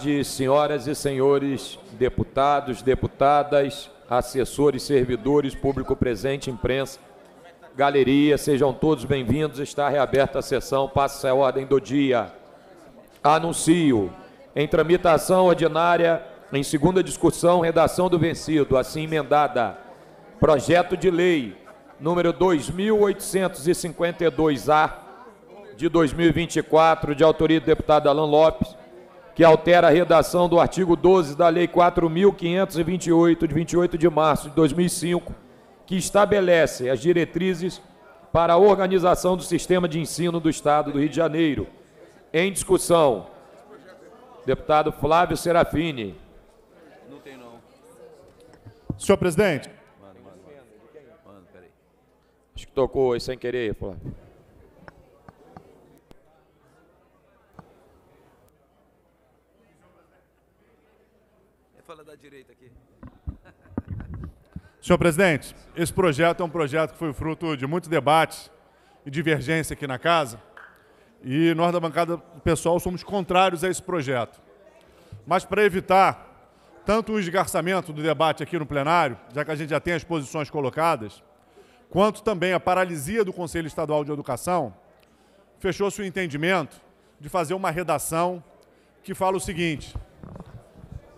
tarde, senhoras e senhores deputados, deputadas, assessores, servidores, público presente, imprensa, galeria, sejam todos bem-vindos. Está reaberta a sessão, passa a ordem do dia. Anuncio em tramitação ordinária, em segunda discussão, redação do vencido, assim emendada. Projeto de lei número 2852-A de 2024, de autoria do deputado Alan Lopes, que altera a redação do artigo 12 da Lei 4.528, de 28 de março de 2005, que estabelece as diretrizes para a organização do sistema de ensino do Estado do Rio de Janeiro. Em discussão, deputado Flávio Serafini. Não tem, não. Senhor presidente. Mano, mano, mano. Acho que tocou aí sem querer, Flávio. Senhor presidente, esse projeto é um projeto que foi fruto de muitos debates e divergência aqui na casa. E nós da bancada pessoal somos contrários a esse projeto. Mas para evitar tanto o esgarçamento do debate aqui no plenário, já que a gente já tem as posições colocadas, quanto também a paralisia do Conselho Estadual de Educação, fechou-se o entendimento de fazer uma redação que fala o seguinte: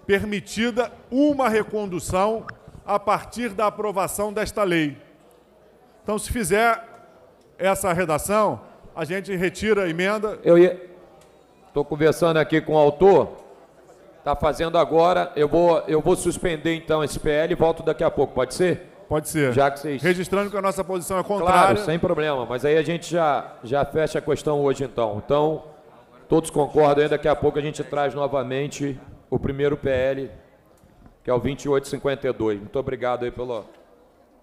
permitida uma recondução a partir da aprovação desta lei. Então, se fizer essa redação, a gente retira a emenda. Eu ia. Estou conversando aqui com o autor. Está fazendo agora. Eu vou, eu vou suspender então esse PL e volto daqui a pouco. Pode ser? Pode ser. Já que vocês... Registrando que a nossa posição é contrária. Claro, sem problema. Mas aí a gente já, já fecha a questão hoje então. Então, todos concordam. daqui a pouco a gente traz novamente o primeiro PL que é o 2852. Muito obrigado aí pela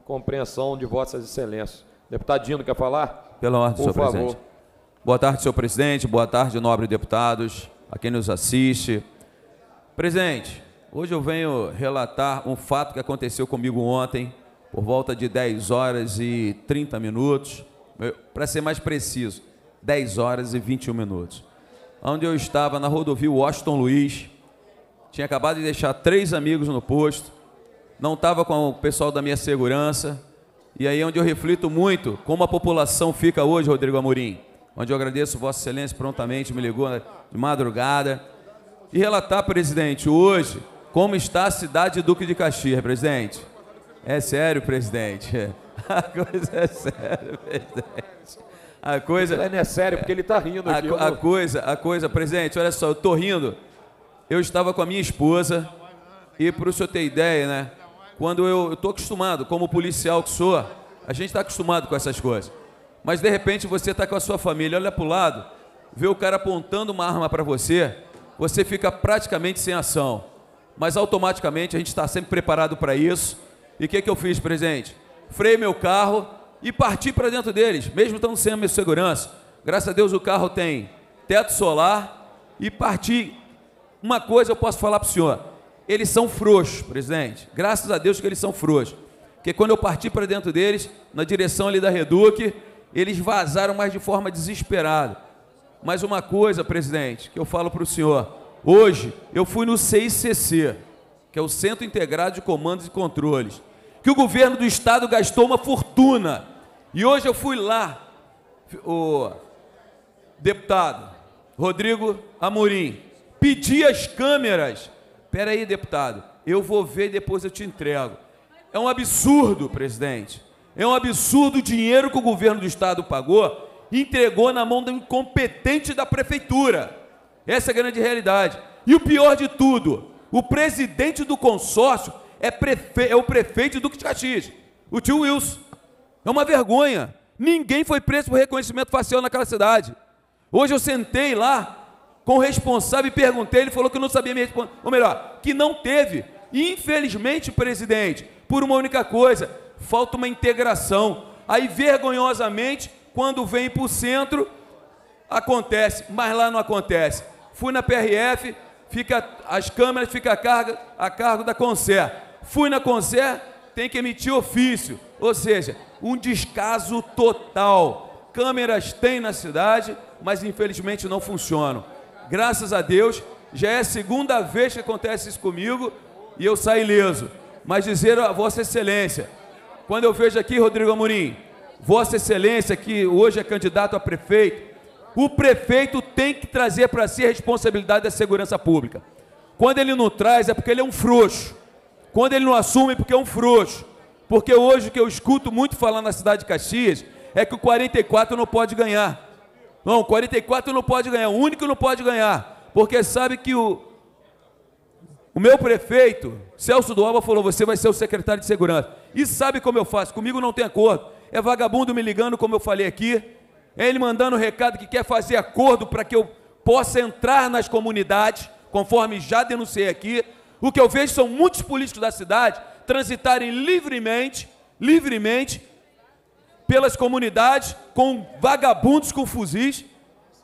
compreensão de Vossas Excelências. Deputado Dino, quer falar? Pela ordem, Por senhor favor. presidente. Boa tarde, senhor presidente. Boa tarde, nobres deputados, a quem nos assiste. Presidente, hoje eu venho relatar um fato que aconteceu comigo ontem, por volta de 10 horas e 30 minutos, para ser mais preciso, 10 horas e 21 minutos, onde eu estava na rodovia Washington Luiz, tinha acabado de deixar três amigos no posto, não estava com o pessoal da minha segurança. E aí é onde eu reflito muito como a população fica hoje, Rodrigo Amorim. Onde eu agradeço Vossa Excelência prontamente, me ligou de madrugada. E relatar, presidente, hoje, como está a cidade de Duque de Caxias, presidente. É sério, presidente. A coisa é séria, presidente. A coisa. Não é sério, porque ele está rindo aqui. A, a, coisa, a coisa, presidente, olha só, eu estou rindo eu estava com a minha esposa e para o senhor ter ideia, né? Quando eu estou acostumado, como policial que sou, a gente está acostumado com essas coisas. Mas de repente você está com a sua família, olha para o lado, vê o cara apontando uma arma para você, você fica praticamente sem ação. Mas automaticamente a gente está sempre preparado para isso. E o que, que eu fiz, presidente? Freiei meu carro e parti para dentro deles, mesmo estando sem a minha segurança. Graças a Deus o carro tem teto solar e parti uma coisa eu posso falar para o senhor: eles são frouxos, presidente. Graças a Deus que eles são frouxos. Porque quando eu parti para dentro deles, na direção ali da Reduc, eles vazaram, mas de forma desesperada. Mas uma coisa, presidente, que eu falo para o senhor: hoje eu fui no CICC, que é o Centro Integrado de Comandos e Controles, que o governo do estado gastou uma fortuna. E hoje eu fui lá, o deputado Rodrigo Amorim, pedir as câmeras. Pera aí, deputado, eu vou ver e depois eu te entrego. É um absurdo, presidente. É um absurdo o dinheiro que o governo do estado pagou, entregou na mão do incompetente da prefeitura. Essa é a grande realidade. E o pior de tudo, o presidente do consórcio é, prefe... é o prefeito do Caxias, o tio Wilson. É uma vergonha. Ninguém foi preso por reconhecimento facial naquela cidade. Hoje eu sentei lá com o responsável e perguntei, ele falou que não sabia me responder, ou melhor, que não teve. Infelizmente, presidente, por uma única coisa, falta uma integração. Aí, vergonhosamente, quando vem para o centro, acontece, mas lá não acontece. Fui na PRF, fica as câmeras fica a cargo, a cargo da Conser. Fui na Conser, tem que emitir ofício, ou seja, um descaso total. Câmeras tem na cidade, mas infelizmente não funcionam graças a Deus, já é a segunda vez que acontece isso comigo e eu saio ileso. Mas dizer a Vossa Excelência, quando eu vejo aqui, Rodrigo Amorim, Vossa Excelência, que hoje é candidato a prefeito, o prefeito tem que trazer para si a responsabilidade da segurança pública. Quando ele não traz, é porque ele é um frouxo. Quando ele não assume, é porque é um frouxo. Porque hoje o que eu escuto muito falar na cidade de Caxias é que o 44 não pode ganhar. Não, 44 não pode ganhar, o único não pode ganhar, porque sabe que o, o meu prefeito, Celso Dualba, falou: você vai ser o secretário de segurança. E sabe como eu faço? Comigo não tem acordo. É vagabundo me ligando, como eu falei aqui, é ele mandando o recado que quer fazer acordo para que eu possa entrar nas comunidades, conforme já denunciei aqui. O que eu vejo são muitos políticos da cidade transitarem livremente, livremente, pelas comunidades com vagabundos com fuzis.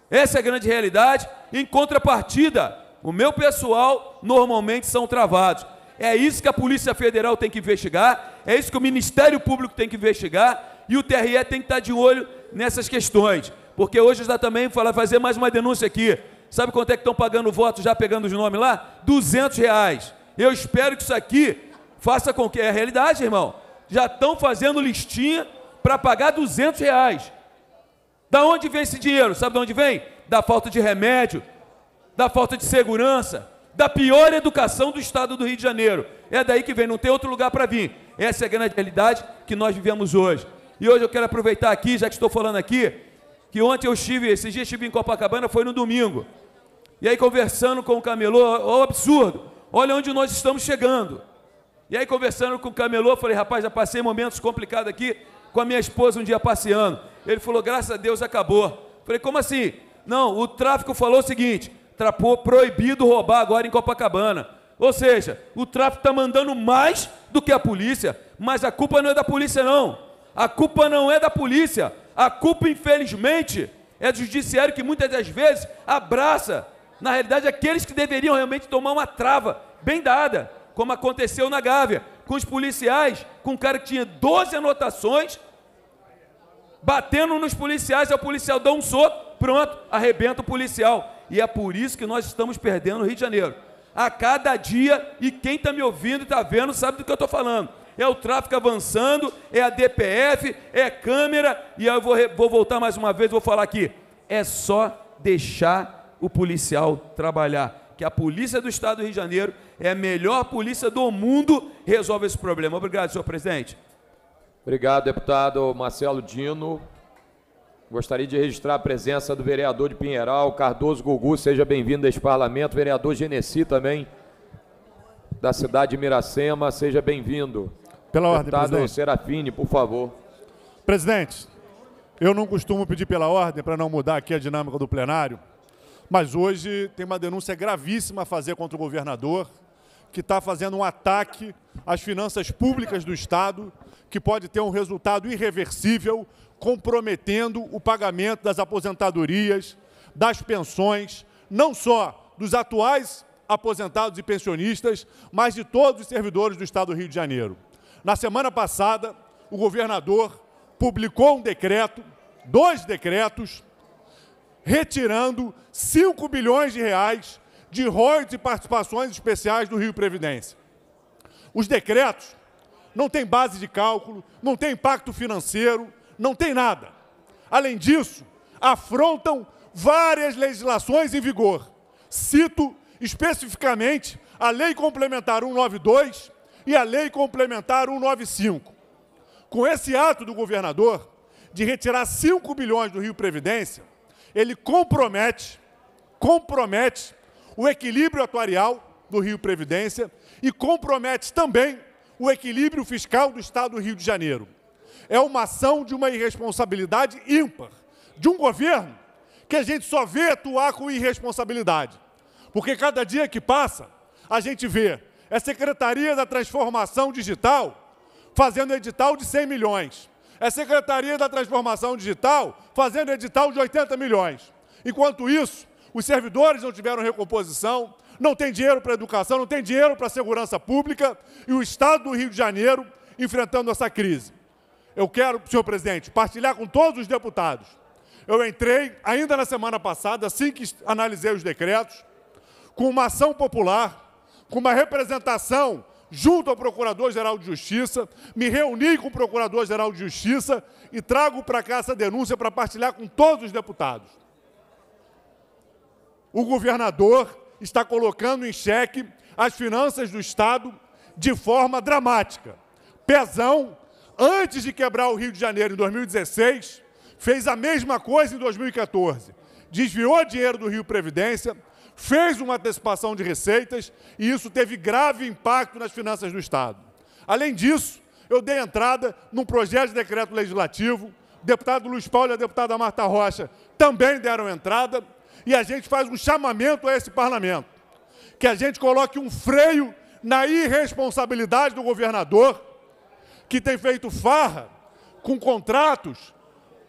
Essa é a grande realidade. Em contrapartida, o meu pessoal normalmente são travados. É isso que a Polícia Federal tem que investigar, é isso que o Ministério Público tem que investigar e o TRE tem que estar tá de olho nessas questões. Porque hoje eu já também vou fazer mais uma denúncia aqui. Sabe quanto é que estão pagando voto já pegando os nomes lá? 200 reais. Eu espero que isso aqui faça com que. É a realidade, irmão. Já estão fazendo listinha para pagar 200 reais. Da onde vem esse dinheiro? Sabe de onde vem? Da falta de remédio, da falta de segurança, da pior educação do estado do Rio de Janeiro. É daí que vem, não tem outro lugar para vir. Essa é a grande realidade que nós vivemos hoje. E hoje eu quero aproveitar aqui, já que estou falando aqui, que ontem eu estive, esses dias estive em Copacabana, foi no domingo. E aí conversando com o camelô, olha o absurdo, olha onde nós estamos chegando. E aí conversando com o camelô, falei, rapaz, já passei momentos complicados aqui, com a minha esposa um dia passeando. Ele falou: graças a Deus acabou. Falei: como assim? Não, o tráfico falou o seguinte: trapou proibido roubar agora em Copacabana. Ou seja, o tráfico está mandando mais do que a polícia, mas a culpa não é da polícia, não. A culpa não é da polícia. A culpa, infelizmente, é do judiciário que muitas das vezes abraça, na realidade, aqueles que deveriam realmente tomar uma trava bem dada, como aconteceu na Gávea, com os policiais, com um cara que tinha 12 anotações batendo nos policiais, é o policial dá um soco, pronto, arrebenta o policial. E é por isso que nós estamos perdendo o Rio de Janeiro. A cada dia, e quem está me ouvindo e está vendo sabe do que eu estou falando. É o tráfico avançando, é a DPF, é câmera, e aí eu vou, vou voltar mais uma vez, vou falar aqui. É só deixar o policial trabalhar. Que a polícia do Estado do Rio de Janeiro é a melhor polícia do mundo, resolve esse problema. Obrigado, senhor presidente. Obrigado, deputado Marcelo Dino. Gostaria de registrar a presença do vereador de Pinheiral, Cardoso Gugu, seja bem-vindo a este parlamento. Vereador Genesi também, da cidade de Miracema, seja bem-vindo. Pela ordem, deputado presidente. Serafine, por favor. Presidente, eu não costumo pedir pela ordem para não mudar aqui a dinâmica do plenário, mas hoje tem uma denúncia gravíssima a fazer contra o governador, que está fazendo um ataque às finanças públicas do Estado que pode ter um resultado irreversível, comprometendo o pagamento das aposentadorias, das pensões, não só dos atuais aposentados e pensionistas, mas de todos os servidores do Estado do Rio de Janeiro. Na semana passada, o governador publicou um decreto, dois decretos, retirando 5 bilhões de reais de royalties e participações especiais do Rio Previdência. Os decretos não tem base de cálculo, não tem impacto financeiro, não tem nada. Além disso, afrontam várias legislações em vigor. Cito especificamente a Lei Complementar 192 e a Lei Complementar 195. Com esse ato do governador de retirar 5 bilhões do Rio Previdência, ele compromete, compromete o equilíbrio atuarial do Rio Previdência e compromete também o equilíbrio fiscal do Estado do Rio de Janeiro. É uma ação de uma irresponsabilidade ímpar, de um governo que a gente só vê atuar com irresponsabilidade. Porque cada dia que passa, a gente vê a Secretaria da Transformação Digital fazendo edital de 100 milhões, a Secretaria da Transformação Digital fazendo edital de 80 milhões. Enquanto isso, os servidores não tiveram recomposição, não tem dinheiro para educação, não tem dinheiro para segurança pública e o Estado do Rio de Janeiro enfrentando essa crise. Eu quero, senhor presidente, partilhar com todos os deputados. Eu entrei, ainda na semana passada, assim que analisei os decretos, com uma ação popular, com uma representação junto ao Procurador-Geral de Justiça, me reuni com o Procurador-Geral de Justiça e trago para cá essa denúncia para partilhar com todos os deputados. O governador está colocando em xeque as finanças do Estado de forma dramática. Pezão, antes de quebrar o Rio de Janeiro em 2016, fez a mesma coisa em 2014. Desviou dinheiro do Rio Previdência, fez uma antecipação de receitas e isso teve grave impacto nas finanças do Estado. Além disso, eu dei entrada num projeto de decreto legislativo, deputado Luiz Paulo e a deputada Marta Rocha também deram entrada, e a gente faz um chamamento a esse parlamento. Que a gente coloque um freio na irresponsabilidade do governador, que tem feito farra com contratos,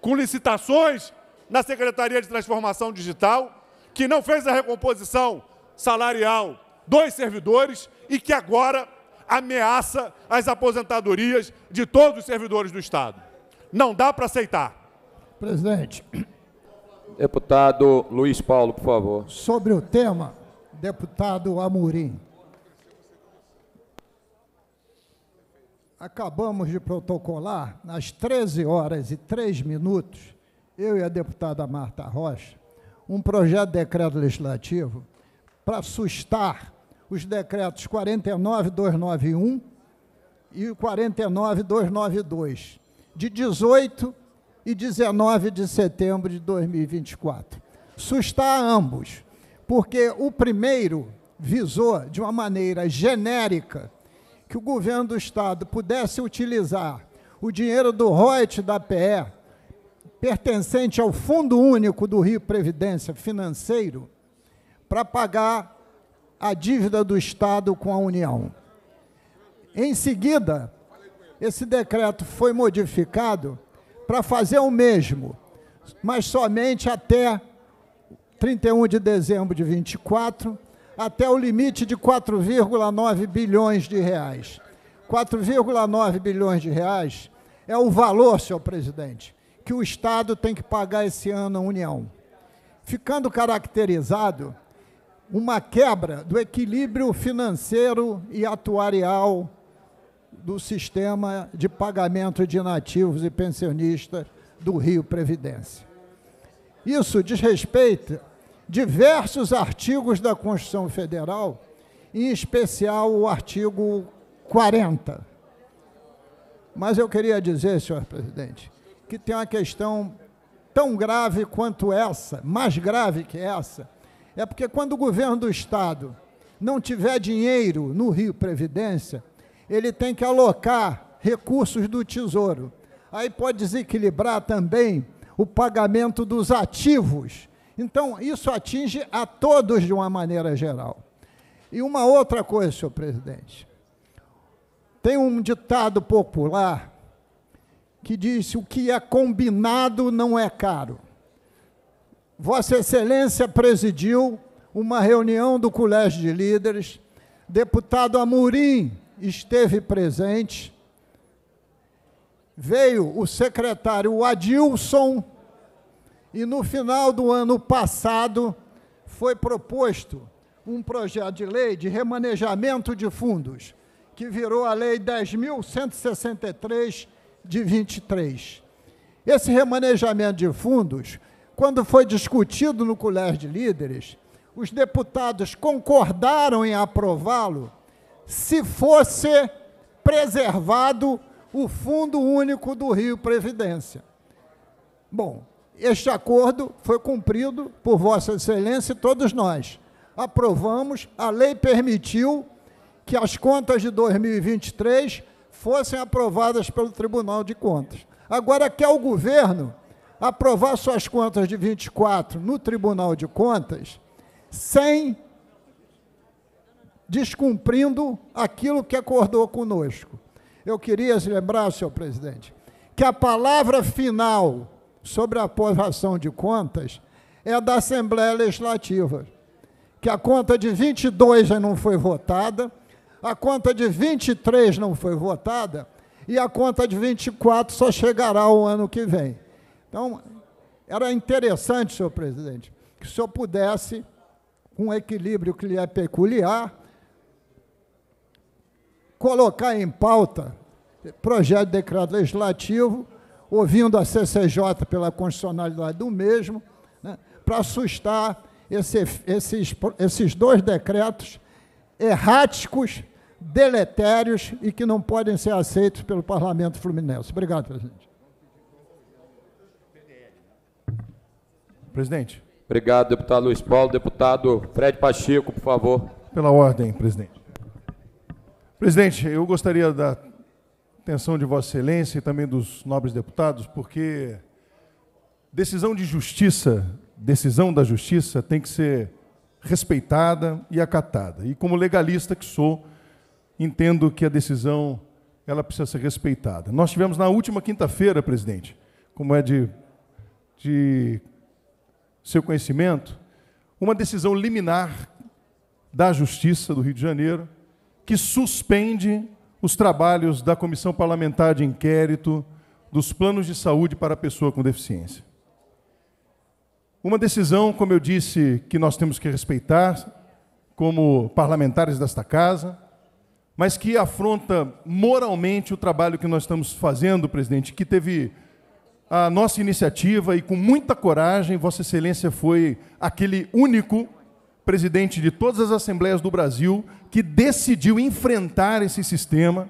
com licitações na Secretaria de Transformação Digital, que não fez a recomposição salarial dos servidores e que agora ameaça as aposentadorias de todos os servidores do Estado. Não dá para aceitar. Presidente, Deputado Luiz Paulo, por favor. Sobre o tema, deputado Amorim. Acabamos de protocolar, às 13 horas e 3 minutos, eu e a deputada Marta Rocha, um projeto de decreto legislativo para sustar os decretos 49291 e 49292, de 18 e 19 de setembro de 2024. Sustar ambos, porque o primeiro visou, de uma maneira genérica, que o governo do Estado pudesse utilizar o dinheiro do ROIT da PE, pertencente ao Fundo Único do Rio Previdência Financeiro, para pagar a dívida do Estado com a União. Em seguida, esse decreto foi modificado para fazer o mesmo, mas somente até 31 de dezembro de 24, até o limite de 4,9 bilhões de reais. 4,9 bilhões de reais é o valor, senhor presidente, que o Estado tem que pagar esse ano à União. Ficando caracterizado uma quebra do equilíbrio financeiro e atuarial do sistema de pagamento de nativos e pensionistas do Rio Previdência. Isso diz respeito diversos artigos da Constituição Federal, em especial o artigo 40. Mas eu queria dizer, senhor presidente, que tem uma questão tão grave quanto essa, mais grave que essa, é porque quando o governo do Estado não tiver dinheiro no Rio Previdência, ele tem que alocar recursos do Tesouro. Aí pode desequilibrar também o pagamento dos ativos. Então, isso atinge a todos de uma maneira geral. E uma outra coisa, senhor presidente. Tem um ditado popular que diz: o que é combinado não é caro. Vossa Excelência presidiu uma reunião do Colégio de Líderes, deputado Amorim esteve presente, veio o secretário Adilson, e no final do ano passado foi proposto um projeto de lei de remanejamento de fundos, que virou a Lei 10.163 de 23. Esse remanejamento de fundos, quando foi discutido no Colégio de Líderes, os deputados concordaram em aprová-lo se fosse preservado o Fundo Único do Rio Previdência. Bom, este acordo foi cumprido por Vossa Excelência e todos nós. Aprovamos, a lei permitiu que as contas de 2023 fossem aprovadas pelo Tribunal de Contas. Agora quer o governo aprovar suas contas de 24 no Tribunal de Contas sem descumprindo aquilo que acordou conosco. Eu queria lembrar, senhor presidente, que a palavra final sobre a aprovação de contas é da Assembleia Legislativa, que a conta de 22 já não foi votada, a conta de 23 não foi votada e a conta de 24 só chegará o ano que vem. Então, era interessante, senhor presidente, que o senhor pudesse, com um equilíbrio que lhe é peculiar, colocar em pauta projeto de decreto legislativo, ouvindo a CCJ pela constitucionalidade do mesmo, né, para assustar esse, esses, esses dois decretos erráticos, deletérios e que não podem ser aceitos pelo Parlamento Fluminense. Obrigado, presidente. Presidente. Obrigado, deputado Luiz Paulo. Deputado Fred Pacheco, por favor. Pela ordem, presidente. Presidente, eu gostaria da atenção de Vossa Excelência e também dos nobres deputados, porque decisão de justiça, decisão da justiça tem que ser respeitada e acatada. E como legalista que sou, entendo que a decisão ela precisa ser respeitada. Nós tivemos na última quinta-feira, presidente, como é de, de seu conhecimento, uma decisão liminar da Justiça do Rio de Janeiro que suspende os trabalhos da Comissão Parlamentar de Inquérito dos Planos de Saúde para a Pessoa com Deficiência. Uma decisão, como eu disse, que nós temos que respeitar como parlamentares desta casa, mas que afronta moralmente o trabalho que nós estamos fazendo, presidente, que teve a nossa iniciativa e com muita coragem, Vossa Excelência foi aquele único presidente de todas as assembleias do Brasil, que decidiu enfrentar esse sistema,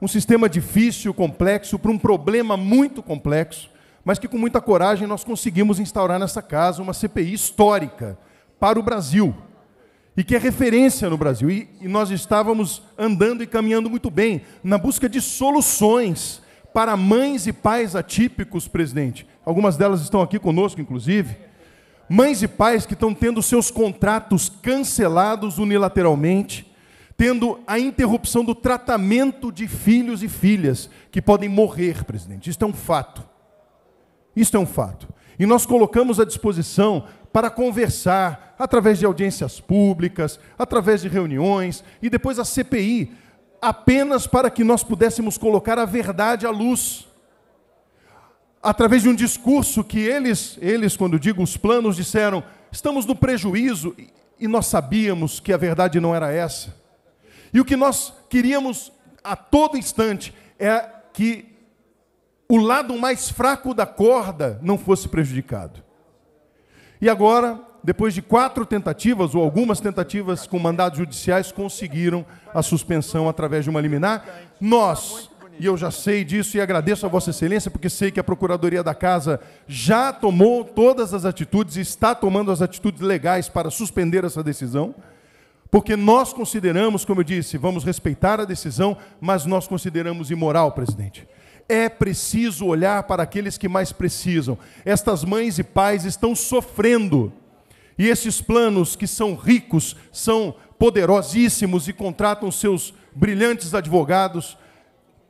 um sistema difícil, complexo, para um problema muito complexo, mas que com muita coragem nós conseguimos instaurar nessa casa uma CPI histórica para o Brasil e que é referência no Brasil. E, e nós estávamos andando e caminhando muito bem na busca de soluções para mães e pais atípicos, presidente. Algumas delas estão aqui conosco, inclusive mães e pais que estão tendo seus contratos cancelados unilateralmente, tendo a interrupção do tratamento de filhos e filhas que podem morrer, presidente. Isso é um fato. Isso é um fato. E nós colocamos à disposição para conversar através de audiências públicas, através de reuniões e depois a CPI, apenas para que nós pudéssemos colocar a verdade à luz através de um discurso que eles, eles quando digo os planos, disseram: estamos no prejuízo, e nós sabíamos que a verdade não era essa. E o que nós queríamos a todo instante é que o lado mais fraco da corda não fosse prejudicado. E agora, depois de quatro tentativas, ou algumas tentativas com mandados judiciais, conseguiram a suspensão através de uma liminar. Nós, e eu já sei disso e agradeço a Vossa Excelência, porque sei que a Procuradoria da Casa já tomou todas as atitudes, e está tomando as atitudes legais para suspender essa decisão, porque nós consideramos, como eu disse, vamos respeitar a decisão, mas nós consideramos imoral, presidente é preciso olhar para aqueles que mais precisam. Estas mães e pais estão sofrendo. E esses planos que são ricos, são poderosíssimos e contratam seus brilhantes advogados,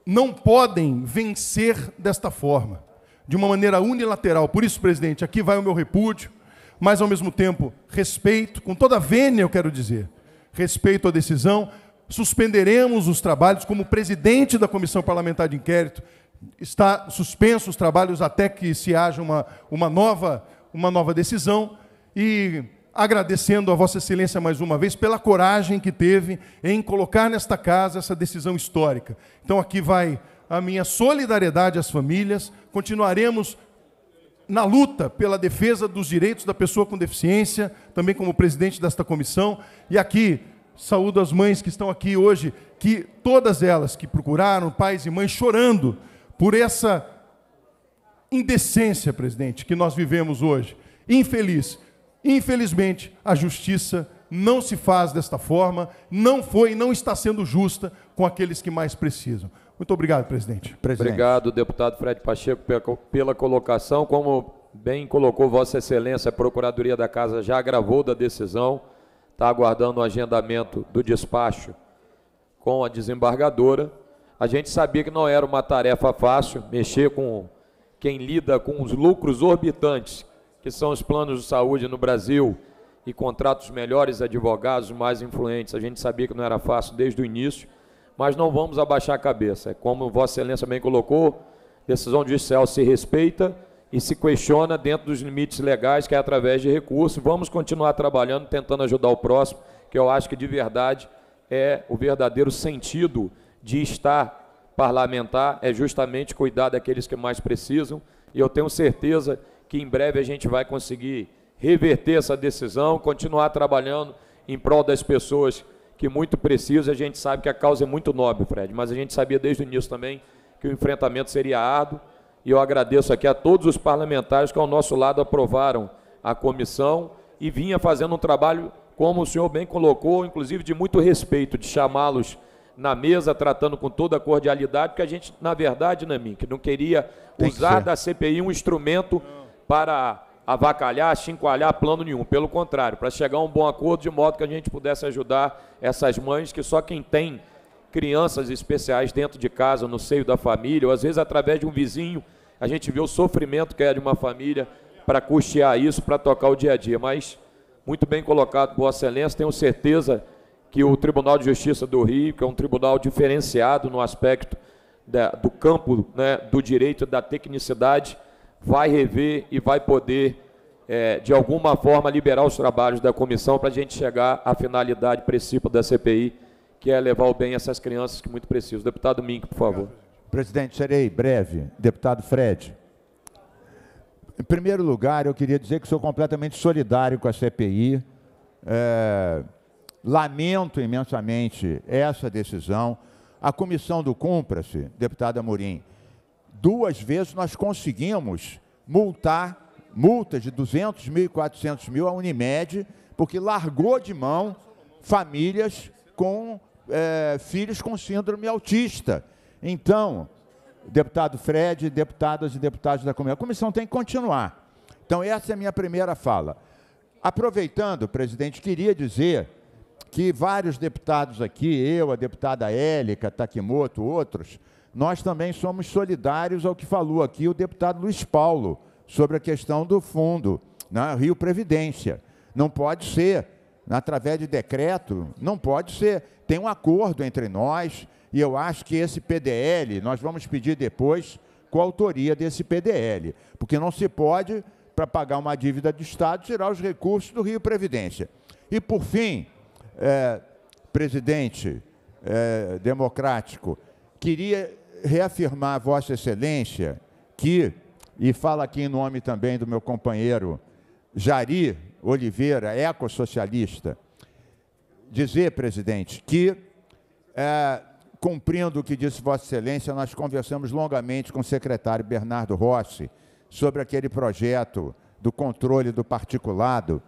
não podem vencer desta forma, de uma maneira unilateral. Por isso, presidente, aqui vai o meu repúdio, mas ao mesmo tempo respeito, com toda a vênia eu quero dizer, respeito à decisão, suspenderemos os trabalhos como presidente da comissão parlamentar de inquérito, está suspenso os trabalhos até que se haja uma, uma, nova, uma nova decisão e agradecendo a Vossa Excelência mais uma vez pela coragem que teve em colocar nesta casa essa decisão histórica. Então, aqui vai a minha solidariedade às famílias, continuaremos na luta pela defesa dos direitos da pessoa com deficiência, também como presidente desta comissão, e aqui saúdo as mães que estão aqui hoje, que todas elas que procuraram, pais e mães, chorando por essa indecência, presidente, que nós vivemos hoje. Infeliz. Infelizmente, a justiça não se faz desta forma, não foi e não está sendo justa com aqueles que mais precisam. Muito obrigado, presidente. presidente. Obrigado, deputado Fred Pacheco, pela colocação. Como bem colocou Vossa Excelência, a Procuradoria da Casa já agravou da decisão, está aguardando o agendamento do despacho com a desembargadora. A gente sabia que não era uma tarefa fácil mexer com quem lida com os lucros orbitantes que são os planos de saúde no Brasil e contratos melhores advogados, mais influentes. A gente sabia que não era fácil desde o início, mas não vamos abaixar a cabeça. É como Vossa Excelência bem colocou, decisão judicial se respeita e se questiona dentro dos limites legais, que é através de recurso. Vamos continuar trabalhando, tentando ajudar o próximo, que eu acho que de verdade é o verdadeiro sentido de estar parlamentar, é justamente cuidar daqueles que mais precisam. E eu tenho certeza que em breve a gente vai conseguir reverter essa decisão, continuar trabalhando em prol das pessoas que muito precisam. A gente sabe que a causa é muito nobre, Fred, mas a gente sabia desde o início também que o enfrentamento seria árduo. E eu agradeço aqui a todos os parlamentares que ao nosso lado aprovaram a comissão e vinha fazendo um trabalho, como o senhor bem colocou, inclusive de muito respeito, de chamá-los na mesa, tratando com toda a cordialidade, porque a gente, na verdade, Namin, né, que não queria Tem usar que da CPI um instrumento para avacalhar, chincoalhar plano nenhum. Pelo contrário, para chegar a um bom acordo, de modo que a gente pudesse ajudar essas mães que só quem tem crianças especiais dentro de casa, no seio da família, ou às vezes através de um vizinho, a gente vê o sofrimento que é de uma família para custear isso, para tocar o dia a dia. Mas, muito bem colocado, Vossa Excelência, tenho certeza que o Tribunal de Justiça do Rio, que é um tribunal diferenciado no aspecto da, do campo né, do direito da tecnicidade, vai rever e vai poder, é, de alguma forma, liberar os trabalhos da comissão para a gente chegar à finalidade, princípio da CPI, que é levar o bem a essas crianças que muito precisam. Deputado Mink, por favor. Presidente, serei breve. Deputado Fred. Em primeiro lugar, eu queria dizer que sou completamente solidário com a CPI. É, lamento imensamente essa decisão. A comissão do Cumpra-se, deputado Amorim, duas vezes nós conseguimos multar, multas de 200 mil e 400 mil a Unimed, porque largou de mão famílias com é, filhos com síndrome autista. Então, deputado Fred, deputadas e deputados da comissão, a comissão tem que continuar. Então, essa é a minha primeira fala. Aproveitando, presidente, queria dizer que vários deputados aqui, eu, a deputada Élica, Takimoto, outros, nós também somos solidários ao que falou aqui o deputado Luiz Paulo sobre a questão do fundo, na né, Rio Previdência. Não pode ser através de decreto, não pode ser. Tem um acordo entre nós e eu acho que esse PDL, nós vamos pedir depois com a autoria desse PDL, porque não se pode, para pagar uma dívida de Estado, tirar os recursos do Rio Previdência. E, por fim, é, presidente é, democrático, queria reafirmar a Vossa Excelência que, e fala aqui em nome também do meu companheiro Jari Oliveira, ecossocialista, dizer, presidente, que, é, cumprindo o que disse Vossa Excelência, nós conversamos longamente com o secretário Bernardo Rossi sobre aquele projeto do controle do particulado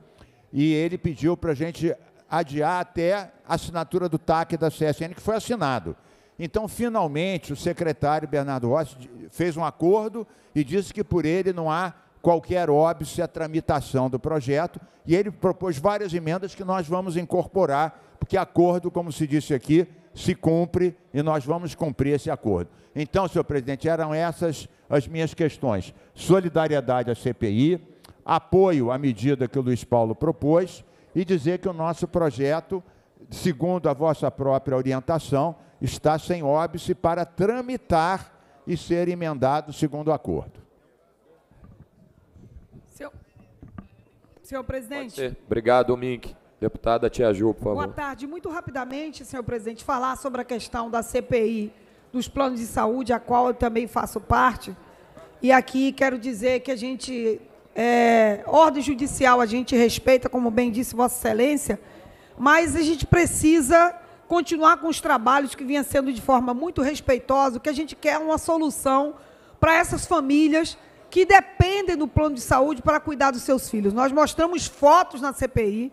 e ele pediu para a gente adiar até a assinatura do TAC da CSN, que foi assinado. Então, finalmente, o secretário Bernardo Rossi fez um acordo e disse que por ele não há qualquer óbice à tramitação do projeto, e ele propôs várias emendas que nós vamos incorporar, porque acordo, como se disse aqui, se cumpre e nós vamos cumprir esse acordo. Então, senhor presidente, eram essas as minhas questões. Solidariedade à CPI, apoio à medida que o Luiz Paulo propôs e dizer que o nosso projeto, segundo a vossa própria orientação, está sem óbice para tramitar e ser emendado segundo o acordo. Senhor, senhor presidente. Obrigado, Mink. Deputada Tia Ju, por favor. Boa tarde. Muito rapidamente, senhor presidente, falar sobre a questão da CPI dos planos de saúde, a qual eu também faço parte. E aqui quero dizer que a gente, é, ordem judicial a gente respeita, como bem disse Vossa Excelência, mas a gente precisa continuar com os trabalhos que vinha sendo de forma muito respeitosa. que a gente quer é uma solução para essas famílias que dependem do plano de saúde para cuidar dos seus filhos. Nós mostramos fotos na CPI,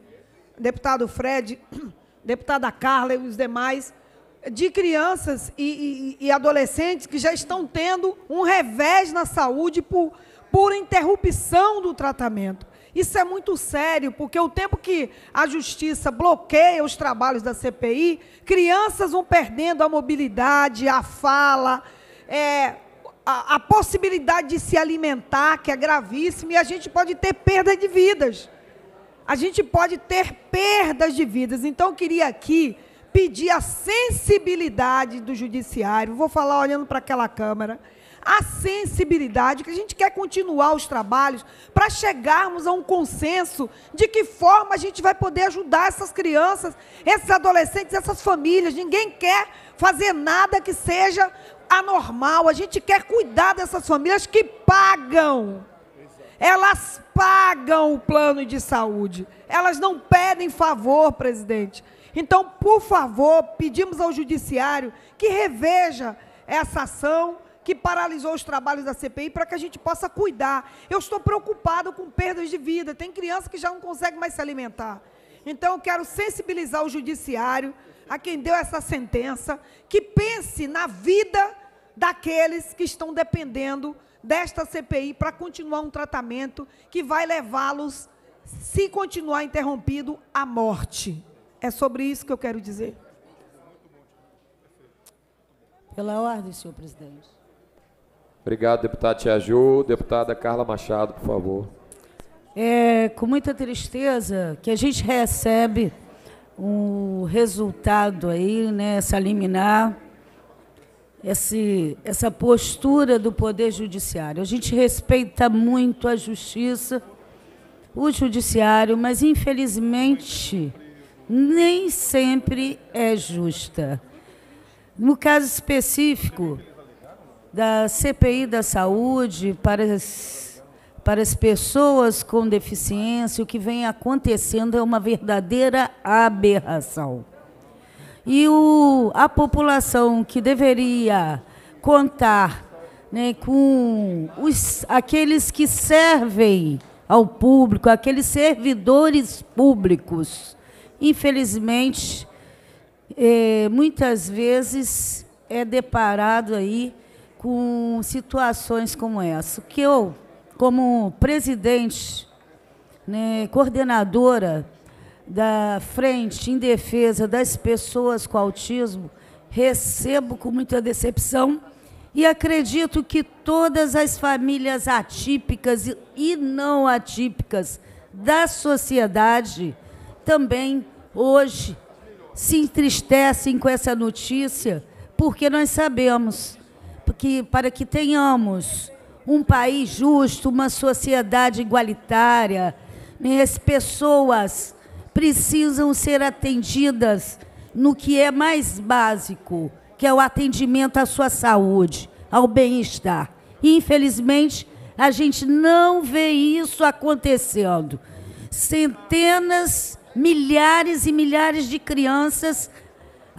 deputado Fred, deputada Carla e os demais, de crianças e, e, e adolescentes que já estão tendo um revés na saúde por, por interrupção do tratamento. Isso é muito sério, porque o tempo que a justiça bloqueia os trabalhos da CPI, crianças vão perdendo a mobilidade, a fala, é, a, a possibilidade de se alimentar, que é gravíssimo, e a gente pode ter perda de vidas. A gente pode ter perdas de vidas. Então, eu queria aqui pedir a sensibilidade do judiciário. Vou falar olhando para aquela câmara a sensibilidade, que a gente quer continuar os trabalhos para chegarmos a um consenso de que forma a gente vai poder ajudar essas crianças, esses adolescentes, essas famílias. Ninguém quer fazer nada que seja anormal. A gente quer cuidar dessas famílias que pagam. Elas pagam o plano de saúde. Elas não pedem favor, presidente. Então, por favor, pedimos ao judiciário que reveja essa ação que paralisou os trabalhos da CPI para que a gente possa cuidar. Eu estou preocupado com perdas de vida. Tem criança que já não consegue mais se alimentar. Então, eu quero sensibilizar o judiciário, a quem deu essa sentença, que pense na vida daqueles que estão dependendo desta CPI para continuar um tratamento que vai levá-los, se continuar interrompido, à morte. É sobre isso que eu quero dizer. Pela ordem, senhor presidente. Obrigado, deputado Tiaju. Deputada Carla Machado, por favor. É com muita tristeza que a gente recebe o resultado aí, né, essa liminar, esse, essa postura do Poder Judiciário. A gente respeita muito a justiça, o Judiciário, mas, infelizmente, nem sempre é justa. No caso específico da CPI da saúde para as, para as pessoas com deficiência, o que vem acontecendo é uma verdadeira aberração. E o, a população que deveria contar né, com os, aqueles que servem ao público, aqueles servidores públicos, infelizmente, é, muitas vezes é deparado aí com situações como essa. Que eu, como presidente, né, coordenadora da Frente em Defesa das Pessoas com Autismo, recebo com muita decepção e acredito que todas as famílias atípicas e não atípicas da sociedade também hoje se entristecem com essa notícia, porque nós sabemos que, para que tenhamos um país justo, uma sociedade igualitária, né, as pessoas precisam ser atendidas no que é mais básico, que é o atendimento à sua saúde, ao bem-estar. Infelizmente, a gente não vê isso acontecendo. Centenas, milhares e milhares de crianças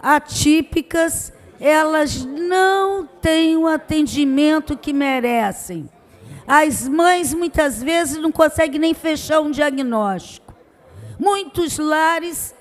atípicas elas não têm o atendimento que merecem. As mães muitas vezes não conseguem nem fechar um diagnóstico. Muitos lares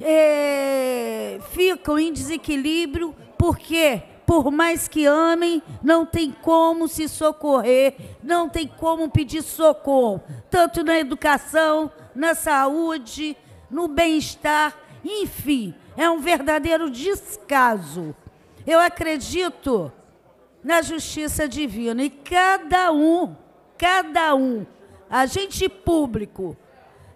é, ficam em desequilíbrio porque, por mais que amem, não tem como se socorrer, não tem como pedir socorro, tanto na educação, na saúde, no bem-estar, enfim, é um verdadeiro descaso. Eu acredito na justiça divina e cada um, cada um, agente público,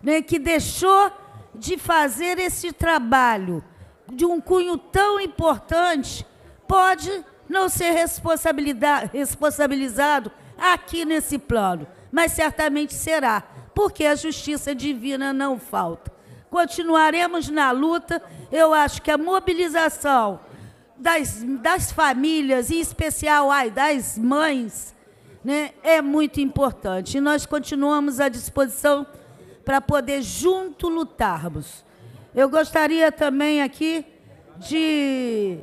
né, que deixou de fazer esse trabalho de um cunho tão importante, pode não ser responsabilizado aqui nesse plano, mas certamente será, porque a justiça divina não falta. Continuaremos na luta. Eu acho que a mobilização das, das famílias, em especial ai, das mães, né, é muito importante. E nós continuamos à disposição para poder junto lutarmos. Eu gostaria também aqui de,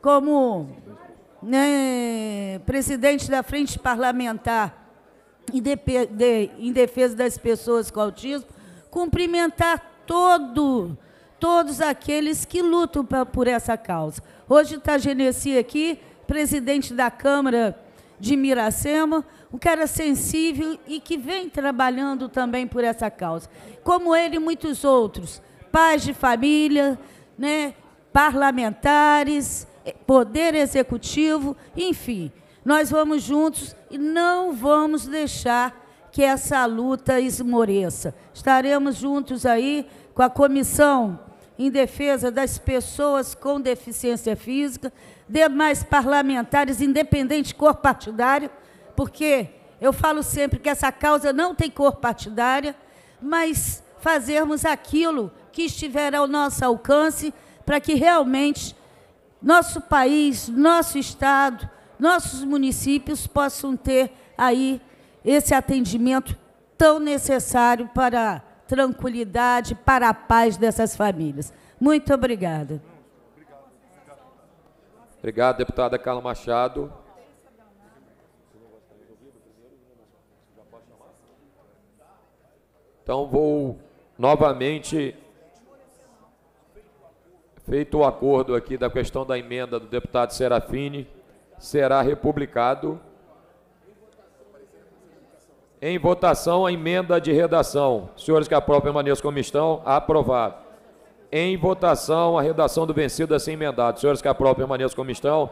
como né, presidente da Frente Parlamentar em defesa das pessoas com autismo, cumprimentar todo todos aqueles que lutam pra, por essa causa. Hoje está Genesi aqui, presidente da Câmara de Miracema, um cara sensível e que vem trabalhando também por essa causa. Como ele e muitos outros, pais de família, né, parlamentares, eh, poder executivo, enfim. Nós vamos juntos e não vamos deixar que essa luta esmoreça. Estaremos juntos aí com a comissão em defesa das pessoas com deficiência física, demais parlamentares, independente de cor partidária, porque eu falo sempre que essa causa não tem cor partidária, mas fazermos aquilo que estiver ao nosso alcance para que realmente nosso país, nosso estado, nossos municípios possam ter aí esse atendimento tão necessário para tranquilidade, para a paz dessas famílias. Muito obrigada. Obrigado, deputada Carla Machado. Então vou novamente feito o acordo aqui da questão da emenda do deputado Serafini, será republicado em votação, a emenda de redação. Senhores que aprovam, permaneçam como estão. Aprovado. Em votação, a redação do vencido é sem emendado. Senhores que aprovam, permaneçam como estão.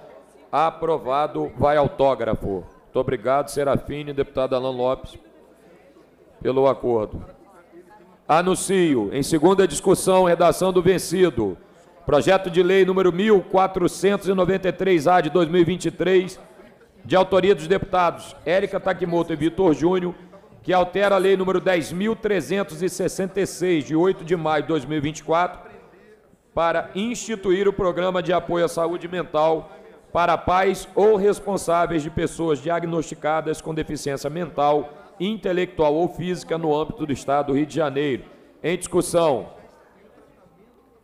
Aprovado. Vai autógrafo. Muito obrigado, Serafine, deputado Alan Lopes, pelo acordo. Anuncio, em segunda discussão, redação do vencido. Projeto de lei número 1493-A de 2023, de autoria dos deputados Érica Takimoto e Vitor Júnior, que altera a lei número 10.366, de 8 de maio de 2024, para instituir o programa de apoio à saúde mental para pais ou responsáveis de pessoas diagnosticadas com deficiência mental, intelectual ou física no âmbito do Estado do Rio de Janeiro. Em discussão,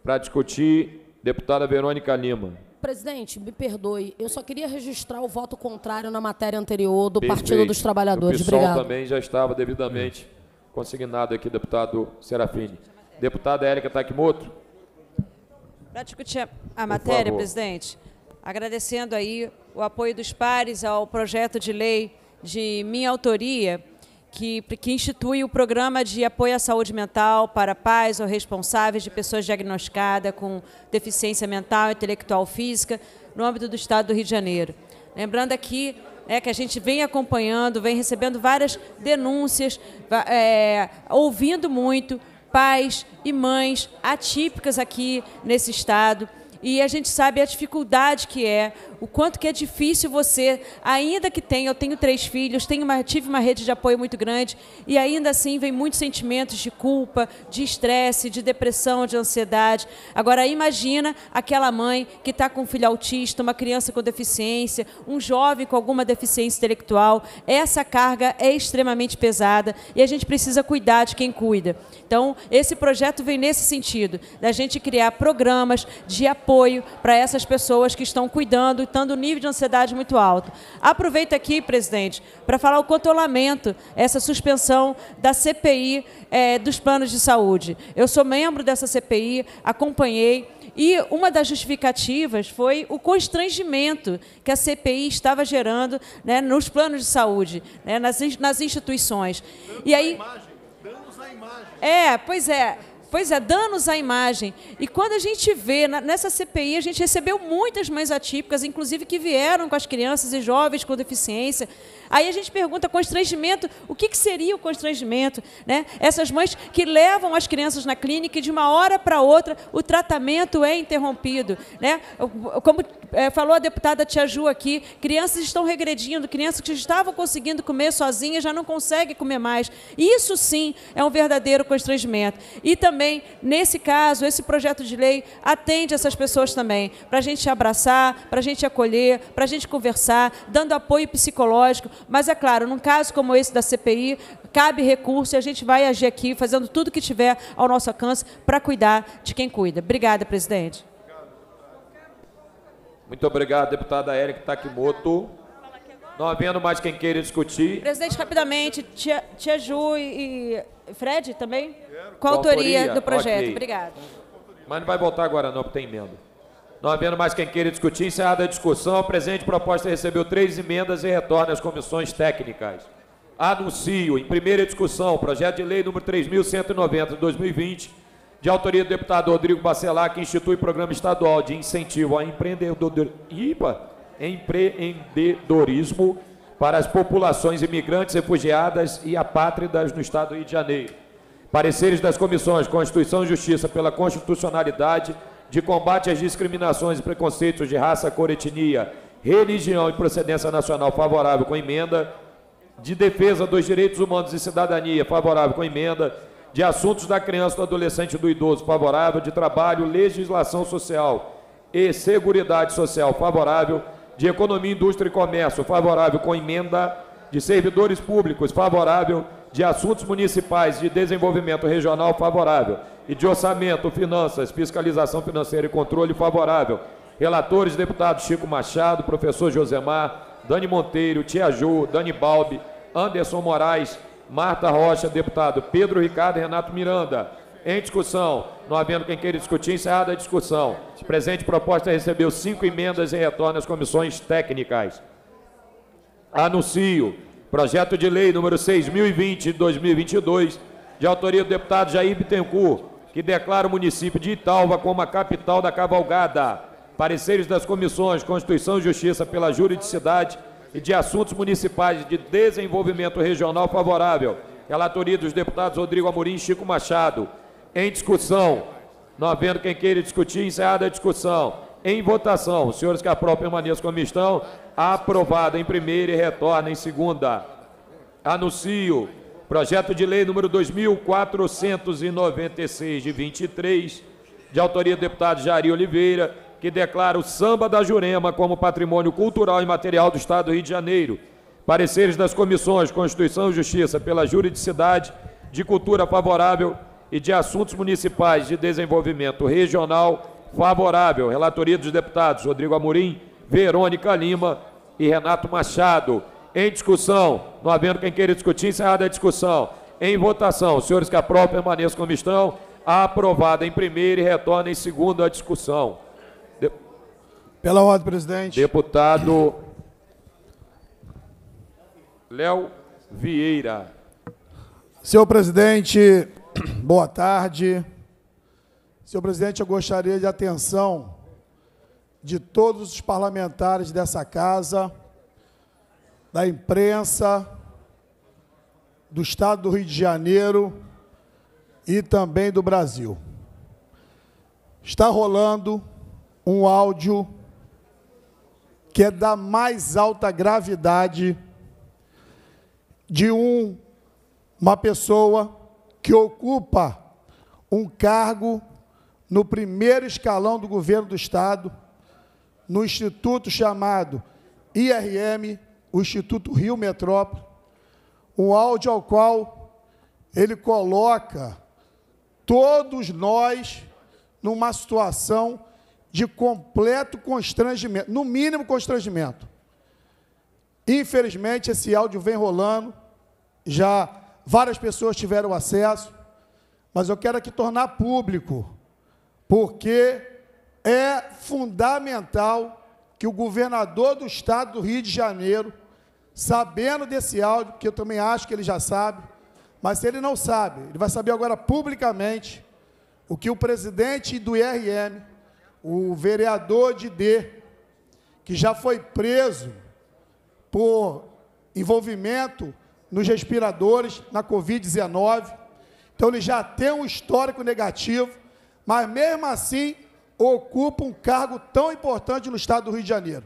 para discutir, deputada Verônica Lima. Presidente, me perdoe, eu só queria registrar o voto contrário na matéria anterior do Perfeito. Partido dos Trabalhadores. O pessoal Obrigado. também já estava devidamente consignado aqui, deputado Serafini. Deputada Érica Takimoto. Para discutir a matéria, presidente, agradecendo aí o apoio dos pares ao projeto de lei de minha autoria, que, que institui o Programa de Apoio à Saúde Mental para pais ou responsáveis de pessoas diagnosticadas com deficiência mental, intelectual, física, no âmbito do Estado do Rio de Janeiro. Lembrando aqui é, que a gente vem acompanhando, vem recebendo várias denúncias, é, ouvindo muito pais e mães atípicas aqui nesse estado. E a gente sabe a dificuldade que é o quanto que é difícil você, ainda que tenha, eu tenho três filhos, tenho uma, tive uma rede de apoio muito grande, e ainda assim vem muitos sentimentos de culpa, de estresse, de depressão, de ansiedade. Agora imagina aquela mãe que está com um filho autista, uma criança com deficiência, um jovem com alguma deficiência intelectual. Essa carga é extremamente pesada e a gente precisa cuidar de quem cuida. Então, esse projeto vem nesse sentido, da gente criar programas de apoio para essas pessoas que estão cuidando notando um nível de ansiedade muito alto. Aproveito aqui, presidente, para falar o quanto eu lamento essa suspensão da CPI é, dos planos de saúde. Eu sou membro dessa CPI, acompanhei. E uma das justificativas foi o constrangimento que a CPI estava gerando né, nos planos de saúde, né, nas, nas instituições. Danos e aí, imagem, danos a imagem. É, pois é. Pois é, danos à imagem. E quando a gente vê, nessa CPI, a gente recebeu muitas mães atípicas, inclusive que vieram com as crianças e jovens com deficiência, Aí a gente pergunta constrangimento, o que, que seria o constrangimento? Né? Essas mães que levam as crianças na clínica e de uma hora para outra o tratamento é interrompido. Né? Como é, falou a deputada Tia Ju aqui, crianças estão regredindo, crianças que estavam conseguindo comer sozinhas já não conseguem comer mais. Isso sim é um verdadeiro constrangimento. E também, nesse caso, esse projeto de lei atende essas pessoas também, para a gente abraçar, para a gente acolher, para a gente conversar, dando apoio psicológico, mas é claro, num caso como esse da CPI, cabe recurso e a gente vai agir aqui, fazendo tudo que tiver ao nosso alcance para cuidar de quem cuida. Obrigada, presidente. Muito obrigado, deputada Érica Takimoto. Não havendo mais quem queira discutir. Presidente, rapidamente, Tia, tia Ju e, Fred também? Quero. Com a autoria, do projeto. Okay. Obrigada. Mas não vai voltar agora não, porque tem emenda. Não havendo mais quem queira discutir, encerrada a discussão, a presente proposta recebeu três emendas e retorna às comissões técnicas. Anuncio, em primeira discussão, projeto de lei número 3.190 de 2020, de autoria do deputado Rodrigo Bacelar, que institui programa estadual de incentivo ao empreendedorismo para as populações imigrantes, refugiadas e apátridas no Estado do Rio de Janeiro. Pareceres das comissões Constituição e Justiça pela Constitucionalidade de combate às discriminações e preconceitos de raça, cor, etnia, religião e procedência nacional favorável com emenda, de defesa dos direitos humanos e cidadania favorável com emenda, de assuntos da criança, do adolescente e do idoso favorável, de trabalho, legislação social e seguridade social favorável, de economia, indústria e comércio favorável com emenda, de servidores públicos favorável de Assuntos Municipais de Desenvolvimento Regional favorável e de Orçamento, Finanças, Fiscalização Financeira e Controle favorável. Relatores, deputados Chico Machado, professor Josemar, Dani Monteiro, Tia Ju, Dani Balbi, Anderson Moraes, Marta Rocha, deputado Pedro Ricardo e Renato Miranda. Em discussão, não havendo quem queira discutir, encerrada a discussão. Presente proposta recebeu cinco emendas e retorna às comissões técnicas. Anuncio Projeto de lei número 6020 de 2022, de autoria do deputado Jair Bittencourt, que declara o município de Italva como a capital da cavalgada. Pareceres das comissões Constituição e Justiça pela Juridicidade e de Assuntos Municipais de Desenvolvimento Regional favorável. Relatoria dos deputados Rodrigo Amorim e Chico Machado. Em discussão. Não havendo quem queira discutir, encerrada a discussão em votação. Os senhores que aprovam permaneçam como estão. Aprovado em primeira e retorna em segunda. Anuncio. Projeto de lei número 2496 de 23, de autoria do deputado Jari Oliveira, que declara o samba da Jurema como patrimônio cultural e material do Estado do Rio de Janeiro. Pareceres das comissões Constituição e Justiça pela Juridicidade de Cultura Favorável e de Assuntos Municipais de Desenvolvimento Regional favorável. Relatoria dos deputados Rodrigo Amorim, Verônica Lima e Renato Machado. Em discussão, não havendo quem queira discutir, encerrada a discussão. Em votação, os senhores que aprovam permaneçam como estão. Aprovada em primeiro e retorna em segundo a discussão. De... Pela ordem, presidente. Deputado Léo Vieira. Senhor presidente, boa tarde. Senhor presidente, eu gostaria de atenção de todos os parlamentares dessa casa, da imprensa, do Estado do Rio de Janeiro e também do Brasil. Está rolando um áudio que é da mais alta gravidade de um, uma pessoa que ocupa um cargo no primeiro escalão do governo do Estado, no instituto chamado IRM, o Instituto Rio Metrópole, um áudio ao qual ele coloca todos nós numa situação de completo constrangimento, no mínimo constrangimento. Infelizmente, esse áudio vem rolando, já várias pessoas tiveram acesso, mas eu quero aqui tornar público porque é fundamental que o governador do estado do Rio de Janeiro, sabendo desse áudio, que eu também acho que ele já sabe, mas se ele não sabe, ele vai saber agora publicamente o que o presidente do IRM, o vereador de D, que já foi preso por envolvimento nos respiradores na Covid-19, então ele já tem um histórico negativo mas mesmo assim ocupa um cargo tão importante no estado do Rio de Janeiro.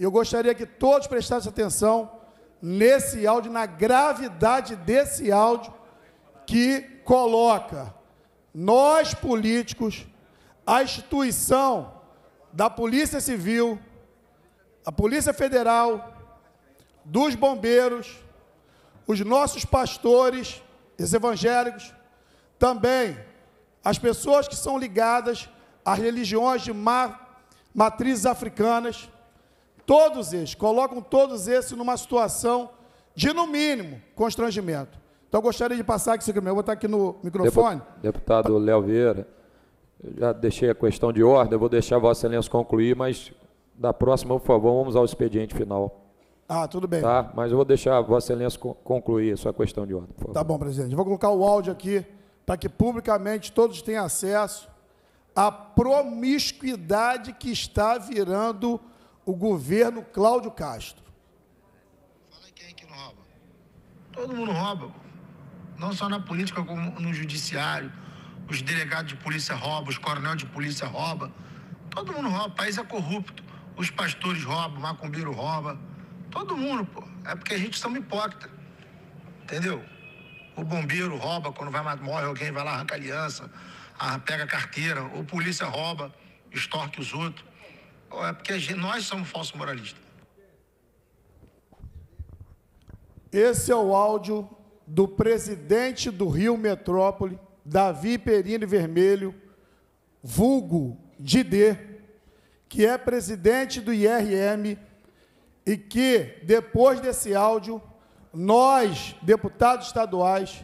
Eu gostaria que todos prestassem atenção nesse áudio, na gravidade desse áudio, que coloca nós políticos, a instituição da Polícia Civil, a Polícia Federal, dos bombeiros, os nossos pastores, os evangélicos, também as pessoas que são ligadas às religiões de matrizes africanas, todos eles, colocam todos esses numa situação de, no mínimo, constrangimento. Então, eu gostaria de passar aqui, eu vou estar aqui no microfone. Deputado Léo Vieira, eu já deixei a questão de ordem, eu vou deixar Vossa Excelência concluir, mas da próxima, por favor, vamos ao expediente final. Ah, tudo bem. Tá? Mas eu vou deixar Vossa Excelência concluir a sua questão de ordem. Tá bom, presidente. Eu vou colocar o áudio aqui para que publicamente todos tenham acesso à promiscuidade que está virando o governo Cláudio Castro. Fala quem é que não rouba. Todo mundo rouba. Não só na política, como no judiciário. Os delegados de polícia roubam, os coronéis de polícia roubam. Todo mundo rouba. O país é corrupto. Os pastores roubam, o macumbeiro rouba. Todo mundo, pô. É porque a gente somos hipócritas. Entendeu? O bombeiro rouba, quando vai morre alguém, vai lá, arranca aliança, pega carteira. O polícia rouba, extorque os outros. É porque gente, nós somos falsos moralistas. Esse é o áudio do presidente do Rio Metrópole, Davi Perini Vermelho, vulgo Didê, que é presidente do IRM e que, depois desse áudio, nós, deputados estaduais,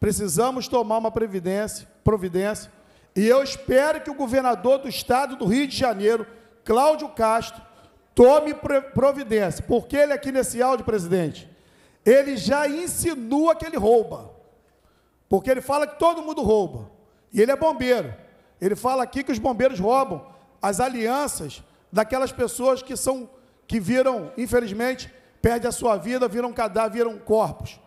precisamos tomar uma previdência, providência, e eu espero que o governador do estado do Rio de Janeiro, Cláudio Castro, tome providência, porque ele é aqui nesse áudio, presidente, ele já insinua que ele rouba, porque ele fala que todo mundo rouba, e ele é bombeiro, ele fala aqui que os bombeiros roubam as alianças daquelas pessoas que são, que viram, infelizmente, perde a sua vida, viram cadáver, viram corpos.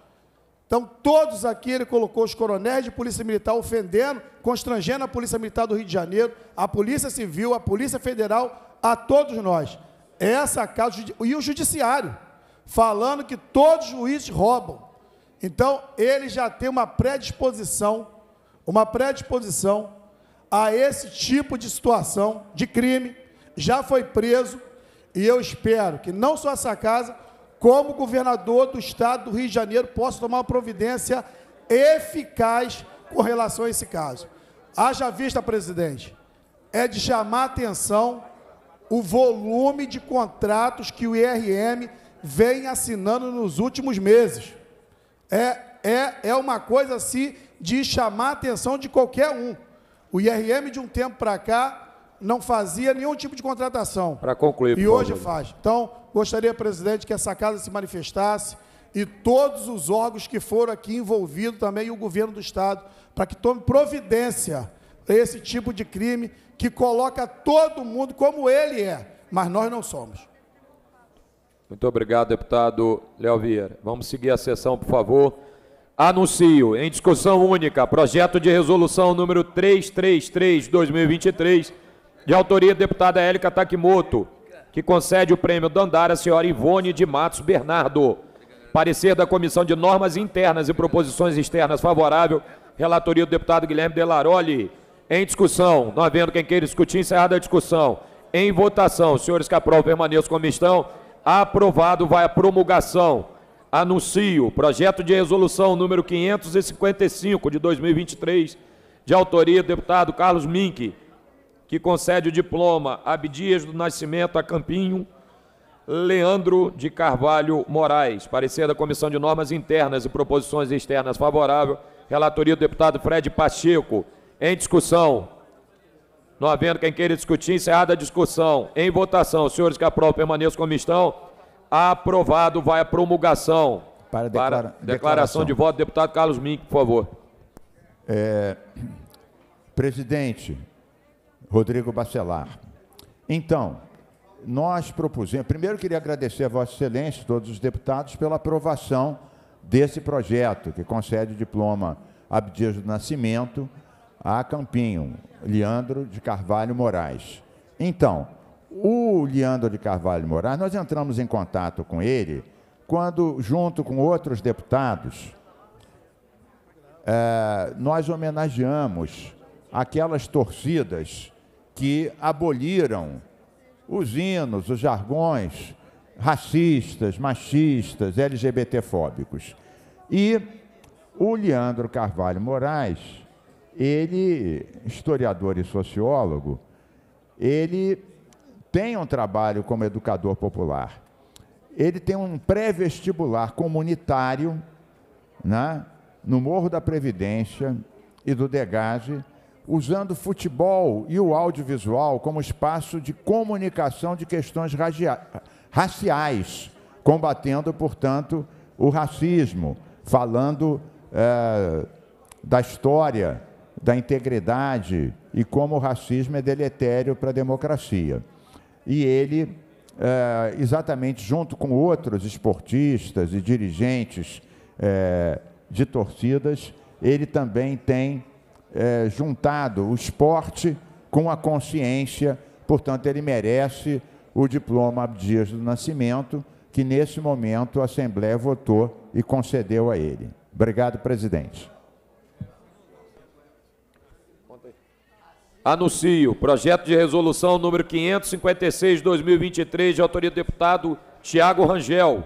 Então, todos aqui, ele colocou os coronéis de polícia militar ofendendo, constrangendo a polícia militar do Rio de Janeiro, a polícia civil, a polícia federal, a todos nós. Essa casa, e o judiciário, falando que todos os juízes roubam. Então, ele já tem uma predisposição, uma predisposição a esse tipo de situação, de crime, já foi preso, e eu espero que não só essa casa, como governador do estado do Rio de Janeiro, posso tomar uma providência eficaz com relação a esse caso. Haja vista, presidente, é de chamar atenção o volume de contratos que o IRM vem assinando nos últimos meses. É, é, é uma coisa assim de chamar a atenção de qualquer um. O IRM, de um tempo para cá, não fazia nenhum tipo de contratação. Para concluir. E hoje favor. faz. Então, gostaria, presidente, que essa casa se manifestasse e todos os órgãos que foram aqui envolvidos também e o governo do Estado, para que tome providência a esse tipo de crime que coloca todo mundo como ele é, mas nós não somos. Muito obrigado, deputado Léo Vieira. Vamos seguir a sessão, por favor. Anuncio em discussão única projeto de resolução número 333 2023 de autoria deputada Élica Takimoto, que concede o prêmio Dandara à senhora Ivone de Matos Bernardo. Parecer da Comissão de Normas Internas e Proposições Externas favorável, relatoria do deputado Guilherme Delaroli. Em discussão, não havendo quem queira discutir, encerrada a discussão. Em votação, senhores que aprovam, permaneçam como estão. Aprovado, vai a promulgação. Anuncio, projeto de resolução número 555 de 2023, de autoria do deputado Carlos Mink, que concede o diploma Abdias do Nascimento a Campinho, Leandro de Carvalho Moraes. Parecer da Comissão de Normas Internas e Proposições Externas favorável. Relatoria do deputado Fred Pacheco. Em discussão. Não havendo quem queira discutir, encerrada a discussão. Em votação, senhores que aprovam, permaneçam como estão. Aprovado, vai a promulgação. Para, declara Para declaração, declaração de voto, deputado Carlos Mink, por favor. É, presidente, Rodrigo Bacelar. Então, nós propusemos. Primeiro, queria agradecer a Vossa Excelência, todos os deputados, pela aprovação desse projeto, que concede o diploma Abdias do Nascimento a Campinho, Leandro de Carvalho Moraes. Então, o Leandro de Carvalho Moraes, nós entramos em contato com ele quando, junto com outros deputados, eh, nós homenageamos aquelas torcidas que aboliram os hinos, os jargões racistas, machistas, LGBTfóbicos. E o Leandro Carvalho Moraes, ele, historiador e sociólogo, ele tem um trabalho como educador popular. Ele tem um pré-vestibular comunitário né, no Morro da Previdência e do Degage, usando futebol e o audiovisual como espaço de comunicação de questões raciais, combatendo, portanto, o racismo, falando é, da história, da integridade e como o racismo é deletério para a democracia. E ele, é, exatamente junto com outros esportistas e dirigentes é, de torcidas, ele também tem é, juntado o esporte com a consciência, portanto, ele merece o diploma Abdias do Nascimento, que nesse momento a Assembleia votou e concedeu a ele. Obrigado, presidente. Anuncio. Projeto de resolução número 556-2023, de autoria do deputado Tiago Rangel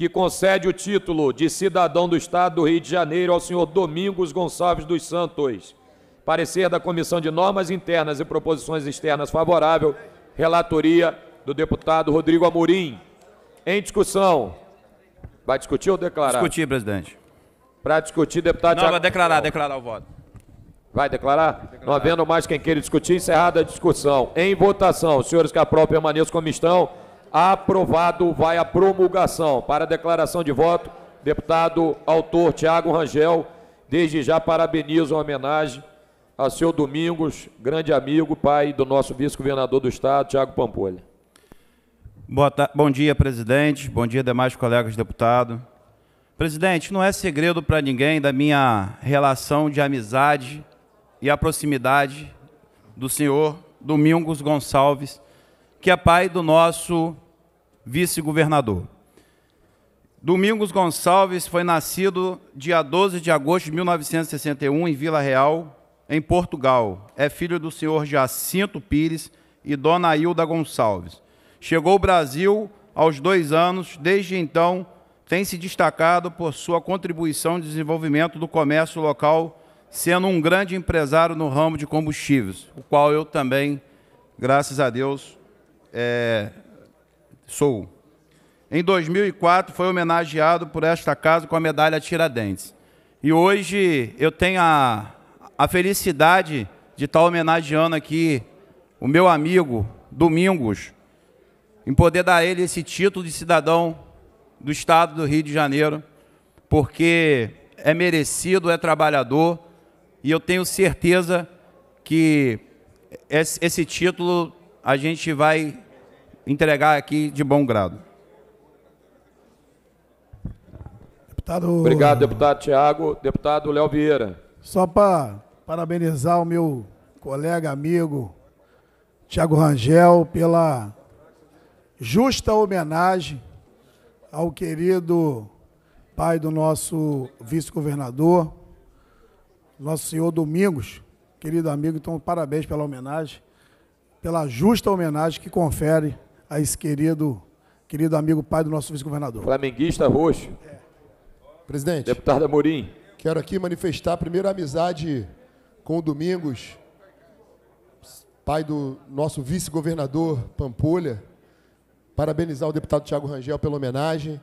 que concede o título de cidadão do Estado do Rio de Janeiro ao senhor Domingos Gonçalves dos Santos. Parecer da Comissão de Normas Internas e Proposições Externas favorável, relatoria do deputado Rodrigo Amorim. Em discussão. Vai discutir ou declarar? Discutir, presidente. Para discutir, deputado Não, Tiago... vai declarar, declarar o voto. Vai declarar? declarar? Não havendo mais quem queira discutir, encerrada a discussão. Em votação, senhores que aprovam permaneçam como estão. Aprovado, vai a promulgação. Para a declaração de voto, deputado autor Tiago Rangel, desde já parabenizo a homenagem a seu Domingos, grande amigo, pai do nosso vice-governador do Estado, Tiago Pampolha. Bom dia, presidente. Bom dia, demais colegas deputados. Presidente, não é segredo para ninguém da minha relação de amizade e a proximidade do senhor Domingos Gonçalves, que é pai do nosso vice-governador. Domingos Gonçalves foi nascido dia 12 de agosto de 1961 em Vila Real, em Portugal. É filho do senhor Jacinto Pires e dona Hilda Gonçalves. Chegou ao Brasil aos dois anos, desde então tem se destacado por sua contribuição no desenvolvimento do comércio local, sendo um grande empresário no ramo de combustíveis, o qual eu também, graças a Deus, é, Sou. Em 2004 foi homenageado por esta casa com a medalha Tiradentes. E hoje eu tenho a, a felicidade de estar homenageando aqui o meu amigo Domingos, em poder dar a ele esse título de cidadão do Estado do Rio de Janeiro, porque é merecido, é trabalhador, e eu tenho certeza que esse título a gente vai entregar aqui de bom grado. Deputado... Obrigado, deputado Tiago. Deputado Léo Vieira. Só para parabenizar o meu colega, amigo Tiago Rangel pela justa homenagem ao querido pai do nosso vice-governador, nosso senhor Domingos, querido amigo. Então, parabéns pela homenagem pela justa homenagem que confere a esse querido, querido amigo pai do nosso vice-governador. Flamenguista roxo. É. Presidente. Deputado Amorim. Quero aqui manifestar a primeira amizade com o Domingos, pai do nosso vice-governador Pampolha. Parabenizar o deputado Tiago Rangel pela homenagem.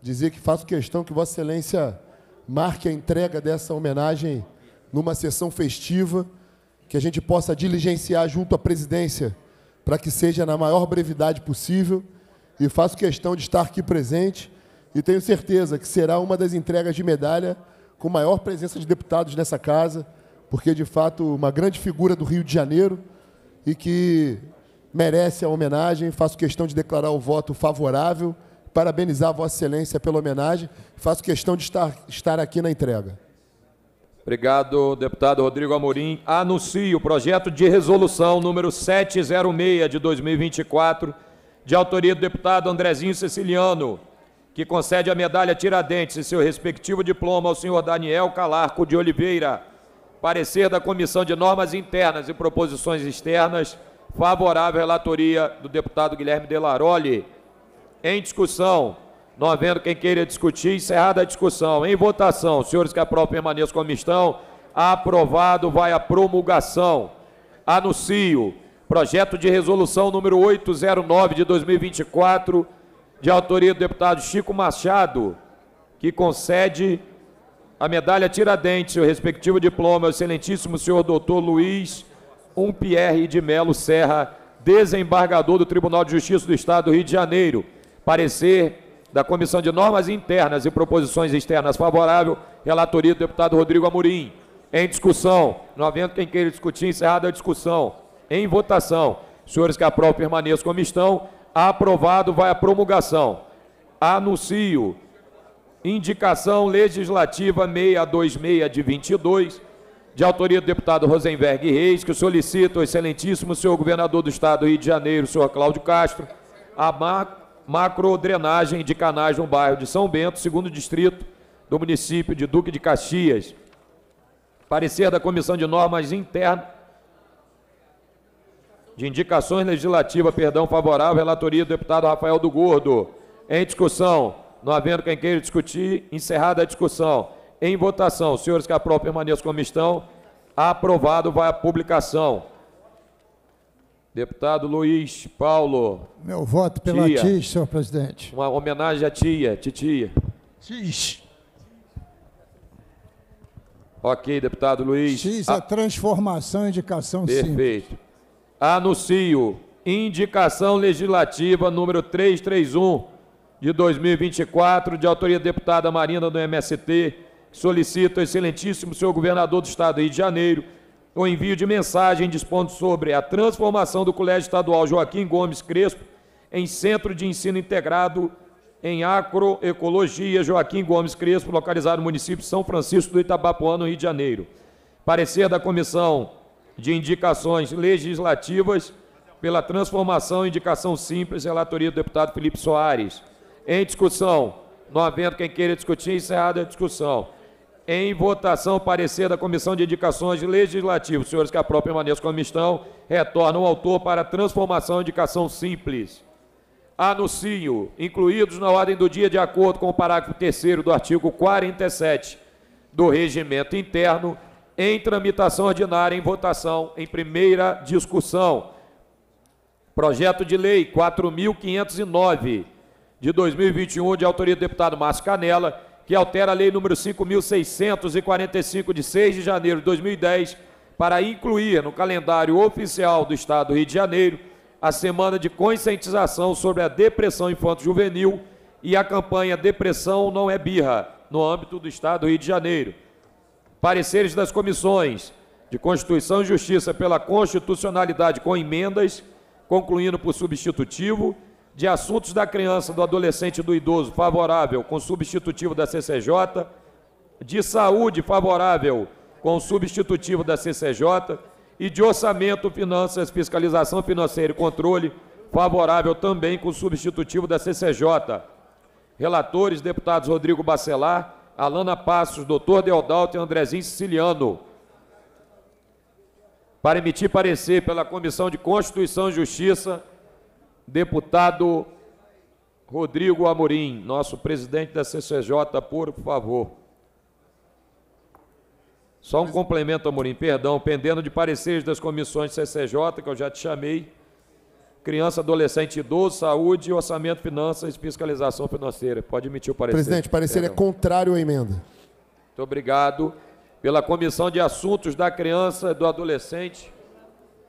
Dizer que faço questão que Vossa Excelência marque a entrega dessa homenagem numa sessão festiva que a gente possa diligenciar junto à presidência para que seja na maior brevidade possível. E faço questão de estar aqui presente e tenho certeza que será uma das entregas de medalha com maior presença de deputados nessa casa, porque de fato uma grande figura do Rio de Janeiro e que merece a homenagem. Faço questão de declarar o voto favorável, parabenizar a Vossa Excelência pela homenagem. Faço questão de estar, estar aqui na entrega. Obrigado, deputado Rodrigo Amorim. Anuncio o projeto de resolução número 706 de 2024, de autoria do deputado Andrezinho Siciliano, que concede a medalha Tiradentes e seu respectivo diploma ao senhor Daniel Calarco de Oliveira. Parecer da Comissão de Normas Internas e Proposições Externas, favorável à relatoria do deputado Guilherme Delaroli. Em discussão. Não havendo quem queira discutir, encerrada a discussão. Em votação, senhores que aprovam, permaneçam como estão. Aprovado, vai a promulgação. Anuncio. Projeto de resolução número 809 de 2024, de autoria do deputado Chico Machado, que concede a medalha Tiradentes, o respectivo diploma, ao excelentíssimo senhor doutor Luiz Umpierre de Melo Serra, desembargador do Tribunal de Justiça do Estado do Rio de Janeiro. Parecer da Comissão de Normas Internas e Proposições Externas favorável, relatoria do deputado Rodrigo Amorim. Em discussão, não havendo quem queira discutir, encerrada a discussão. Em votação, senhores que aprovam, permaneçam como estão. Aprovado, vai à promulgação. Anuncio indicação legislativa 626 de 22, de autoria do deputado Rosenberg Reis, que solicita o excelentíssimo senhor governador do estado do Rio de Janeiro, senhor Cláudio Castro, a marca macrodrenagem de canais no bairro de São Bento, segundo distrito do município de Duque de Caxias. Parecer da Comissão de Normas Internas de Indicações Legislativas, perdão, favorável, relatoria do deputado Rafael do Gordo. Em discussão, não havendo quem queira discutir, encerrada a discussão. Em votação, senhores que aprovam permaneçam como estão. Aprovado vai a publicação. Deputado Luiz Paulo. Meu voto pela tia. TIS, senhor presidente. Uma homenagem à tia, titia. TIS. Ok, deputado Luiz. X é a... Ah. transformação e indicação Perfeito. Simples. Anuncio indicação legislativa número 331 de 2024, de autoria deputada Marina do MST, que solicita ao excelentíssimo senhor governador do estado do Rio de Janeiro o envio de mensagem dispondo sobre a transformação do Colégio Estadual Joaquim Gomes Crespo em Centro de Ensino Integrado em Agroecologia Joaquim Gomes Crespo, localizado no município de São Francisco do Itabapuã, no Rio de Janeiro. Parecer da Comissão de Indicações Legislativas pela transformação indicação simples, relatoria do deputado Felipe Soares. Em discussão, não havendo quem queira discutir, encerrada a discussão. Em votação, parecer da Comissão de Indicações Legislativas. Senhores que a com a estão, retorna o autor para transformação indicação simples. Anuncio, incluídos na ordem do dia de acordo com o parágrafo 3 do artigo 47 do Regimento Interno, em tramitação ordinária, em votação, em primeira discussão. Projeto de Lei 4.509, de 2021, de autoria do deputado Márcio Canela, que altera a lei número 5.645, de 6 de janeiro de 2010, para incluir no calendário oficial do Estado do Rio de Janeiro a semana de conscientização sobre a depressão infanto-juvenil e a campanha Depressão Não é Birra, no âmbito do Estado do Rio de Janeiro. Pareceres das comissões de Constituição e Justiça pela constitucionalidade com emendas, concluindo por substitutivo de assuntos da criança, do adolescente e do idoso, favorável, com substitutivo da CCJ, de saúde, favorável, com substitutivo da CCJ, e de orçamento, finanças, fiscalização financeira e controle, favorável também com substitutivo da CCJ. Relatores, deputados Rodrigo Bacelar, Alana Passos, doutor Deodalto e Andrezinho Siciliano. Para emitir parecer pela Comissão de Constituição e Justiça, deputado Rodrigo Amorim, nosso presidente da CCJ, por favor. Só um complemento, Amorim, perdão, pendendo de pareceres das comissões CCJ, que eu já te chamei, criança, adolescente, idoso, saúde, orçamento, finanças, fiscalização financeira. Pode emitir o parecer. Presidente, parecer é perdão. é contrário à emenda. Muito obrigado. Pela Comissão de Assuntos da Criança e do Adolescente,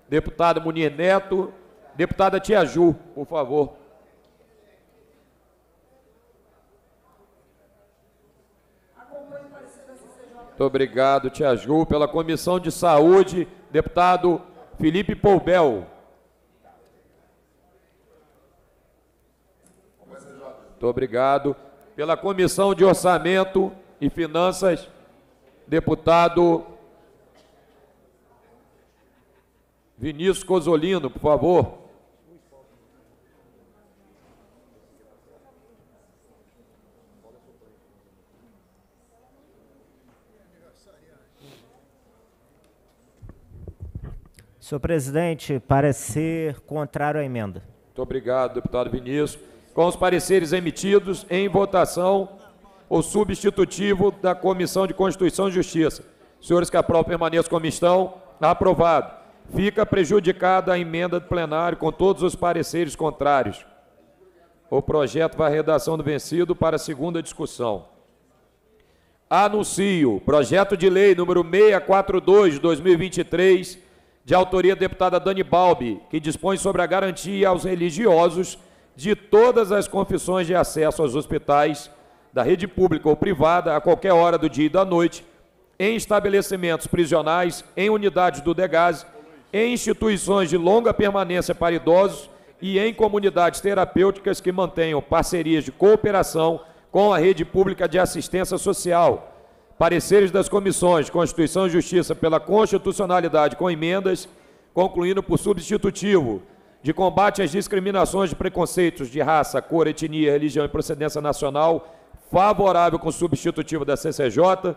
deputado Munir Neto, Deputada Tia Ju, por favor. Muito obrigado, Tia Ju. Pela Comissão de Saúde, deputado Felipe Poubel. Muito obrigado. Pela Comissão de Orçamento e Finanças, deputado Vinícius Cosolino, por favor. Senhor presidente, parecer contrário à emenda. Muito obrigado, deputado Vinícius. Com os pareceres emitidos em votação, o substitutivo da Comissão de Constituição e Justiça. Senhores que aprovam, permaneçam como estão. Aprovado. Fica prejudicada a emenda do plenário com todos os pareceres contrários. O projeto vai à redação do vencido para segunda discussão. Anuncio projeto de lei número 642 2023 de autoria da deputada Dani Balbi, que dispõe sobre a garantia aos religiosos de todas as confissões de acesso aos hospitais da rede pública ou privada a qualquer hora do dia e da noite, em estabelecimentos prisionais, em unidades do DEGAS, em instituições de longa permanência para idosos e em comunidades terapêuticas que mantenham parcerias de cooperação com a rede pública de assistência social, Pareceres das comissões Constituição e Justiça pela constitucionalidade com emendas, concluindo por substitutivo de combate às discriminações de preconceitos de raça, cor, etnia, religião e procedência nacional, favorável com substitutivo da CCJ,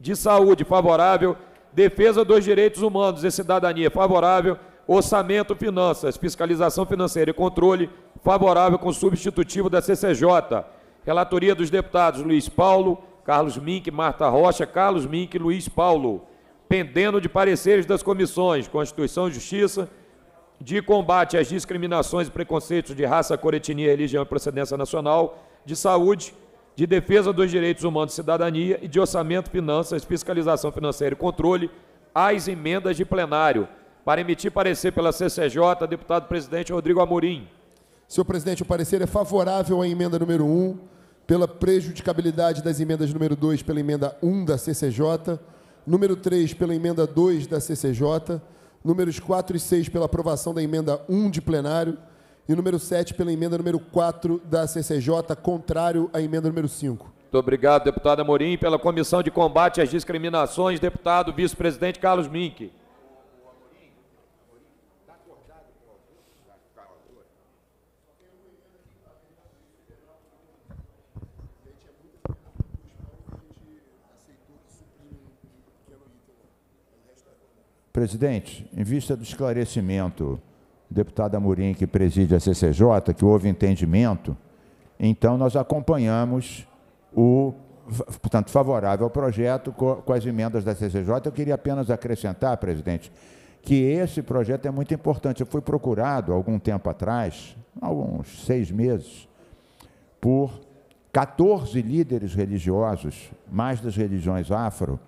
de saúde, favorável, defesa dos direitos humanos e cidadania, favorável, orçamento, finanças, fiscalização financeira e controle, favorável com substitutivo da CCJ, relatoria dos deputados Luiz Paulo, Carlos Mink, Marta Rocha, Carlos Mink, Luiz Paulo. Pendendo de pareceres das comissões Constituição e Justiça, de combate às discriminações e preconceitos de raça, cor, etnia, religião e procedência nacional, de saúde, de defesa dos direitos humanos e cidadania e de orçamento, finanças, fiscalização financeira e controle, às emendas de plenário. Para emitir parecer pela CCJ, deputado presidente Rodrigo Amorim. Senhor presidente, o parecer é favorável à emenda número 1. Um pela prejudicabilidade das emendas número 2 pela emenda 1 da CCJ, número 3 pela emenda 2 da CCJ, números 4 e 6 pela aprovação da emenda 1 de plenário e número 7 pela emenda número 4 da CCJ, contrário à emenda número 5. Muito obrigado, deputada Morim, pela Comissão de Combate às Discriminações, deputado vice-presidente Carlos Mink. Presidente, em vista do esclarecimento, deputada Amorim, que preside a CCJ, que houve entendimento, então nós acompanhamos o, portanto, favorável ao projeto com as emendas da CCJ. Eu queria apenas acrescentar, presidente, que esse projeto é muito importante. Eu fui procurado algum tempo atrás, alguns seis meses, por 14 líderes religiosos, mais das religiões afro,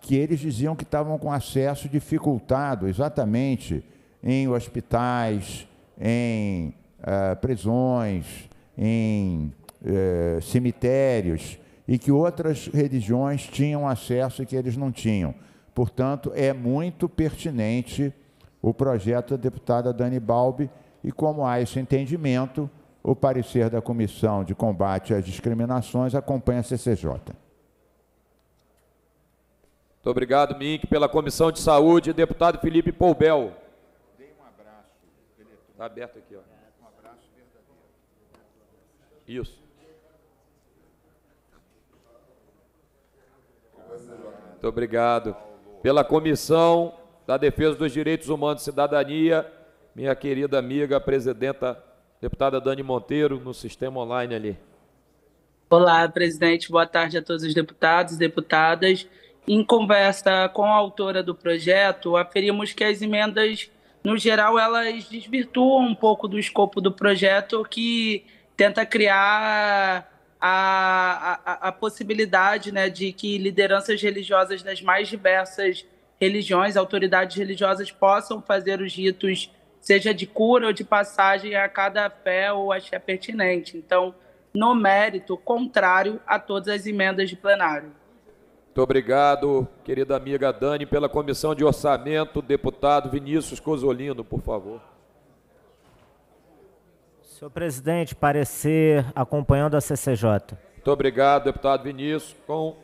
que eles diziam que estavam com acesso dificultado, exatamente em hospitais, em eh, prisões, em eh, cemitérios, e que outras religiões tinham acesso e que eles não tinham. Portanto, é muito pertinente o projeto da deputada Dani Balbi, e como há esse entendimento, o parecer da Comissão de Combate às Discriminações acompanha a CCJ. Muito obrigado, Mink, pela Comissão de Saúde, deputado Felipe Poubel. Dei um abraço. Está aberto aqui, ó. É, um abraço verdadeiro. Isso. Muito obrigado. Pela Comissão da Defesa dos Direitos Humanos e Cidadania, minha querida amiga, a presidenta, deputada Dani Monteiro, no sistema online ali. Olá, presidente. Boa tarde a todos os deputados e deputadas. Em conversa com a autora do projeto, aferimos que as emendas, no geral, elas desvirtuam um pouco do escopo do projeto que tenta criar a, a, a possibilidade né, de que lideranças religiosas das mais diversas religiões, autoridades religiosas possam fazer os ritos, seja de cura ou de passagem a cada fé ou axé pertinente. Então, no mérito, contrário a todas as emendas de plenário. Muito obrigado, querida amiga Dani, pela comissão de orçamento. Deputado Vinícius Cozolino, por favor. Senhor presidente, parecer acompanhando a CCJ. Muito obrigado, deputado Vinícius. Com,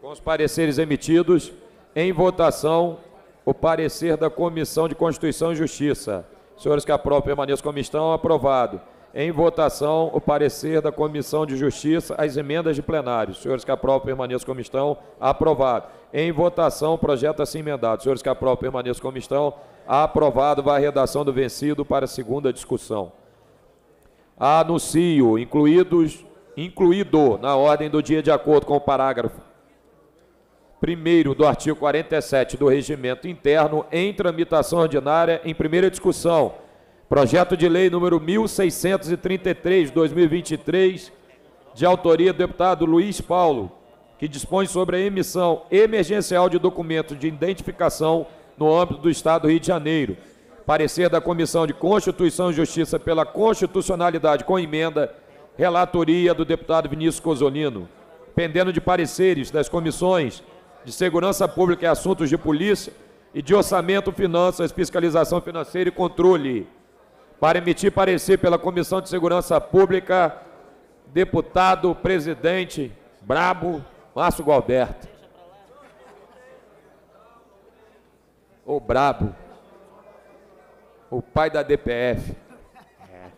com os pareceres emitidos, em votação, o parecer da Comissão de Constituição e Justiça. Senhores que aprovam, permaneçam como estão. Aprovado em votação o parecer da Comissão de Justiça às emendas de plenário. Senhores que aprovam, permaneçam como estão. Aprovado. Em votação o projeto assim emendado. Senhores que aprovam, permaneçam como estão. Aprovado. Vai a redação do vencido para segunda discussão. Anuncio, incluídos, incluído na ordem do dia de acordo com o parágrafo primeiro do artigo 47 do Regimento Interno, em tramitação ordinária, em primeira discussão Projeto de lei número 1633, 2023, de autoria do deputado Luiz Paulo, que dispõe sobre a emissão emergencial de documentos de identificação no âmbito do Estado do Rio de Janeiro. Parecer da Comissão de Constituição e Justiça pela Constitucionalidade com emenda, relatoria do deputado Vinícius Cozolino. Pendendo de pareceres das comissões de Segurança Pública e Assuntos de Polícia e de Orçamento, Finanças, Fiscalização Financeira e Controle. Para emitir parecer pela Comissão de Segurança Pública, deputado presidente Brabo Márcio Gualberto. O Brabo. O pai da DPF. É.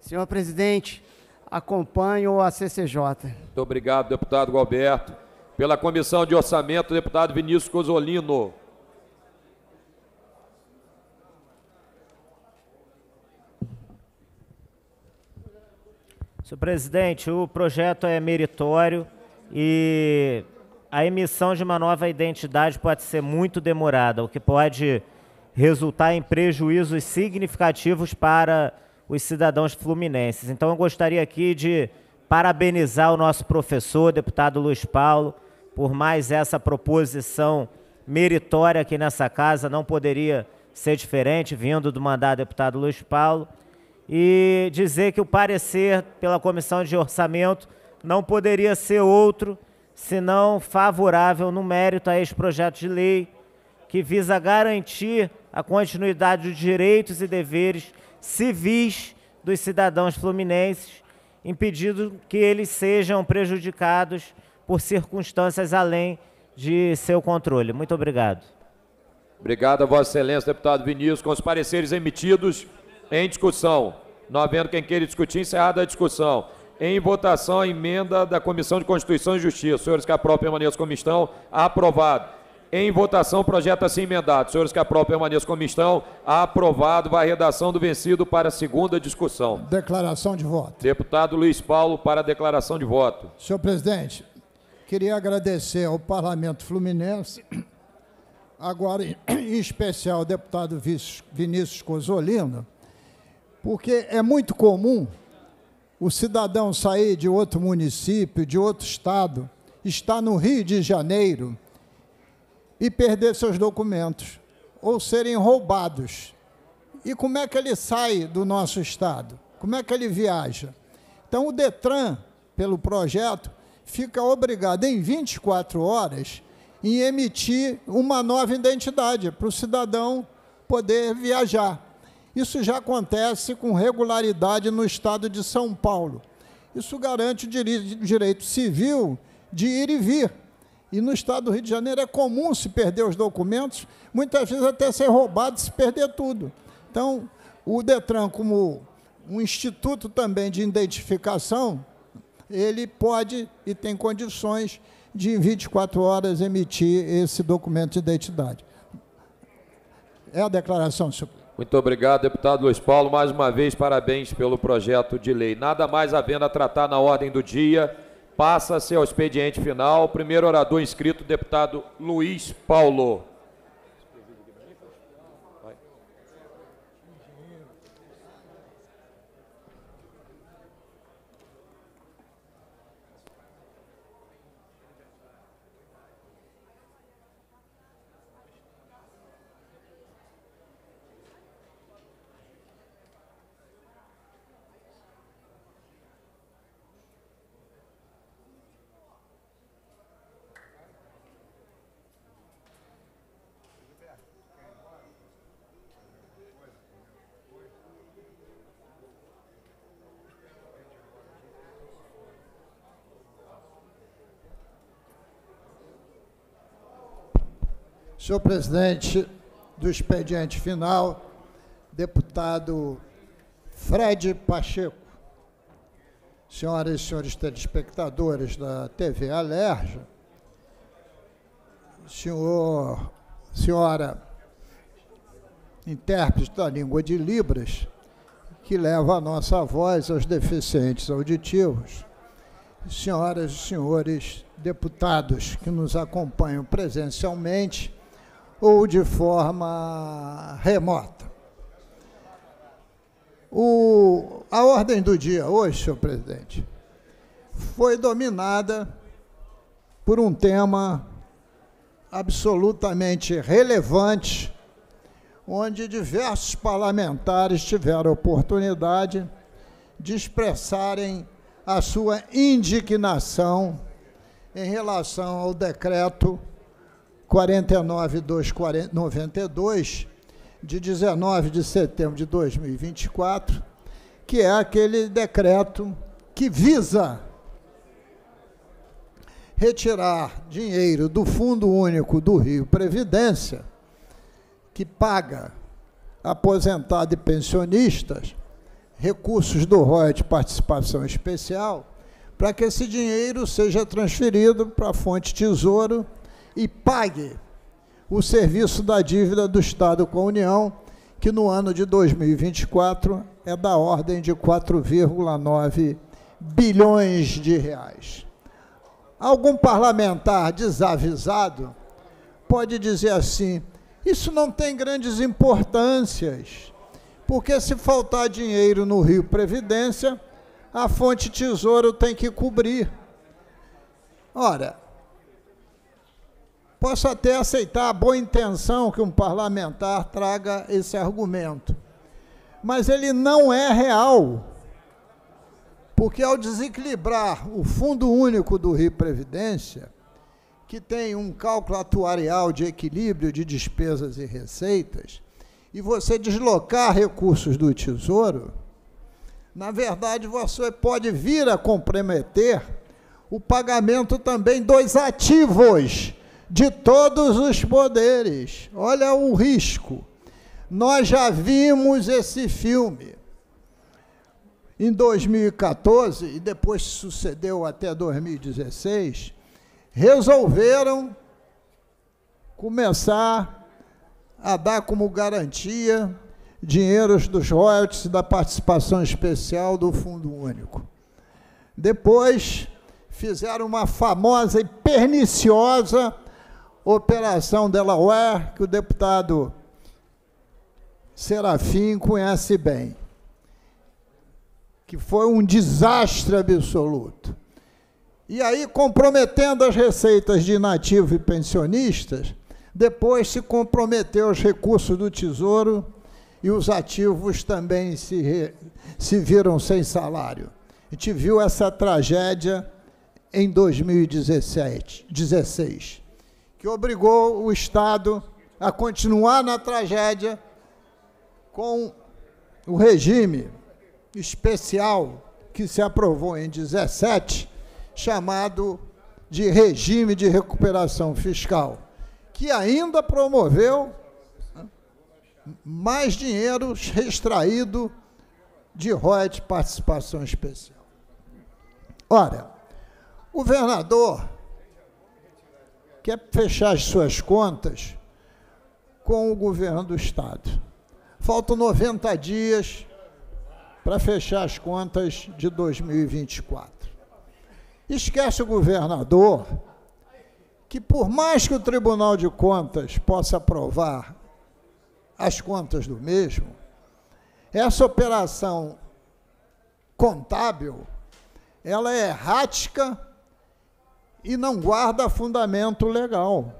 Senhor presidente, acompanho a CCJ. Muito obrigado, deputado Gualberto. Pela Comissão de Orçamento, deputado Vinícius Cozolino. Senhor presidente, o projeto é meritório e a emissão de uma nova identidade pode ser muito demorada, o que pode resultar em prejuízos significativos para os cidadãos fluminenses. Então, eu gostaria aqui de parabenizar o nosso professor, deputado Luiz Paulo, por mais essa proposição meritória aqui nessa casa, não poderia ser diferente, vindo do mandado deputado Luiz Paulo e dizer que o parecer pela Comissão de Orçamento não poderia ser outro senão favorável no mérito a este projeto de lei que visa garantir a continuidade dos direitos e deveres civis dos cidadãos fluminenses, impedindo que eles sejam prejudicados por circunstâncias além de seu controle. Muito obrigado. Obrigado a Vossa Excelência, deputado Vinícius, com os pareceres emitidos. Em discussão. Não havendo quem queira discutir, encerrada a discussão. Em votação, a emenda da Comissão de Constituição e Justiça. Senhores que aprovam, permaneçam como estão. Aprovado. Em votação, projeto assim emendado. Senhores que aprovam, permaneçam como estão. Aprovado. Vai a redação do vencido para segunda discussão. Declaração de voto. Deputado Luiz Paulo para a declaração de voto. Senhor presidente, queria agradecer ao Parlamento Fluminense, agora em especial ao deputado Vinícius Cozolino, porque é muito comum o cidadão sair de outro município, de outro estado, estar no Rio de Janeiro e perder seus documentos ou serem roubados. E como é que ele sai do nosso estado? Como é que ele viaja? Então o Detran, pelo projeto, fica obrigado em 24 horas em emitir uma nova identidade para o cidadão poder viajar. Isso já acontece com regularidade no estado de São Paulo. Isso garante o direito civil de ir e vir. E no estado do Rio de Janeiro é comum se perder os documentos, muitas vezes até ser roubado se perder tudo. Então, o Detran, como um instituto também de identificação, ele pode e tem condições de, em 24 horas, emitir esse documento de identidade. É a declaração, senhor. Muito obrigado, deputado Luiz Paulo. Mais uma vez, parabéns pelo projeto de lei. Nada mais havendo a tratar na ordem do dia. Passa-se ao expediente final. Primeiro orador inscrito, deputado Luiz Paulo. Senhor presidente do expediente final, deputado Fred Pacheco. Senhoras e senhores telespectadores da TV Alerja, senhor, senhora intérprete da língua de Libras, que leva a nossa voz aos deficientes auditivos, senhoras e senhores deputados que nos acompanham presencialmente ou de forma remota. O, a ordem do dia hoje, senhor presidente, foi dominada por um tema absolutamente relevante, onde diversos parlamentares tiveram oportunidade de expressarem a sua indignação em relação ao decreto 49292, de 19 de setembro de 2024, que é aquele decreto que visa retirar dinheiro do Fundo Único do Rio Previdência, que paga aposentado e pensionistas, recursos do ROI de participação especial, para que esse dinheiro seja transferido para a fonte tesouro e pague o serviço da dívida do Estado com a União, que no ano de 2024 é da ordem de 4,9 bilhões de reais. Algum parlamentar desavisado pode dizer assim: isso não tem grandes importâncias, porque se faltar dinheiro no Rio Previdência, a fonte tesouro tem que cobrir. Ora, Posso até aceitar a boa intenção que um parlamentar traga esse argumento, mas ele não é real. Porque ao desequilibrar o Fundo Único do Rio Previdência, que tem um cálculo atuarial de equilíbrio de despesas e receitas, e você deslocar recursos do Tesouro, na verdade você pode vir a comprometer o pagamento também dos ativos de todos os poderes. Olha o risco. Nós já vimos esse filme em 2014 e depois sucedeu até 2016. Resolveram começar a dar como garantia dinheiros dos royalties da participação especial do Fundo Único. Depois fizeram uma famosa e perniciosa Operação Delaware, que o deputado Serafim conhece bem, que foi um desastre absoluto. E aí, comprometendo as receitas de nativos e pensionistas, depois se comprometeu os recursos do Tesouro e os ativos também se, re, se viram sem salário. A gente viu essa tragédia em 2016 que obrigou o Estado a continuar na tragédia com o regime especial que se aprovou em 17, chamado de regime de recuperação fiscal, que ainda promoveu mais dinheiro extraído de royalties participação especial. Ora, governador quer é fechar as suas contas com o governo do Estado. Faltam 90 dias para fechar as contas de 2024. Esquece o governador que, por mais que o Tribunal de Contas possa aprovar as contas do mesmo, essa operação contábil ela é errática e não guarda fundamento legal.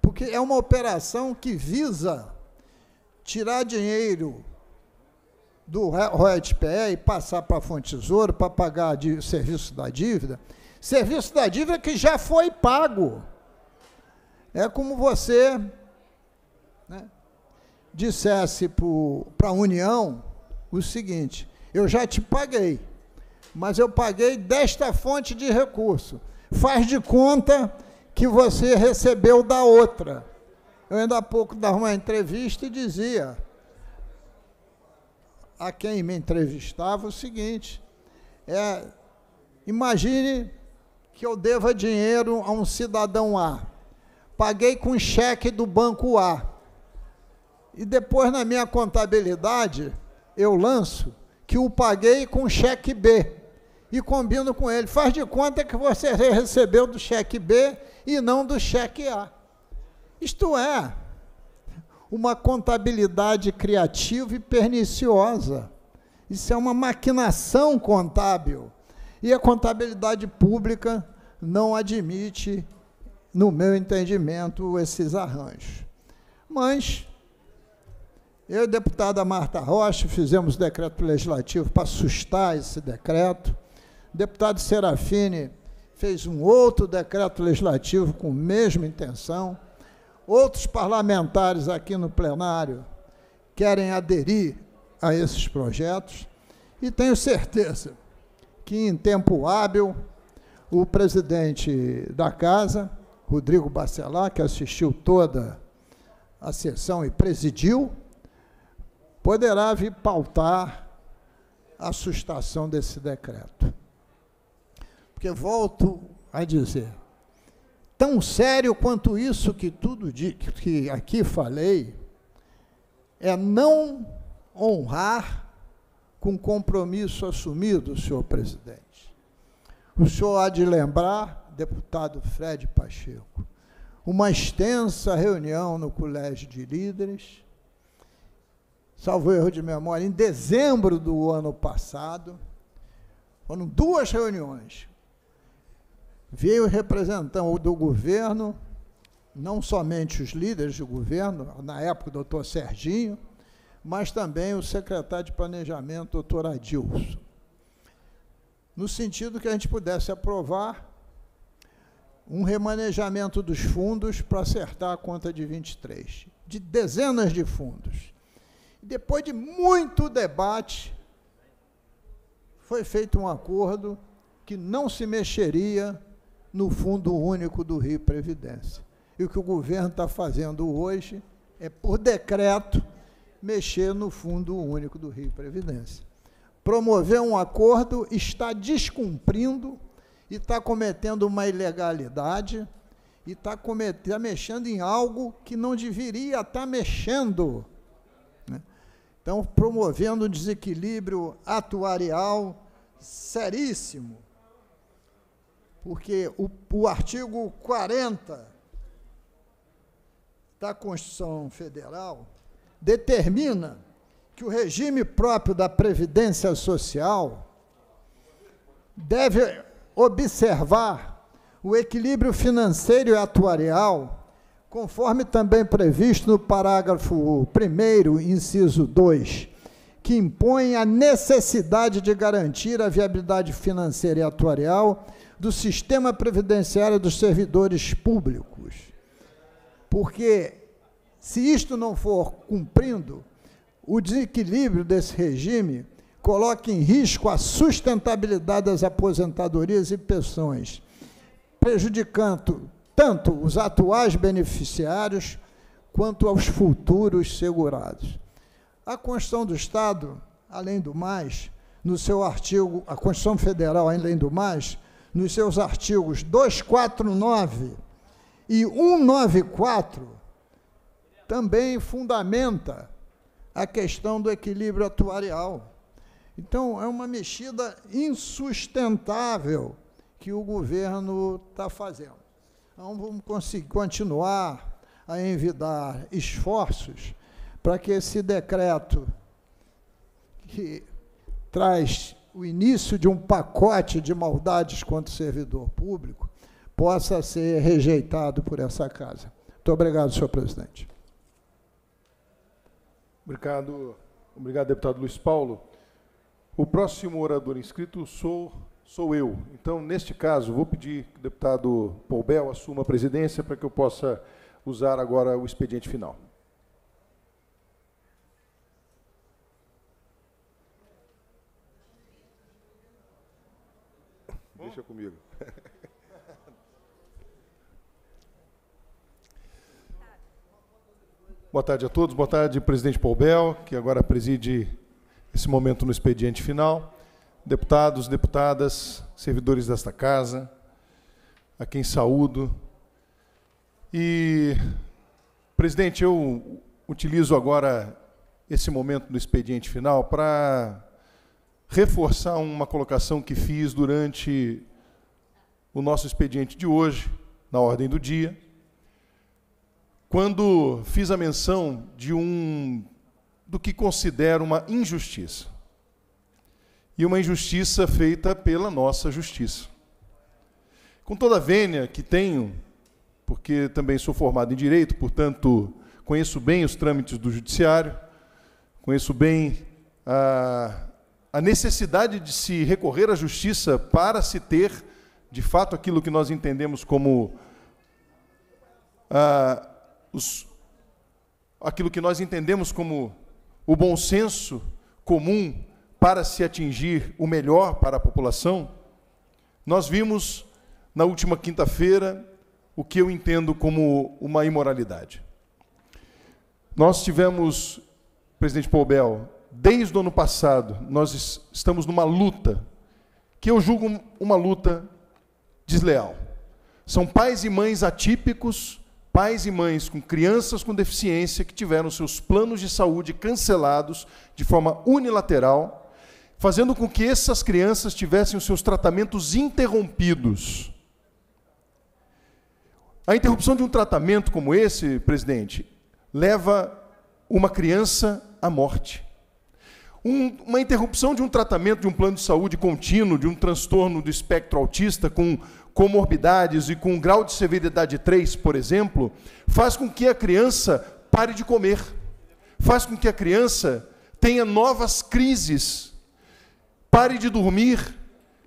Porque é uma operação que visa tirar dinheiro do ROEDPE e passar para a Fonte Tesouro para pagar o serviço da dívida. Serviço da dívida que já foi pago. É como você né, dissesse para a União o seguinte: eu já te paguei, mas eu paguei desta fonte de recurso. Faz de conta que você recebeu da outra. Eu ainda há pouco dava uma entrevista e dizia a quem me entrevistava o seguinte: é, imagine que eu deva dinheiro a um cidadão A. Paguei com cheque do banco A. E depois na minha contabilidade eu lanço que o paguei com cheque B e combino com ele. Faz de conta que você recebeu do cheque B e não do cheque A. Isto é, uma contabilidade criativa e perniciosa. Isso é uma maquinação contábil. E a contabilidade pública não admite, no meu entendimento, esses arranjos. Mas eu e a deputada Marta Rocha fizemos decreto legislativo para assustar esse decreto o deputado Serafini fez um outro decreto legislativo com a mesma intenção. Outros parlamentares aqui no plenário querem aderir a esses projetos e tenho certeza que em tempo hábil o presidente da casa, Rodrigo Bacelar, que assistiu toda a sessão e presidiu, poderá vir pautar a sustação desse decreto. Porque volto a dizer, tão sério quanto isso que tudo que aqui falei, é não honrar com compromisso assumido, senhor presidente. O senhor há de lembrar, deputado Fred Pacheco, uma extensa reunião no Colégio de Líderes, salvo erro de memória, em dezembro do ano passado, foram duas reuniões, Veio o do governo, não somente os líderes do governo, na época o doutor Serginho, mas também o secretário de Planejamento, doutor Adilson. No sentido que a gente pudesse aprovar um remanejamento dos fundos para acertar a conta de 23, de dezenas de fundos. Depois de muito debate, foi feito um acordo que não se mexeria no Fundo Único do Rio Previdência. E o que o governo está fazendo hoje é, por decreto, mexer no Fundo Único do Rio Previdência. Promover um acordo está descumprindo e está cometendo uma ilegalidade e está tá mexendo em algo que não deveria estar tá mexendo. Né? Então, promovendo um desequilíbrio atuarial seríssimo porque o, o artigo 40 da Constituição Federal determina que o regime próprio da Previdência Social deve observar o equilíbrio financeiro e atuarial, conforme também previsto no parágrafo 1, inciso 2, que impõe a necessidade de garantir a viabilidade financeira e atuarial do sistema previdenciário dos servidores públicos. Porque se isto não for cumprindo, o desequilíbrio desse regime coloca em risco a sustentabilidade das aposentadorias e pensões, prejudicando tanto os atuais beneficiários quanto aos futuros segurados. A Constituição do Estado, além do mais, no seu artigo, a Constituição Federal, além do mais, nos seus artigos 249 e 194, também fundamenta a questão do equilíbrio atuarial. Então, é uma mexida insustentável que o governo está fazendo. Então, vamos conseguir continuar a envidar esforços para que esse decreto que traz o início de um pacote de maldades contra o servidor público possa ser rejeitado por essa casa. Muito obrigado, senhor presidente. Obrigado, obrigado deputado Luiz Paulo. O próximo orador inscrito sou, sou eu. Então, neste caso, vou pedir que o deputado Polbel assuma a presidência para que eu possa usar agora o expediente final. comigo. Boa tarde a todos. Boa tarde, presidente Poubel, que agora preside esse momento no expediente final. Deputados, deputadas, servidores desta casa, a quem saúdo. E, presidente, eu utilizo agora esse momento no expediente final para reforçar uma colocação que fiz durante o nosso expediente de hoje, na ordem do dia, quando fiz a menção de um do que considero uma injustiça. E uma injustiça feita pela nossa justiça. Com toda a vênia que tenho, porque também sou formado em direito, portanto, conheço bem os trâmites do judiciário, conheço bem a a necessidade de se recorrer à justiça para se ter, de fato, aquilo que nós entendemos como ah, os, aquilo que nós entendemos como o bom senso comum para se atingir o melhor para a população, nós vimos na última quinta-feira o que eu entendo como uma imoralidade. Nós tivemos, presidente Poubel, desde o ano passado, nós estamos numa luta, que eu julgo uma luta desleal. São pais e mães atípicos, pais e mães com crianças com deficiência que tiveram seus planos de saúde cancelados de forma unilateral, fazendo com que essas crianças tivessem os seus tratamentos interrompidos. A interrupção de um tratamento como esse, presidente, leva uma criança à morte um, uma interrupção de um tratamento de um plano de saúde contínuo, de um transtorno do espectro autista com comorbidades e com um grau de severidade 3, por exemplo, faz com que a criança pare de comer, faz com que a criança tenha novas crises, pare de dormir,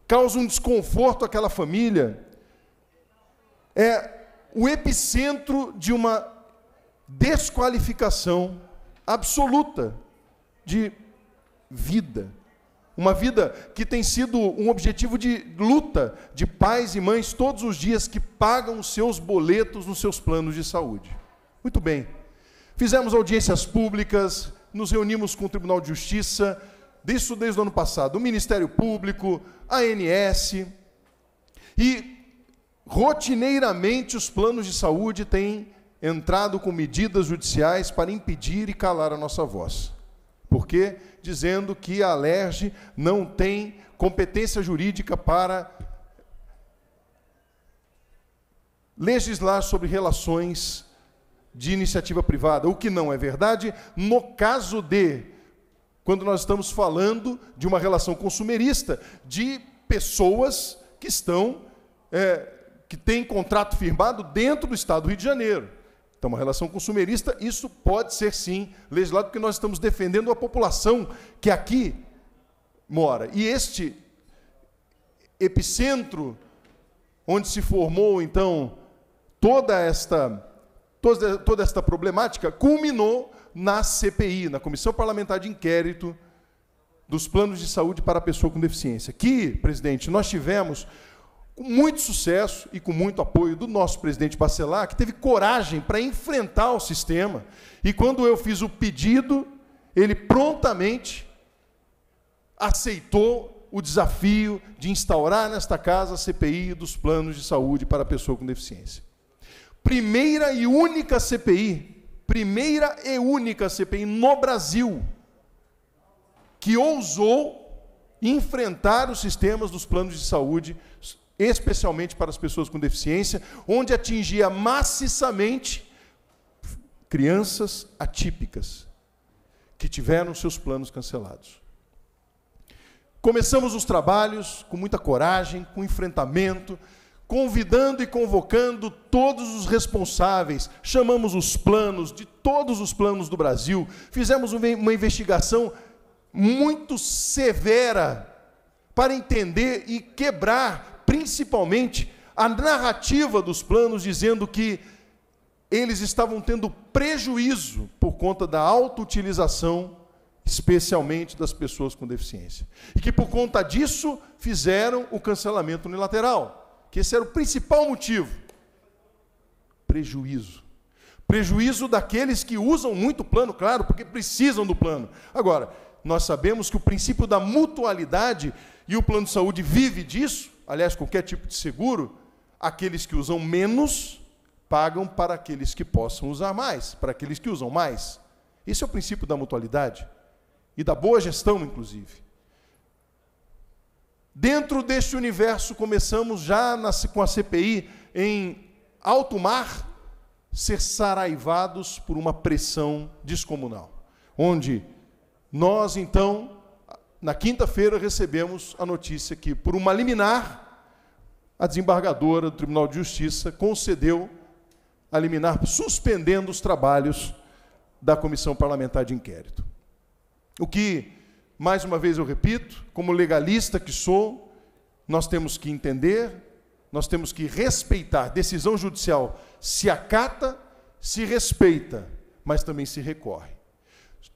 causa um desconforto àquela família. É o epicentro de uma desqualificação absoluta de vida. Uma vida que tem sido um objetivo de luta de pais e mães todos os dias que pagam os seus boletos nos seus planos de saúde. Muito bem. Fizemos audiências públicas, nos reunimos com o Tribunal de Justiça, disso desde o ano passado, o Ministério Público, a ANS, e rotineiramente os planos de saúde têm entrado com medidas judiciais para impedir e calar a nossa voz. Por quê? dizendo que a Alerj não tem competência jurídica para legislar sobre relações de iniciativa privada, o que não é verdade no caso de quando nós estamos falando de uma relação consumerista de pessoas que estão é, que têm contrato firmado dentro do Estado do Rio de Janeiro. Então, uma relação consumerista, isso pode ser sim legislado, porque nós estamos defendendo a população que aqui mora. E este epicentro onde se formou então toda esta toda, toda esta problemática culminou na CPI, na Comissão Parlamentar de Inquérito dos Planos de Saúde para a Pessoa com Deficiência. Que, presidente, nós tivemos com muito sucesso e com muito apoio do nosso presidente Bacelar, que teve coragem para enfrentar o sistema. E quando eu fiz o pedido, ele prontamente aceitou o desafio de instaurar nesta casa a CPI dos planos de saúde para a pessoa com deficiência. Primeira e única CPI, primeira e única CPI no Brasil que ousou enfrentar os sistemas dos planos de saúde especialmente para as pessoas com deficiência, onde atingia maciçamente crianças atípicas que tiveram seus planos cancelados. Começamos os trabalhos com muita coragem, com enfrentamento, convidando e convocando todos os responsáveis, chamamos os planos de todos os planos do Brasil, fizemos uma investigação muito severa para entender e quebrar principalmente a narrativa dos planos dizendo que eles estavam tendo prejuízo por conta da autoutilização, especialmente das pessoas com deficiência. E que por conta disso fizeram o cancelamento unilateral, que esse era o principal motivo. Prejuízo. Prejuízo daqueles que usam muito o plano, claro, porque precisam do plano. Agora, nós sabemos que o princípio da mutualidade e o plano de saúde vive disso, aliás, qualquer tipo de seguro, aqueles que usam menos pagam para aqueles que possam usar mais, para aqueles que usam mais. Esse é o princípio da mutualidade e da boa gestão, inclusive. Dentro deste universo, começamos já na, com a CPI em alto mar ser saraivados por uma pressão descomunal, onde nós então na quinta-feira recebemos a notícia que, por uma liminar, a desembargadora do Tribunal de Justiça concedeu a liminar suspendendo os trabalhos da Comissão Parlamentar de Inquérito. O que, mais uma vez eu repito, como legalista que sou, nós temos que entender, nós temos que respeitar. Decisão judicial se acata, se respeita, mas também se recorre.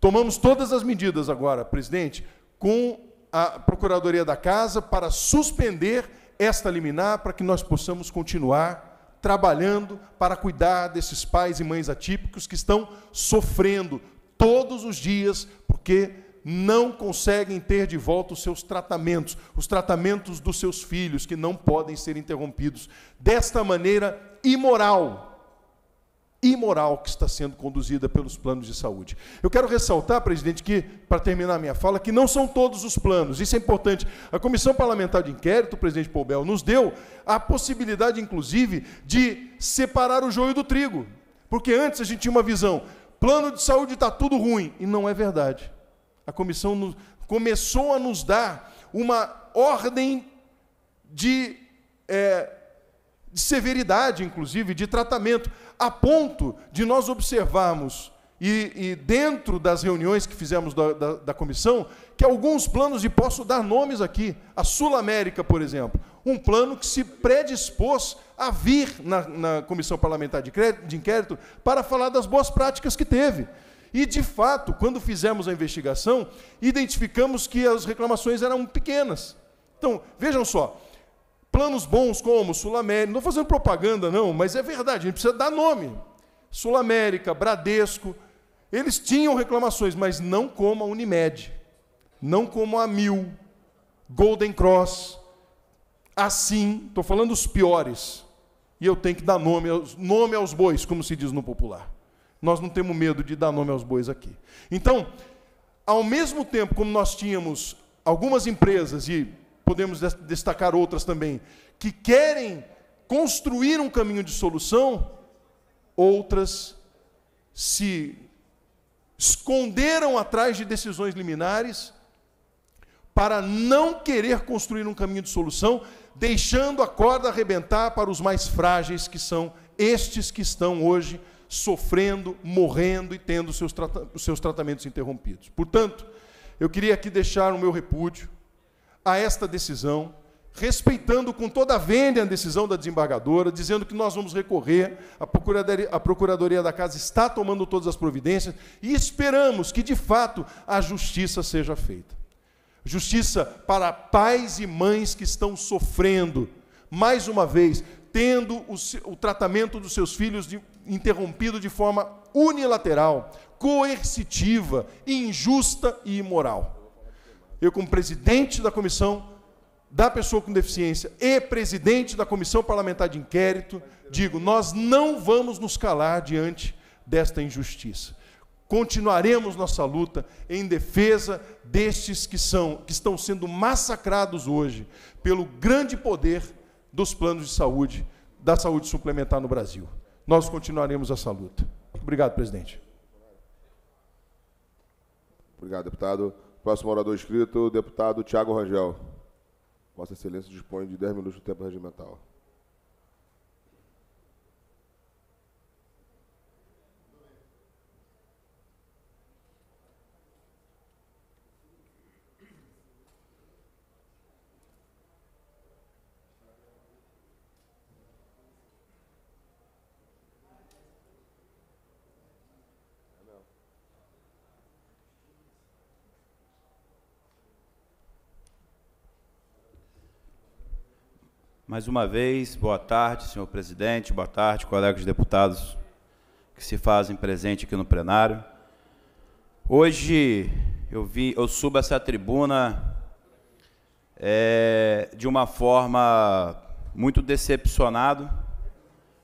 Tomamos todas as medidas agora, presidente, com a Procuradoria da Casa para suspender esta liminar para que nós possamos continuar trabalhando para cuidar desses pais e mães atípicos que estão sofrendo todos os dias porque não conseguem ter de volta os seus tratamentos, os tratamentos dos seus filhos que não podem ser interrompidos desta maneira imoral imoral que está sendo conduzida pelos planos de saúde. Eu quero ressaltar, presidente, que, para terminar minha fala, que não são todos os planos, isso é importante. A Comissão Parlamentar de Inquérito, presidente Poubel, nos deu a possibilidade, inclusive, de separar o joio do trigo. Porque antes a gente tinha uma visão, plano de saúde está tudo ruim, e não é verdade. A comissão nos, começou a nos dar uma ordem de. É, de severidade, inclusive, de tratamento, a ponto de nós observarmos, e, e dentro das reuniões que fizemos da, da, da comissão, que alguns planos, e posso dar nomes aqui, a Sul América, por exemplo, um plano que se predispôs a vir na, na Comissão Parlamentar de, Crédito, de Inquérito para falar das boas práticas que teve. E, de fato, quando fizemos a investigação, identificamos que as reclamações eram pequenas. Então, vejam só, Planos bons como Sulamérica, não estou fazendo propaganda não, mas é verdade, a gente precisa dar nome. Sulamérica, Bradesco, eles tinham reclamações, mas não como a Unimed, não como a Mil, Golden Cross, assim, estou falando os piores, e eu tenho que dar nome aos, nome aos bois, como se diz no popular. Nós não temos medo de dar nome aos bois aqui. Então, ao mesmo tempo como nós tínhamos algumas empresas e podemos destacar outras também, que querem construir um caminho de solução, outras se esconderam atrás de decisões liminares para não querer construir um caminho de solução, deixando a corda arrebentar para os mais frágeis, que são estes que estão hoje sofrendo, morrendo e tendo seus, os seus tratamentos interrompidos. Portanto, eu queria aqui deixar o meu repúdio a esta decisão, respeitando com toda a vênia a decisão da desembargadora, dizendo que nós vamos recorrer, a Procuradoria, a Procuradoria da Casa está tomando todas as providências e esperamos que, de fato, a justiça seja feita. Justiça para pais e mães que estão sofrendo, mais uma vez, tendo o, o tratamento dos seus filhos de, interrompido de forma unilateral, coercitiva, injusta e imoral eu como presidente da comissão da pessoa com deficiência e presidente da comissão parlamentar de inquérito, digo, nós não vamos nos calar diante desta injustiça. Continuaremos nossa luta em defesa destes que são que estão sendo massacrados hoje pelo grande poder dos planos de saúde, da saúde suplementar no Brasil. Nós continuaremos essa luta. Obrigado, presidente. Obrigado, deputado. Próximo orador inscrito, deputado Tiago Rangel. Vossa Excelência dispõe de 10 minutos do tempo regimental. Mais uma vez, boa tarde, senhor presidente, boa tarde, colegas deputados que se fazem presente aqui no plenário. Hoje eu, vi, eu subo essa tribuna é, de uma forma muito decepcionado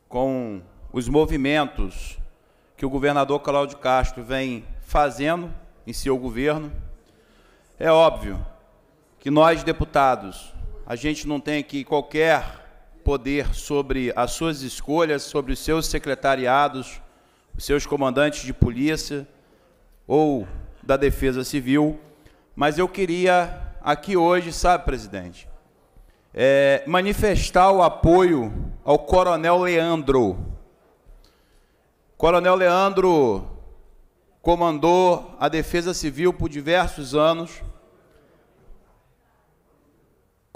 com os movimentos que o governador Cláudio Castro vem fazendo em seu governo. É óbvio que nós, deputados, a gente não tem aqui qualquer poder sobre as suas escolhas, sobre os seus secretariados, os seus comandantes de polícia ou da Defesa Civil, mas eu queria aqui hoje, sabe, presidente, é, manifestar o apoio ao Coronel Leandro. Coronel Leandro comandou a Defesa Civil por diversos anos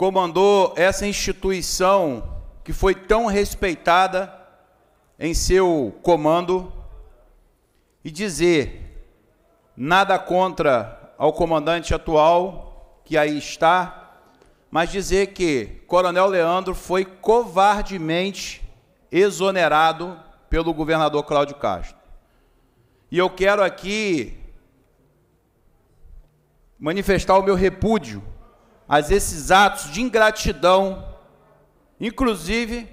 comandou essa instituição que foi tão respeitada em seu comando e dizer nada contra ao comandante atual que aí está, mas dizer que Coronel Leandro foi covardemente exonerado pelo governador Cláudio Castro. E eu quero aqui manifestar o meu repúdio a esses atos de ingratidão. Inclusive,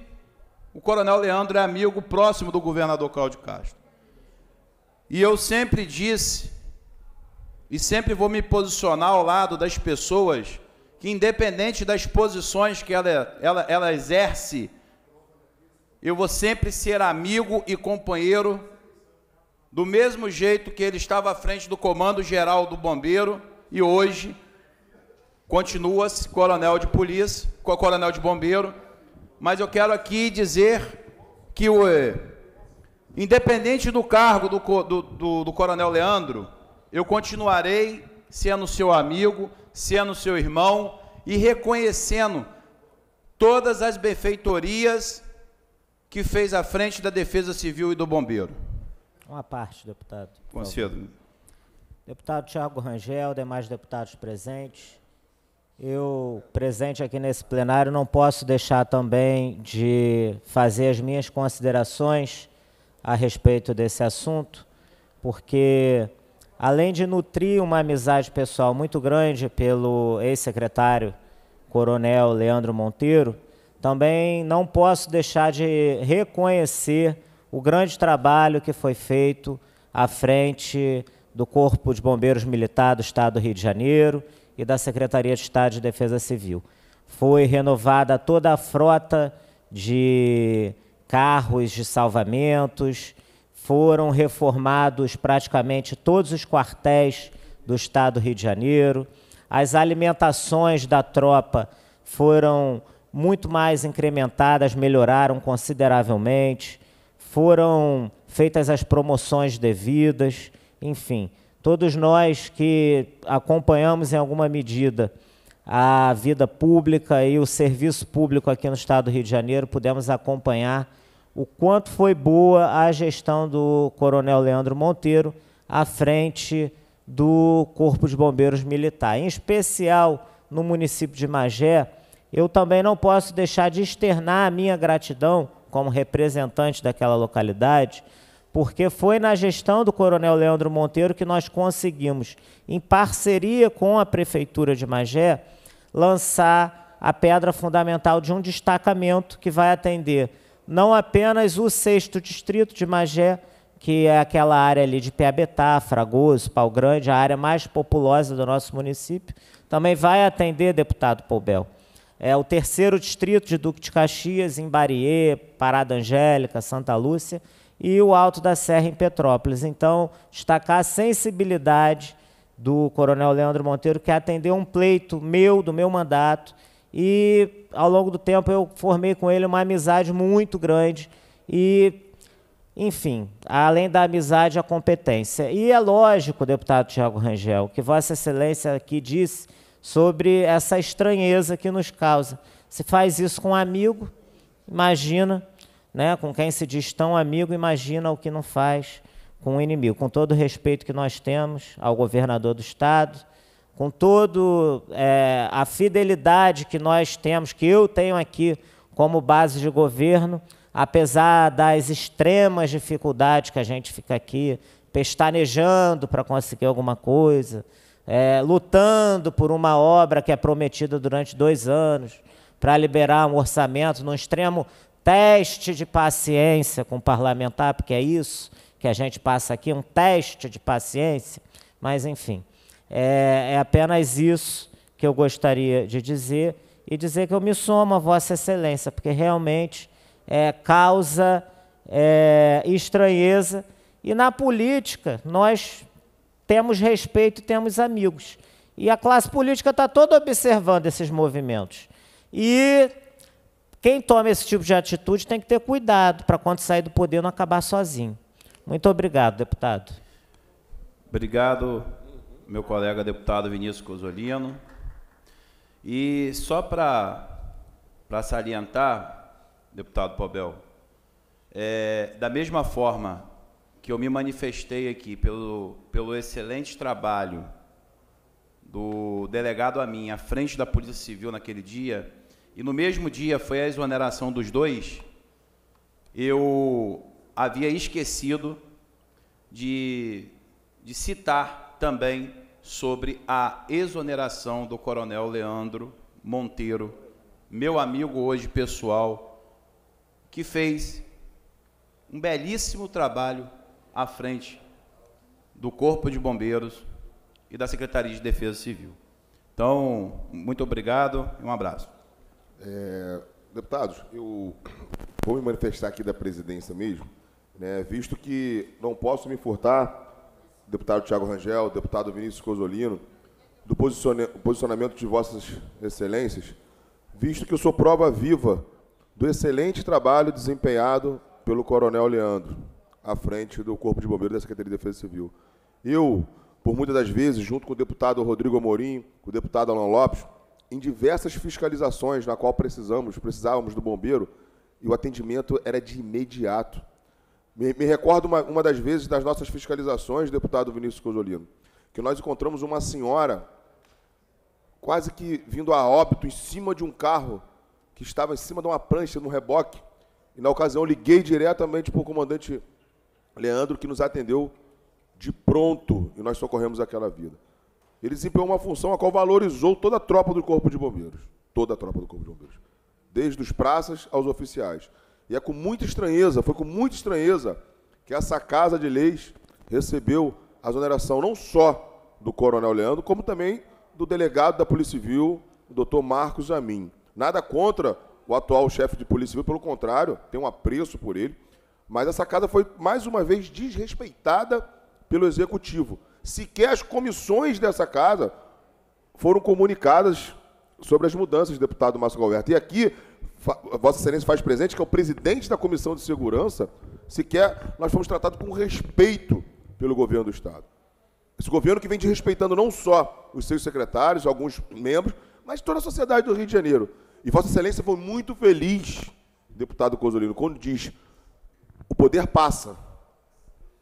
o coronel Leandro é amigo próximo do governador Cláudio Castro. E eu sempre disse, e sempre vou me posicionar ao lado das pessoas que, independente das posições que ela, ela, ela exerce, eu vou sempre ser amigo e companheiro, do mesmo jeito que ele estava à frente do Comando Geral do Bombeiro e hoje Continua-se coronel de polícia, coronel de bombeiro, mas eu quero aqui dizer que o independente do cargo do, do, do, do coronel Leandro, eu continuarei sendo seu amigo, sendo seu irmão e reconhecendo todas as benfeitorias que fez à frente da Defesa Civil e do Bombeiro. Uma parte, deputado. Concedo. Deputado Tiago Rangel, demais deputados presentes. Eu, presente aqui nesse plenário, não posso deixar também de fazer as minhas considerações a respeito desse assunto, porque além de nutrir uma amizade pessoal muito grande pelo ex-secretário Coronel Leandro Monteiro, também não posso deixar de reconhecer o grande trabalho que foi feito à frente do Corpo de Bombeiros Militar do Estado do Rio de Janeiro e da Secretaria de Estado de Defesa Civil. Foi renovada toda a frota de carros de salvamentos, foram reformados praticamente todos os quartéis do Estado do Rio de Janeiro, as alimentações da tropa foram muito mais incrementadas, melhoraram consideravelmente, foram feitas as promoções devidas, enfim. Todos nós que acompanhamos em alguma medida a vida pública e o serviço público aqui no estado do Rio de Janeiro, pudemos acompanhar o quanto foi boa a gestão do Coronel Leandro Monteiro à frente do Corpo de Bombeiros Militar. Em especial no município de Magé, eu também não posso deixar de externar a minha gratidão como representante daquela localidade porque foi na gestão do Coronel Leandro Monteiro que nós conseguimos, em parceria com a Prefeitura de Magé, lançar a pedra fundamental de um destacamento que vai atender não apenas o sexto distrito de Magé, que é aquela área ali de Piabetá, Fragoso, Pau Grande, a área mais populosa do nosso município, também vai atender, deputado Poubel. É o terceiro distrito de Duque de Caxias, em Barier, Parada Angélica, Santa Lúcia, e o Alto da Serra em Petrópolis. Então, destacar a sensibilidade do Coronel Leandro Monteiro, que atendeu um pleito meu, do meu mandato, e ao longo do tempo eu formei com ele uma amizade muito grande e, enfim, além da amizade, a competência. E é lógico, deputado Tiago Rangel, que Vossa Excelência aqui disse sobre essa estranheza que nos causa. Se faz isso com um amigo, imagina né, com quem se diz tão amigo, imagina o que não faz com o inimigo. Com todo o respeito que nós temos ao governador do Estado, com toda é, a fidelidade que nós temos, que eu tenho aqui como base de governo, apesar das extremas dificuldades que a gente fica aqui pestanejando para conseguir alguma coisa, é, lutando por uma obra que é prometida durante dois anos para liberar um orçamento no extremo teste de paciência com o parlamentar, porque é isso que a gente passa aqui, um teste de paciência, mas enfim, é, é apenas isso que eu gostaria de dizer e dizer que eu me somo a Vossa Excelência, porque realmente é, causa é, estranheza. E na política, nós temos respeito, temos amigos. E a classe política está toda observando esses movimentos. E quem toma esse tipo de atitude tem que ter cuidado para quando sair do poder não acabar sozinho. Muito obrigado, deputado. Obrigado, meu colega deputado Vinícius Cosolino. E só para salientar, deputado Pobel, é, da mesma forma que eu me manifestei aqui pelo, pelo excelente trabalho do delegado a mim, à frente da Polícia Civil naquele dia, e no mesmo dia foi a exoneração dos dois, eu havia esquecido de, de citar também sobre a exoneração do coronel Leandro Monteiro, meu amigo hoje pessoal, que fez um belíssimo trabalho à frente do Corpo de Bombeiros e da Secretaria de Defesa Civil. Então, muito obrigado e um abraço. É, deputados, eu vou me manifestar aqui da presidência mesmo, né, visto que não posso me furtar, deputado Tiago Rangel, deputado Vinícius Cosolino, do posicionamento de vossas excelências, visto que eu sou prova viva do excelente trabalho desempenhado pelo coronel Leandro, à frente do Corpo de Bombeiros da Secretaria de Defesa Civil. Eu, por muitas das vezes, junto com o deputado Rodrigo Amorim, com o deputado Alan Lopes, em diversas fiscalizações na qual precisamos, precisávamos do bombeiro, e o atendimento era de imediato. Me, me recordo uma, uma, das vezes das nossas fiscalizações, deputado Vinícius Cosolino, que nós encontramos uma senhora quase que vindo a óbito em cima de um carro que estava em cima de uma prancha, num reboque. E na ocasião liguei diretamente para o comandante Leandro, que nos atendeu de pronto, e nós socorremos aquela vida. Ele desempenhou uma função a qual valorizou toda a tropa do Corpo de Bombeiros. Toda a tropa do Corpo de Bombeiros. Desde os praças aos oficiais. E é com muita estranheza, foi com muita estranheza que essa Casa de Leis recebeu a exoneração não só do Coronel Leandro, como também do delegado da Polícia Civil, o doutor Marcos Amin. Nada contra o atual chefe de Polícia Civil, pelo contrário, tem um apreço por ele. Mas essa casa foi mais uma vez desrespeitada pelo executivo. Sequer as comissões dessa casa foram comunicadas sobre as mudanças, deputado Márcio Galberto. E aqui, Vossa Excelência faz presente que é o presidente da Comissão de Segurança, sequer nós fomos tratados com respeito pelo governo do Estado. Esse governo que vem desrespeitando não só os seus secretários, alguns membros, mas toda a sociedade do Rio de Janeiro. E Vossa Excelência foi muito feliz, deputado Cozolino, quando diz o poder passa.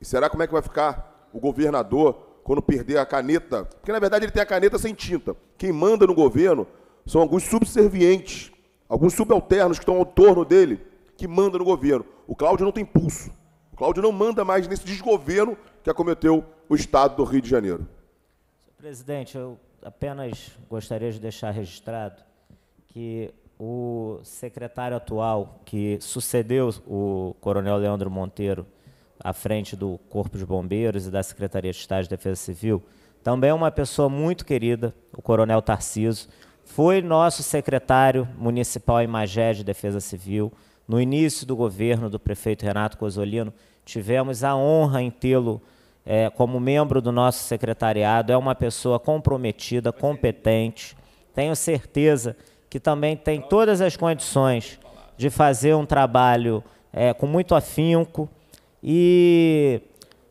E será como é que vai ficar o governador quando perder a caneta, porque na verdade ele tem a caneta sem tinta. Quem manda no governo são alguns subservientes, alguns subalternos que estão ao torno dele, que manda no governo. O Cláudio não tem pulso. O Cláudio não manda mais nesse desgoverno que acometeu o Estado do Rio de Janeiro. Presidente, eu apenas gostaria de deixar registrado que o secretário atual que sucedeu o coronel Leandro Monteiro à frente do Corpo de Bombeiros e da Secretaria de Estado de Defesa Civil, também é uma pessoa muito querida, o Coronel Tarciso, foi nosso secretário municipal em Magé de Defesa Civil. No início do governo do prefeito Renato Cozolino, tivemos a honra em tê-lo é, como membro do nosso secretariado. É uma pessoa comprometida, competente. Tenho certeza que também tem todas as condições de fazer um trabalho é, com muito afinco, e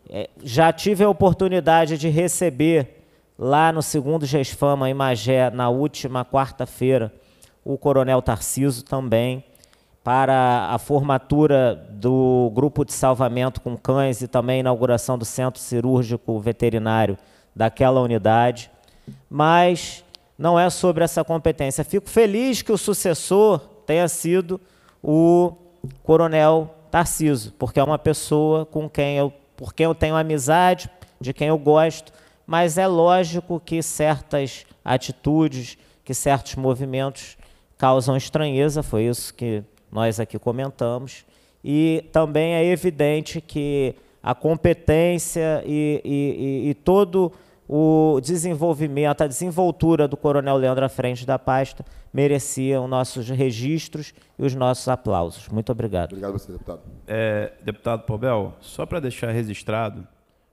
é, já tive a oportunidade de receber lá no segundo Gesfama em Magé, na última quarta-feira, o Coronel Tarciso também, para a formatura do grupo de salvamento com cães e também a inauguração do centro cirúrgico veterinário daquela unidade. Mas não é sobre essa competência. Fico feliz que o sucessor tenha sido o Coronel Tarciso, porque é uma pessoa com quem eu, por quem eu tenho amizade, de quem eu gosto, mas é lógico que certas atitudes, que certos movimentos causam estranheza, foi isso que nós aqui comentamos. E também é evidente que a competência e, e, e, e todo o desenvolvimento, a desenvoltura do Coronel Leandro à frente da pasta merecia os nossos registros e os nossos aplausos. Muito obrigado. Obrigado a você, deputado. É, deputado Pobel, só para deixar registrado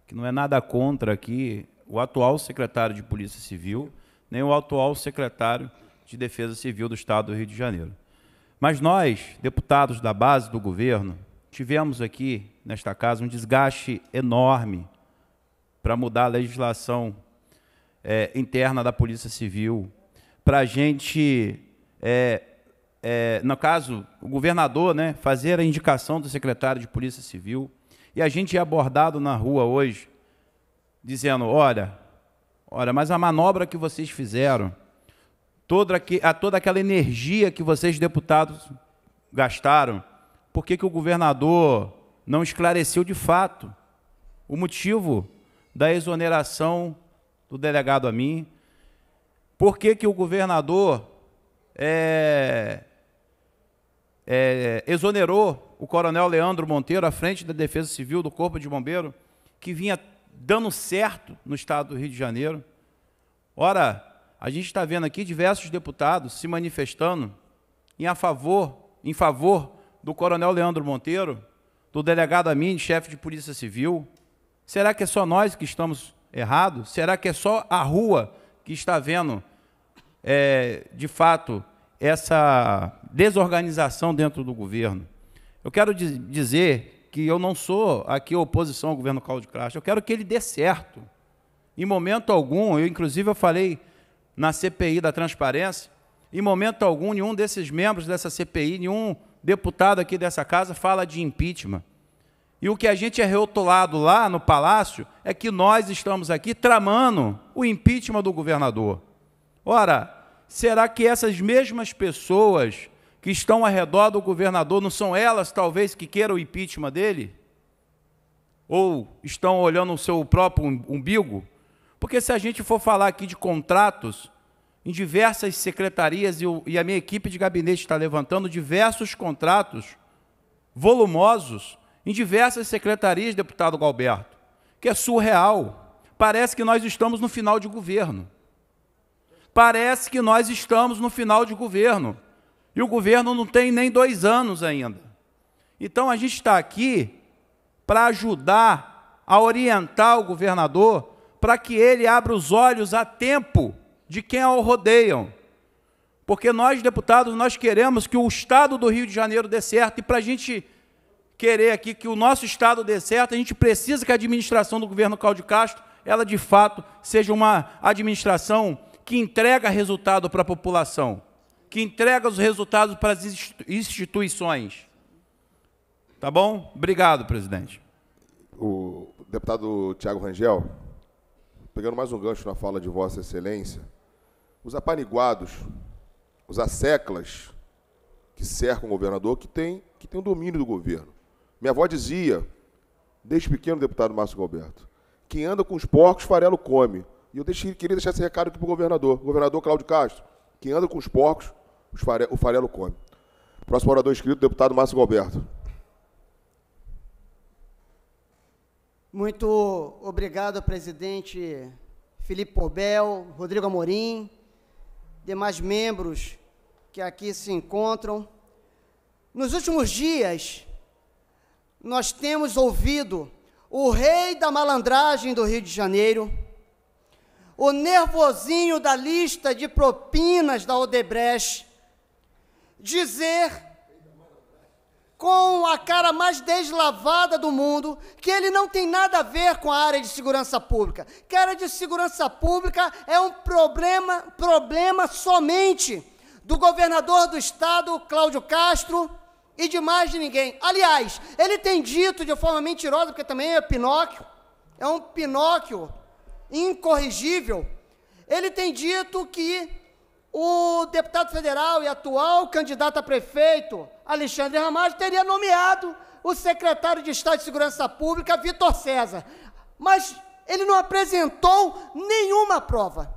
que não é nada contra aqui o atual secretário de Polícia Civil, nem o atual secretário de Defesa Civil do Estado do Rio de Janeiro. Mas nós, deputados da base do governo, tivemos aqui, nesta casa, um desgaste enorme para mudar a legislação é, interna da Polícia Civil, para a gente, é, é, no caso, o governador, né, fazer a indicação do secretário de Polícia Civil. E a gente é abordado na rua hoje, dizendo: olha, olha, mas a manobra que vocês fizeram, toda, a, toda aquela energia que vocês, deputados, gastaram, por que, que o governador não esclareceu de fato o motivo da exoneração do delegado a mim? Por que, que o governador é, é, exonerou o coronel Leandro Monteiro à frente da Defesa Civil do Corpo de Bombeiro, que vinha dando certo no estado do Rio de Janeiro? Ora, a gente está vendo aqui diversos deputados se manifestando em, a favor, em favor do coronel Leandro Monteiro, do delegado Amin, chefe de Polícia Civil, Será que é só nós que estamos errados? Será que é só a rua que está vendo, é, de fato, essa desorganização dentro do governo? Eu quero dizer que eu não sou aqui oposição ao governo Claudio Castro. Eu quero que ele dê certo. Em momento algum, eu inclusive eu falei na CPI da transparência, em momento algum, nenhum desses membros dessa CPI, nenhum deputado aqui dessa casa fala de impeachment. E o que a gente é rotulado lá no palácio é que nós estamos aqui tramando o impeachment do governador. Ora, será que essas mesmas pessoas que estão ao redor do governador não são elas, talvez, que queiram o impeachment dele? Ou estão olhando o seu próprio umbigo? Porque se a gente for falar aqui de contratos, em diversas secretarias, e, a minha equipe de gabinete está levantando diversos contratos volumosos em diversas secretarias, deputado Galberto, que é surreal. Parece que nós estamos no final de governo. Parece que nós estamos no final de governo. E o governo não tem nem dois anos ainda. Então a gente está aqui para ajudar a orientar o governador para que ele abra os olhos a tempo de quem o rodeiam. Porque nós, deputados, nós queremos que o Estado do Rio de Janeiro dê certo e para a gente querer aqui que o nosso Estado dê certo, a gente precisa que a administração do governo Cláudio Castro, ela de fato seja uma administração que entrega resultado para a população, que entrega os resultados para as instituições. Tá bom? Obrigado, presidente. O deputado Tiago Rangel, pegando mais um gancho na fala de Vossa Excelência, os apaniguados, os asseclas que cercam o governador, que tem, que tem o domínio do governo. Minha avó dizia, desde pequeno, deputado Márcio Galberto, quem anda com os porcos, farelo come. E eu deixei, queria deixar esse recado aqui para o governador. Governador Cláudio Castro, quem anda com os porcos, os fare, o farelo come. Próximo orador inscrito, deputado Márcio Galberto. Muito obrigado, presidente Felipe Pobel, Rodrigo Amorim, demais membros que aqui se encontram. Nos últimos dias, nós temos ouvido o rei da malandragem do Rio de Janeiro, o nervosinho da lista de propinas da Odebrecht, dizer com a cara mais deslavada do mundo, que ele não tem nada a ver com a área de segurança pública. Que a área de segurança pública é um problema, problema somente do governador do estado, Cláudio Castro, e de mais de ninguém. Aliás, ele tem dito de forma mentirosa, porque também é Pinóquio, é um Pinóquio incorrigível. Ele tem dito que o deputado federal e atual candidato a prefeito, Alexandre Ramalho teria nomeado o secretário de Estado de Segurança Pública, Vitor César. Mas ele não apresentou nenhuma prova.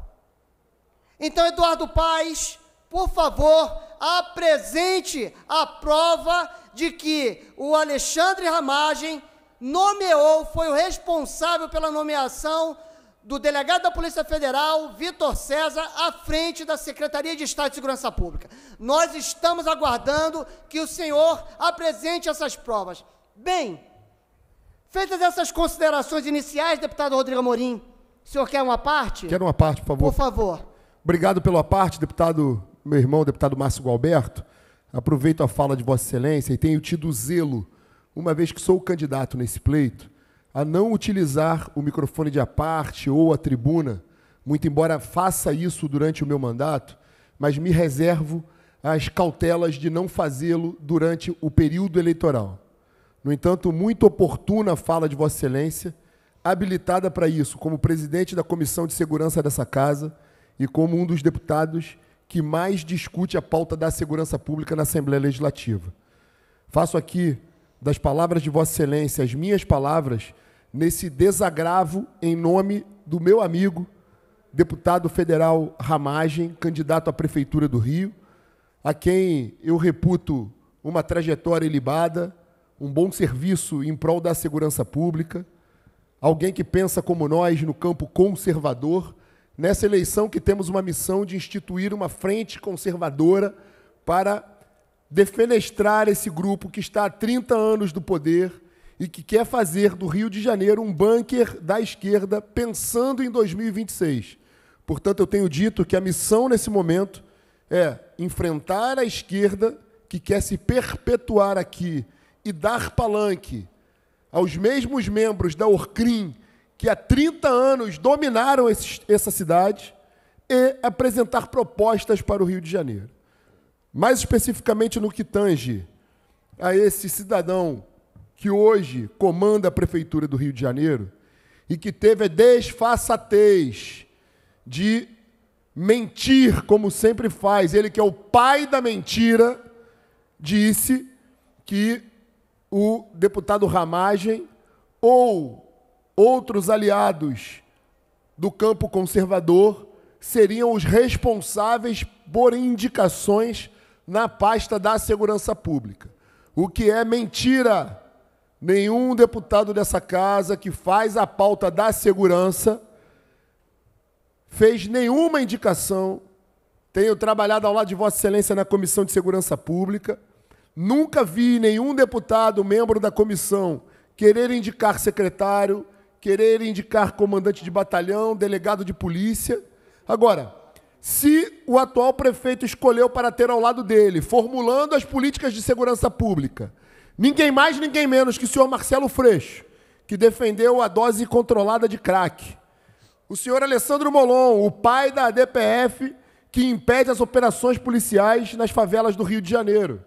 Então, Eduardo Paes por favor, apresente a prova de que o Alexandre Ramagem nomeou, foi o responsável pela nomeação do delegado da Polícia Federal, Vitor César, à frente da Secretaria de Estado de Segurança Pública. Nós estamos aguardando que o senhor apresente essas provas. Bem, feitas essas considerações iniciais, deputado Rodrigo Amorim, o senhor quer uma parte? Quero uma parte, por favor. Por favor. Obrigado pela parte, deputado meu irmão, deputado Márcio Gualberto, aproveito a fala de Vossa Excelência e tenho tido zelo, uma vez que sou candidato nesse pleito, a não utilizar o microfone de aparte ou a tribuna, muito embora faça isso durante o meu mandato, mas me reservo as cautelas de não fazê-lo durante o período eleitoral. No entanto, muito oportuna a fala de Vossa Excelência, habilitada para isso como presidente da Comissão de Segurança dessa casa e como um dos deputados que mais discute a pauta da segurança pública na Assembleia Legislativa. Faço aqui das palavras de Vossa Excelência as minhas palavras nesse desagravo em nome do meu amigo, deputado federal Ramagem, candidato à Prefeitura do Rio, a quem eu reputo uma trajetória ilibada, um bom serviço em prol da segurança pública, alguém que pensa como nós no campo conservador nessa eleição que temos uma missão de instituir uma frente conservadora para defenestrar esse grupo que está há 30 anos do poder e que quer fazer do Rio de Janeiro um bunker da esquerda pensando em 2026. Portanto, eu tenho dito que a missão nesse momento é enfrentar a esquerda que quer se perpetuar aqui e dar palanque aos mesmos membros da Orcrim que há 30 anos dominaram esse, essa cidade, e apresentar propostas para o Rio de Janeiro. Mais especificamente no que tange a esse cidadão que hoje comanda a Prefeitura do Rio de Janeiro e que teve a desfaçatez de mentir, como sempre faz, ele que é o pai da mentira, disse que o deputado Ramagem ou outros aliados do campo conservador seriam os responsáveis por indicações na pasta da segurança pública. O que é mentira. Nenhum deputado dessa casa que faz a pauta da segurança fez nenhuma indicação. Tenho trabalhado ao lado de Vossa Excelência na Comissão de Segurança Pública. Nunca vi nenhum deputado, membro da comissão, querer indicar secretário, querer indicar comandante de batalhão, delegado de polícia. Agora, se o atual prefeito escolheu para ter ao lado dele, formulando as políticas de segurança pública, ninguém mais, ninguém menos que o senhor Marcelo Freixo, que defendeu a dose controlada de crack. O senhor Alessandro Molon, o pai da ADPF, que impede as operações policiais nas favelas do Rio de Janeiro,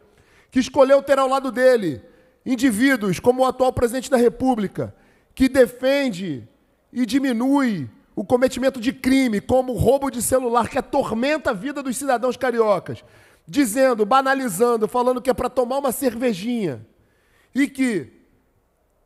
que escolheu ter ao lado dele indivíduos como o atual presidente da República, que defende e diminui o cometimento de crime, como o roubo de celular, que atormenta a vida dos cidadãos cariocas, dizendo, banalizando, falando que é para tomar uma cervejinha e que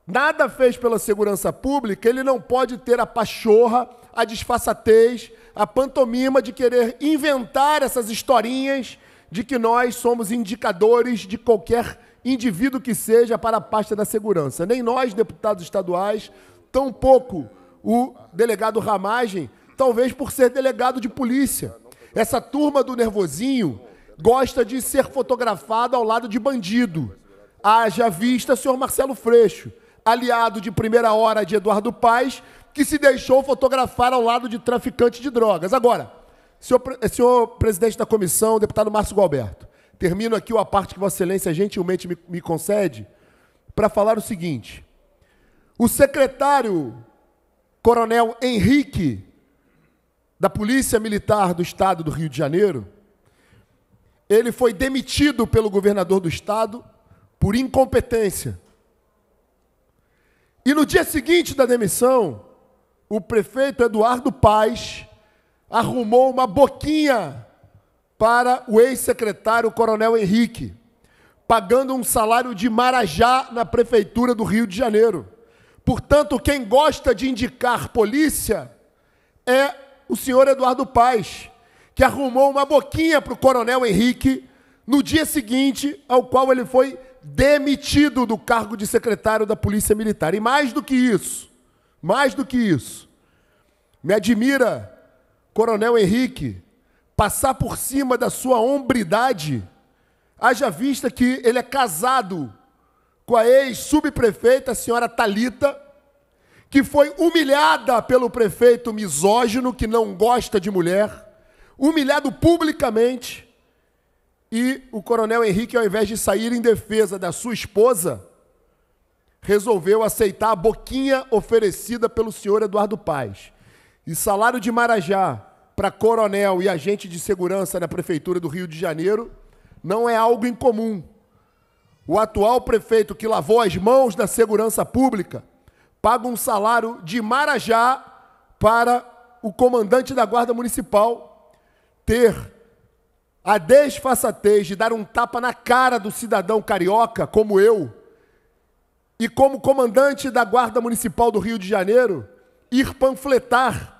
nada fez pela segurança pública, ele não pode ter a pachorra, a disfarçatez, a pantomima de querer inventar essas historinhas de que nós somos indicadores de qualquer indivíduo que seja para a pasta da segurança. Nem nós, deputados estaduais, tampouco o delegado Ramagem, talvez por ser delegado de polícia. Essa turma do nervosinho gosta de ser fotografada ao lado de bandido. Haja vista, senhor Marcelo Freixo, aliado de primeira hora de Eduardo Paes, que se deixou fotografar ao lado de traficante de drogas. Agora, senhor, senhor presidente da comissão, deputado Márcio Galberto, termino aqui a parte que Vossa Excelência gentilmente me, me concede para falar o seguinte. O secretário Coronel Henrique da Polícia Militar do Estado do Rio de Janeiro, ele foi demitido pelo governador do estado por incompetência. E no dia seguinte da demissão, o prefeito Eduardo Paz arrumou uma boquinha para o ex-secretário Coronel Henrique, pagando um salário de marajá na prefeitura do Rio de Janeiro. Portanto, quem gosta de indicar polícia é o senhor Eduardo Paz, que arrumou uma boquinha para o Coronel Henrique no dia seguinte ao qual ele foi demitido do cargo de secretário da Polícia Militar. E mais do que isso, mais do que isso, me admira, Coronel Henrique, passar por cima da sua hombridade, haja vista que ele é casado com a ex-subprefeita, a senhora Talita, que foi humilhada pelo prefeito misógino que não gosta de mulher, humilhado publicamente, e o coronel Henrique, ao invés de sair em defesa da sua esposa, resolveu aceitar a boquinha oferecida pelo senhor Eduardo Paz. E salário de Marajá, para coronel e agente de segurança na Prefeitura do Rio de Janeiro não é algo incomum. O atual prefeito que lavou as mãos da segurança pública paga um salário de Marajá para o comandante da Guarda Municipal ter a desfaçatez de dar um tapa na cara do cidadão carioca, como eu, e como comandante da Guarda Municipal do Rio de Janeiro, ir panfletar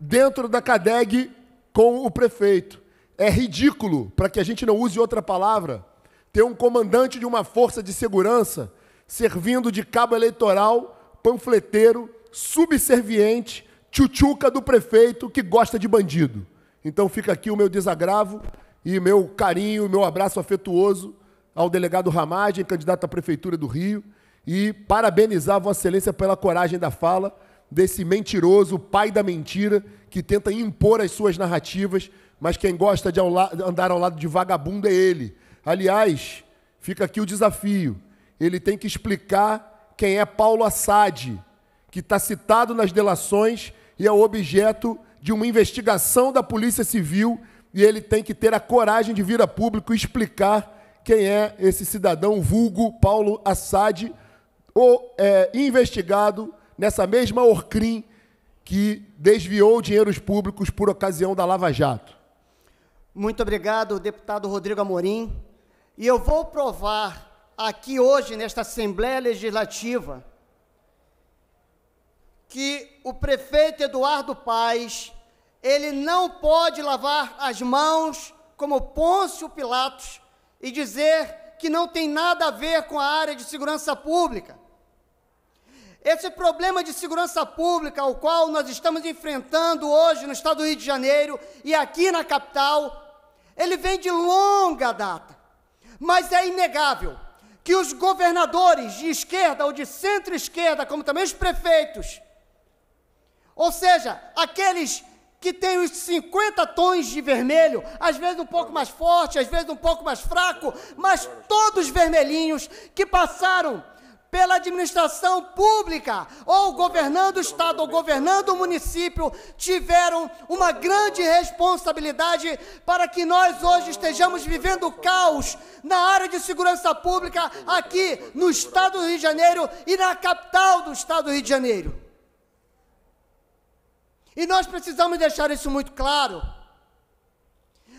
dentro da CADEG com o prefeito. É ridículo, para que a gente não use outra palavra, ter um comandante de uma força de segurança servindo de cabo eleitoral, panfleteiro, subserviente, tchutchuca do prefeito que gosta de bandido. Então fica aqui o meu desagravo e meu carinho, meu abraço afetuoso ao delegado Ramagem, candidato à prefeitura do Rio, e parabenizar Vossa Excelência pela coragem da fala desse mentiroso, pai da mentira, que tenta impor as suas narrativas, mas quem gosta de andar ao lado de vagabundo é ele. Aliás, fica aqui o desafio: ele tem que explicar quem é Paulo Assad, que está citado nas delações e é objeto de uma investigação da Polícia Civil, e ele tem que ter a coragem de vir a público explicar quem é esse cidadão vulgo Paulo Assad, ou é, investigado nessa mesma Orcrim que desviou dinheiros públicos por ocasião da Lava Jato. Muito obrigado, deputado Rodrigo Amorim. E eu vou provar aqui hoje, nesta Assembleia Legislativa, que o prefeito Eduardo Paes, ele não pode lavar as mãos como Pôncio Pilatos e dizer que não tem nada a ver com a área de segurança pública. Esse problema de segurança pública, ao qual nós estamos enfrentando hoje no estado do Rio de Janeiro e aqui na capital, ele vem de longa data. Mas é inegável que os governadores de esquerda ou de centro-esquerda, como também os prefeitos, ou seja, aqueles que têm os 50 tons de vermelho, às vezes um pouco mais forte, às vezes um pouco mais fraco, mas todos vermelhinhos, que passaram pela administração pública, ou governando o Estado, ou governando o município, tiveram uma grande responsabilidade para que nós hoje estejamos vivendo caos na área de segurança pública aqui no Estado do Rio de Janeiro e na capital do Estado do Rio de Janeiro. E nós precisamos deixar isso muito claro.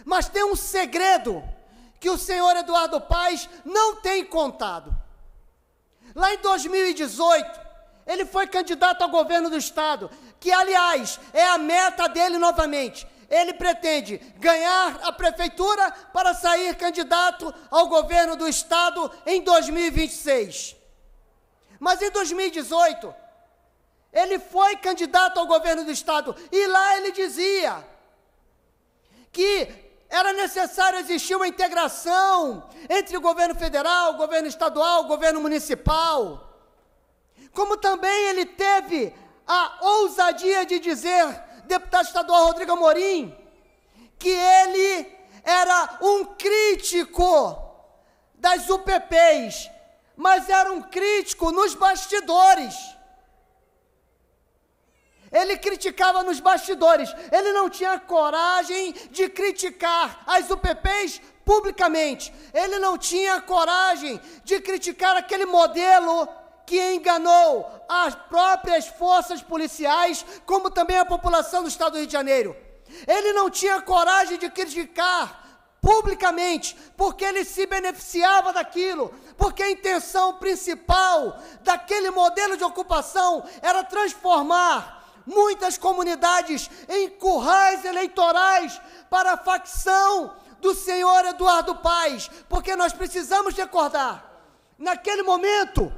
Mas tem um segredo que o senhor Eduardo Paes não tem contado. Lá em 2018, ele foi candidato ao governo do Estado, que, aliás, é a meta dele novamente. Ele pretende ganhar a prefeitura para sair candidato ao governo do Estado em 2026. Mas em 2018, ele foi candidato ao governo do Estado e lá ele dizia que era necessário existir uma integração entre o governo federal, o governo estadual, o governo municipal. Como também ele teve a ousadia de dizer, deputado estadual Rodrigo Amorim, que ele era um crítico das UPPs, mas era um crítico nos bastidores. Ele criticava nos bastidores, ele não tinha coragem de criticar as UPPs publicamente, ele não tinha coragem de criticar aquele modelo que enganou as próprias forças policiais, como também a população do estado do Rio de Janeiro. Ele não tinha coragem de criticar publicamente, porque ele se beneficiava daquilo, porque a intenção principal daquele modelo de ocupação era transformar muitas comunidades em currais eleitorais para a facção do senhor Eduardo Paz, porque nós precisamos recordar, naquele momento,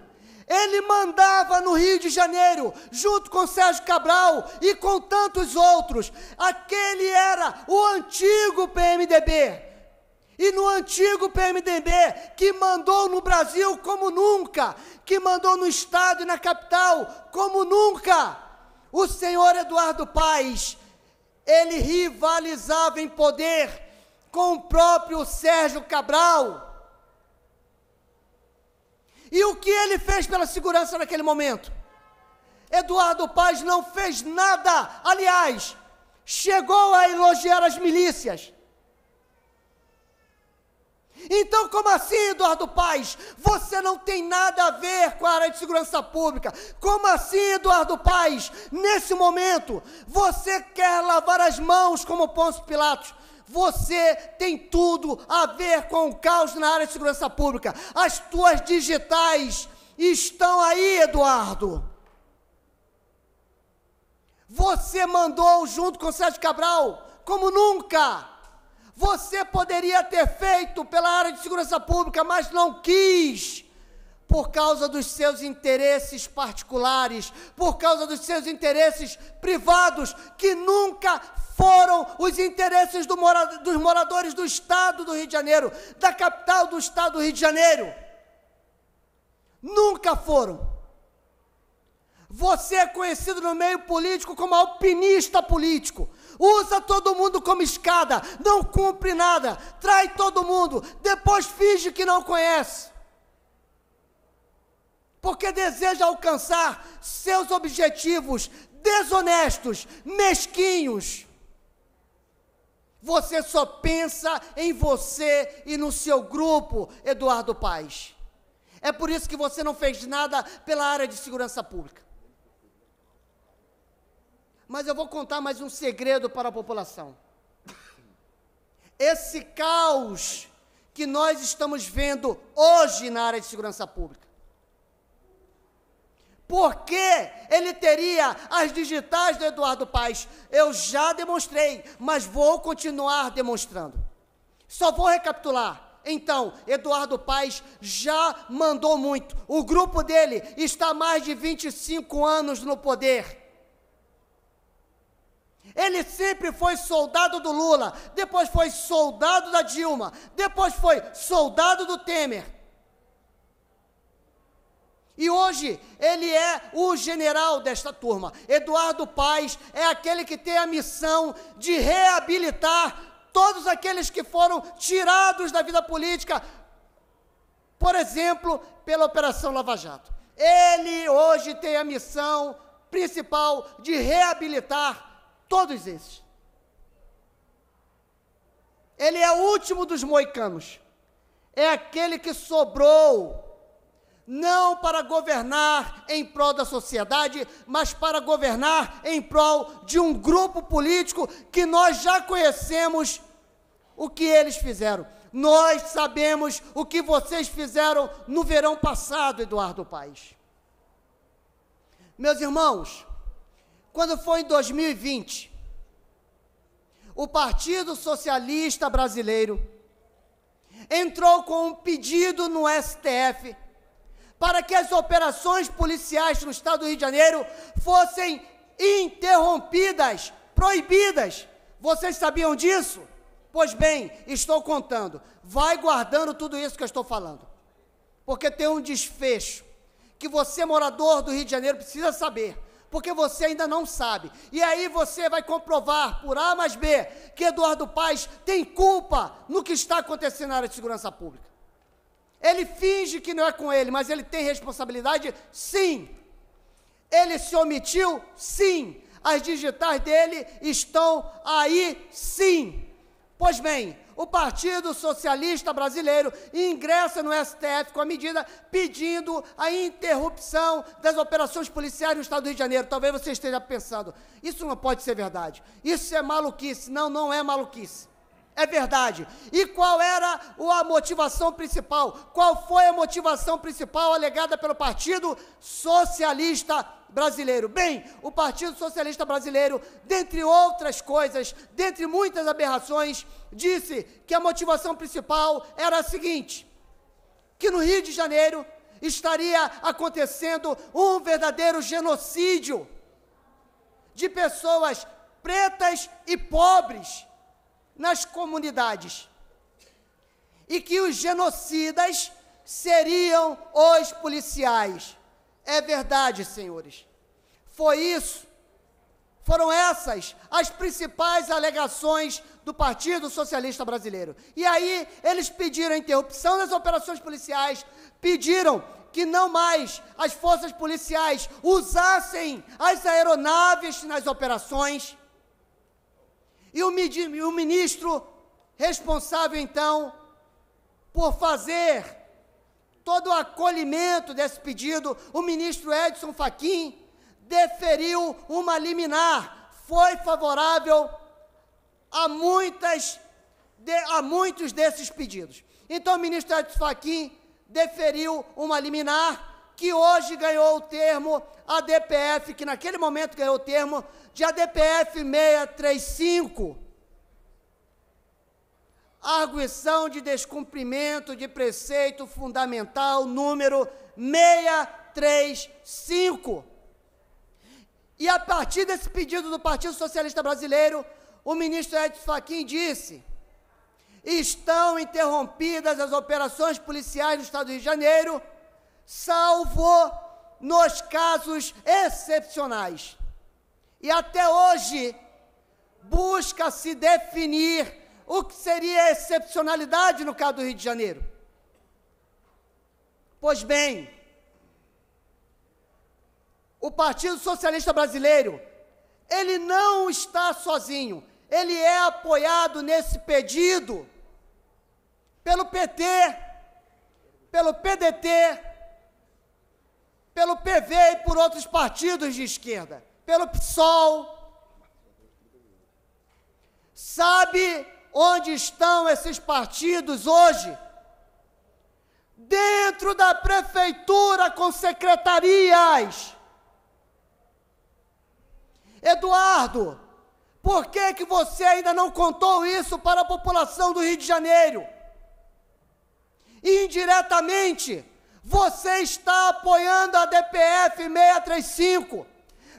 ele mandava no Rio de Janeiro, junto com Sérgio Cabral e com tantos outros. Aquele era o antigo PMDB. E no antigo PMDB, que mandou no Brasil como nunca, que mandou no Estado e na capital como nunca o senhor Eduardo Paes, ele rivalizava em poder com o próprio Sérgio Cabral. E o que ele fez pela segurança naquele momento? Eduardo Paes não fez nada. Aliás, chegou a elogiar as milícias. Então, como assim, Eduardo Paz? Você não tem nada a ver com a área de segurança pública. Como assim, Eduardo Paz? Nesse momento, você quer lavar as mãos como Ponço Pilatos. Você tem tudo a ver com o caos na área de segurança pública. As tuas digitais estão aí, Eduardo. Você mandou junto com o Sérgio Cabral, como nunca você poderia ter feito pela área de segurança pública, mas não quis. Por causa dos seus interesses particulares, por causa dos seus interesses privados, que nunca foram os interesses do mora dos moradores do estado do Rio de Janeiro, da capital do estado do Rio de Janeiro. Nunca foram. Você é conhecido no meio político como alpinista político. Usa todo mundo como escada, não cumpre nada, trai todo mundo, depois finge que não conhece. Porque deseja alcançar seus objetivos desonestos, mesquinhos. Você só pensa em você e no seu grupo, Eduardo Paz. É por isso que você não fez nada pela área de segurança pública. Mas eu vou contar mais um segredo para a população. Esse caos que nós estamos vendo hoje na área de segurança pública. Por que ele teria as digitais do Eduardo Paes? Eu já demonstrei, mas vou continuar demonstrando. Só vou recapitular. Então, Eduardo Paes já mandou muito. O grupo dele está há mais de 25 anos no poder. Ele sempre foi soldado do Lula, depois foi soldado da Dilma, depois foi soldado do Temer. E hoje ele é o general desta turma. Eduardo Paes é aquele que tem a missão de reabilitar todos aqueles que foram tirados da vida política, por exemplo, pela Operação Lava Jato. Ele hoje tem a missão principal de reabilitar Todos esses. Ele é o último dos moicanos. É aquele que sobrou, não para governar em prol da sociedade, mas para governar em prol de um grupo político que nós já conhecemos o que eles fizeram. Nós sabemos o que vocês fizeram no verão passado, Eduardo Paes. Meus irmãos, quando foi em 2020, o Partido Socialista Brasileiro entrou com um pedido no STF para que as operações policiais no estado do Rio de Janeiro fossem interrompidas, proibidas. Vocês sabiam disso? Pois bem, estou contando. Vai guardando tudo isso que eu estou falando. Porque tem um desfecho que você, morador do Rio de Janeiro, precisa saber porque você ainda não sabe. E aí você vai comprovar por A mais B que Eduardo Paes tem culpa no que está acontecendo na área de segurança pública. Ele finge que não é com ele, mas ele tem responsabilidade? Sim. Ele se omitiu? Sim. As digitais dele estão aí? Sim. Pois bem, o Partido Socialista Brasileiro ingressa no STF com a medida pedindo a interrupção das operações policiais no Estado do Rio de Janeiro. Talvez você esteja pensando, isso não pode ser verdade, isso é maluquice. Não, não é maluquice. É verdade. E qual era a motivação principal? Qual foi a motivação principal alegada pelo Partido Socialista Brasileiro? Bem, o Partido Socialista Brasileiro, dentre outras coisas, dentre muitas aberrações, disse que a motivação principal era a seguinte: que no Rio de Janeiro estaria acontecendo um verdadeiro genocídio de pessoas pretas e pobres nas comunidades. E que os genocidas seriam os policiais. É verdade, senhores. Foi isso. Foram essas as principais alegações do Partido Socialista Brasileiro. E aí eles pediram a interrupção das operações policiais, pediram que não mais as forças policiais usassem as aeronaves nas operações e o ministro responsável, então, por fazer todo o acolhimento desse pedido, o ministro Edson Fachin, deferiu uma liminar, foi favorável a, muitas, de, a muitos desses pedidos. Então, o ministro Edson Fachin deferiu uma liminar que hoje ganhou o termo ADPF, que naquele momento ganhou o termo de ADPF 635. Arguição de descumprimento de preceito fundamental número 635. E a partir desse pedido do Partido Socialista Brasileiro, o ministro Edson Fachin disse: estão interrompidas as operações policiais no Estado do Rio de Janeiro salvo nos casos excepcionais. E até hoje busca se definir o que seria excepcionalidade no caso do Rio de Janeiro. Pois bem, o Partido Socialista Brasileiro, ele não está sozinho, ele é apoiado nesse pedido pelo PT, pelo PDT, pelo PV e por outros partidos de esquerda, pelo PSOL. Sabe onde estão esses partidos hoje? Dentro da prefeitura com secretarias. Eduardo, por que, que você ainda não contou isso para a população do Rio de Janeiro? Indiretamente, você está apoiando a DPF 635.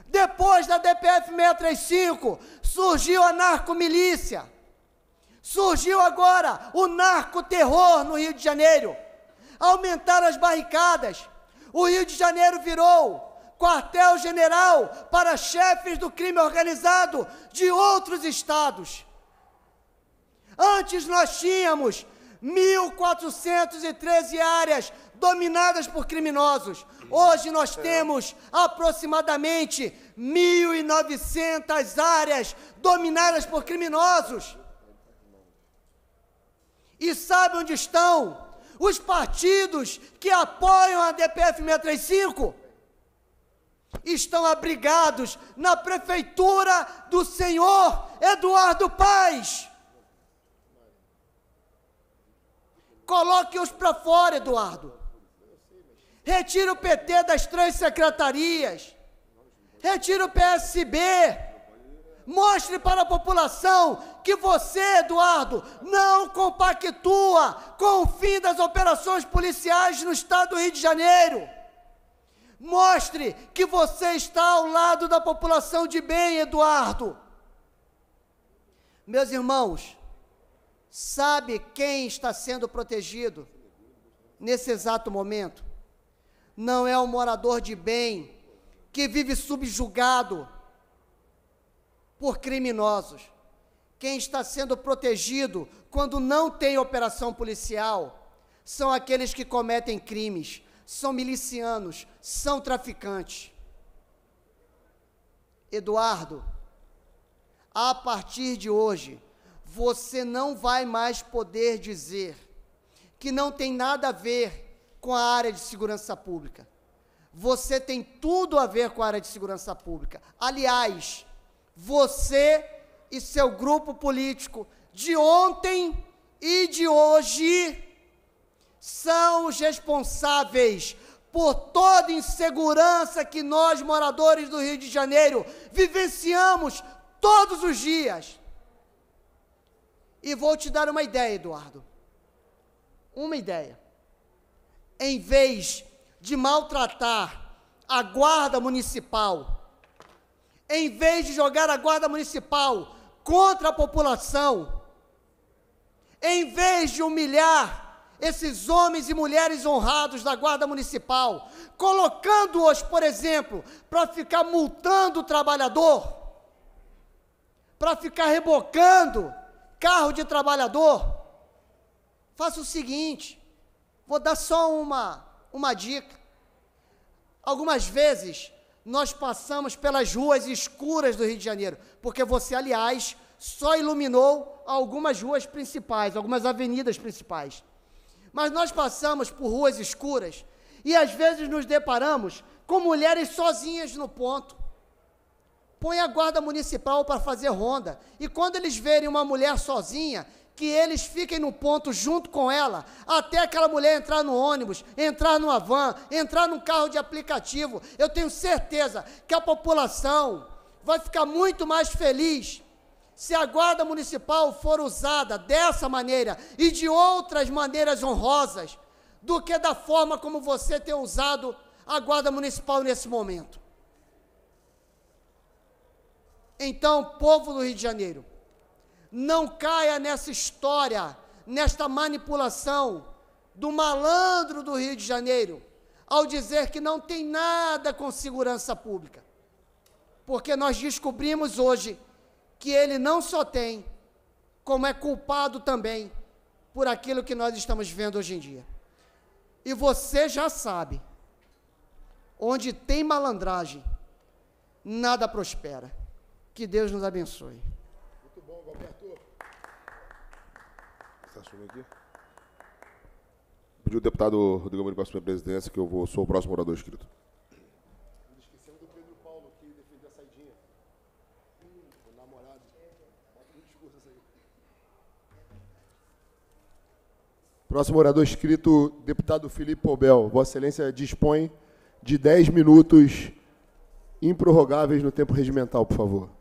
Depois da DPF 635, surgiu a narcomilícia. Surgiu agora o narcoterror no Rio de Janeiro. Aumentaram as barricadas. O Rio de Janeiro virou quartel-general para chefes do crime organizado de outros estados. Antes nós tínhamos 1.413 áreas dominadas por criminosos. Hoje nós é. temos aproximadamente 1.900 áreas dominadas por criminosos. E sabe onde estão os partidos que apoiam a DPF 635? Estão abrigados na prefeitura do senhor Eduardo Paz. Coloque-os para fora, Eduardo. Retira o PT das três secretarias. Retira o PSB. Mostre para a população que você, Eduardo, não compactua com o fim das operações policiais no estado do Rio de Janeiro. Mostre que você está ao lado da população de bem, Eduardo. Meus irmãos, sabe quem está sendo protegido nesse exato momento? não é um morador de bem que vive subjugado por criminosos. Quem está sendo protegido quando não tem operação policial são aqueles que cometem crimes, são milicianos, são traficantes. Eduardo, a partir de hoje, você não vai mais poder dizer que não tem nada a ver com a área de segurança pública. Você tem tudo a ver com a área de segurança pública. Aliás, você e seu grupo político de ontem e de hoje são os responsáveis por toda insegurança que nós, moradores do Rio de Janeiro, vivenciamos todos os dias. E vou te dar uma ideia, Eduardo. Uma ideia em vez de maltratar a guarda municipal, em vez de jogar a guarda municipal contra a população, em vez de humilhar esses homens e mulheres honrados da Guarda Municipal, colocando-os, por exemplo, para ficar multando o trabalhador, para ficar rebocando carro de trabalhador, faça o seguinte: Vou dar só uma, uma dica. Algumas vezes nós passamos pelas ruas escuras do Rio de Janeiro, porque você, aliás, só iluminou algumas ruas principais, algumas avenidas principais. Mas nós passamos por ruas escuras e às vezes nos deparamos com mulheres sozinhas no ponto. Põe a guarda municipal para fazer ronda. E quando eles verem uma mulher sozinha, que eles fiquem no ponto junto com ela, até aquela mulher entrar no ônibus, entrar numa van, entrar num carro de aplicativo. Eu tenho certeza que a população vai ficar muito mais feliz se a guarda municipal for usada dessa maneira e de outras maneiras honrosas do que da forma como você tem usado a guarda municipal nesse momento. Então, povo do Rio de Janeiro, não caia nessa história, nesta manipulação do malandro do Rio de Janeiro, ao dizer que não tem nada com segurança pública. Porque nós descobrimos hoje que ele não só tem, como é culpado também por aquilo que nós estamos vendo hoje em dia. E você já sabe, onde tem malandragem, nada prospera. Que Deus nos abençoe. Deixa eu ver aqui. Pediu o deputado Rodrigo Amorim para assumir a presidência, que eu vou, sou o próximo orador inscrito. Esquecemos do Pedro Paulo, que defendeu a saidinha. Hum, o namorado. Bota um discurso aí. Próximo orador inscrito, deputado Felipe Pobel. Vossa Excelência dispõe de 10 minutos improrrogáveis no tempo regimental, por favor.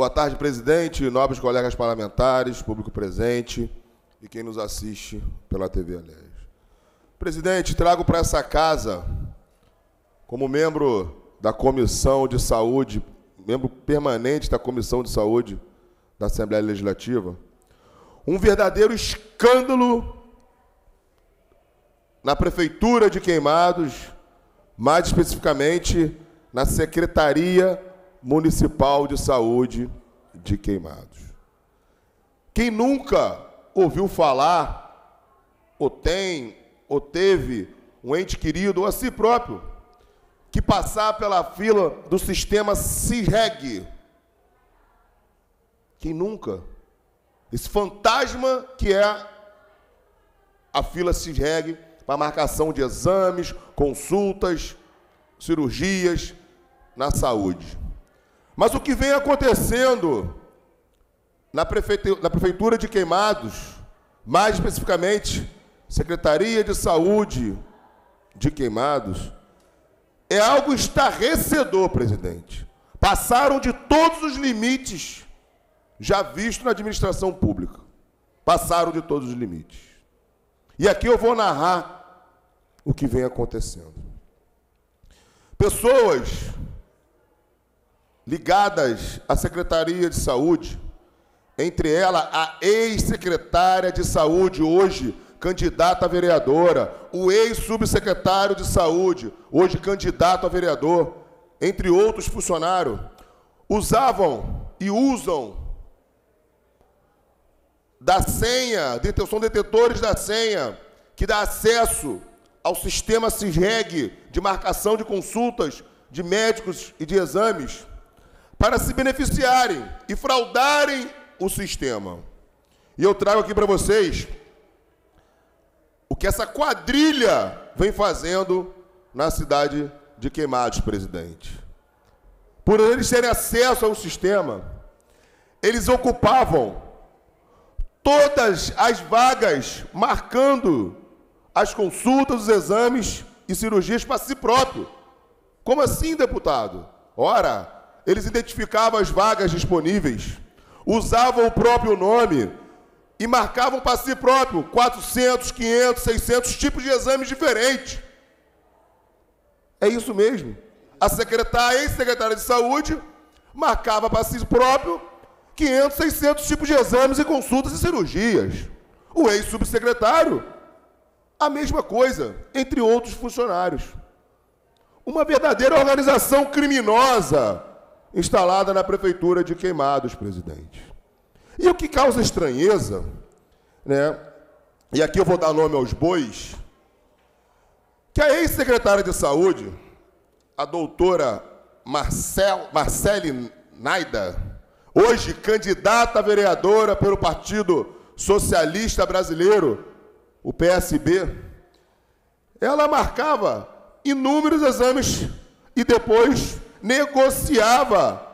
Boa tarde, presidente, nobres colegas parlamentares, público presente e quem nos assiste pela TV Alegre. Presidente, trago para essa casa, como membro da Comissão de Saúde, membro permanente da Comissão de Saúde da Assembleia Legislativa, um verdadeiro escândalo na Prefeitura de Queimados, mais especificamente na Secretaria Municipal de Saúde de Queimados. Quem nunca ouviu falar, ou tem, ou teve um ente querido, ou a si próprio, que passar pela fila do sistema CIREG? Quem nunca? Esse fantasma que é a fila CIREG para marcação de exames, consultas, cirurgias na saúde. Mas o que vem acontecendo na prefeitura, na prefeitura de Queimados, mais especificamente, Secretaria de Saúde de Queimados, é algo estarrecedor, presidente. Passaram de todos os limites já vistos na administração pública. Passaram de todos os limites. E aqui eu vou narrar o que vem acontecendo. Pessoas ligadas à Secretaria de Saúde, entre ela a ex-secretária de Saúde, hoje candidata a vereadora, o ex-subsecretário de Saúde, hoje candidato a vereador, entre outros funcionários, usavam e usam da senha, são detetores da senha, que dá acesso ao sistema CISREG de marcação de consultas de médicos e de exames, para se beneficiarem e fraudarem o sistema. E eu trago aqui para vocês o que essa quadrilha vem fazendo na cidade de Queimados, presidente. Por eles terem acesso ao sistema, eles ocupavam todas as vagas, marcando as consultas, os exames e cirurgias para si próprio. Como assim, deputado? Ora, eles identificavam as vagas disponíveis, usavam o próprio nome e marcavam para si próprio 400, 500, 600 tipos de exames diferentes. É isso mesmo. A secretária, ex-secretária de saúde, marcava para si próprio 500, 600 tipos de exames e consultas e cirurgias. O ex-subsecretário, a mesma coisa, entre outros funcionários. Uma verdadeira organização criminosa instalada na prefeitura de Queimados, presidente. E o que causa estranheza, né? E aqui eu vou dar nome aos bois, que a ex-secretária de saúde, a doutora Marcel, Marcele Naida, hoje candidata a vereadora pelo Partido Socialista Brasileiro, o PSB, ela marcava inúmeros exames e depois negociava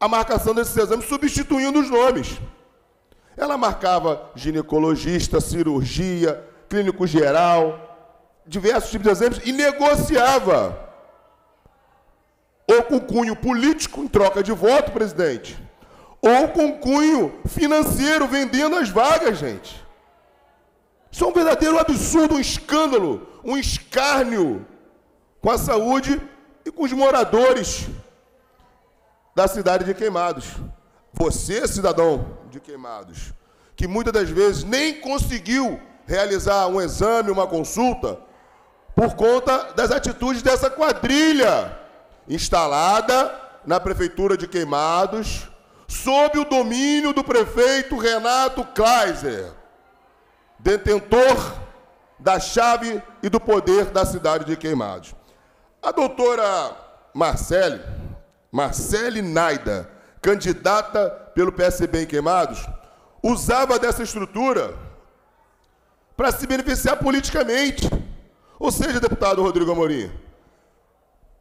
a marcação desses exames, substituindo os nomes. Ela marcava ginecologista, cirurgia, clínico geral, diversos tipos de exames, e negociava ou com cunho político em troca de voto, presidente, ou com cunho financeiro vendendo as vagas, gente. Isso é um verdadeiro absurdo, um escândalo, um escárnio com a saúde e com os moradores da cidade de Queimados. Você, cidadão de Queimados, que muitas das vezes nem conseguiu realizar um exame, uma consulta, por conta das atitudes dessa quadrilha instalada na prefeitura de Queimados, sob o domínio do prefeito Renato Kleiser, detentor da chave e do poder da cidade de Queimados. A doutora Marcele, Marcele Naida, candidata pelo PSB em Queimados, usava dessa estrutura para se beneficiar politicamente. Ou seja, deputado Rodrigo Amorim,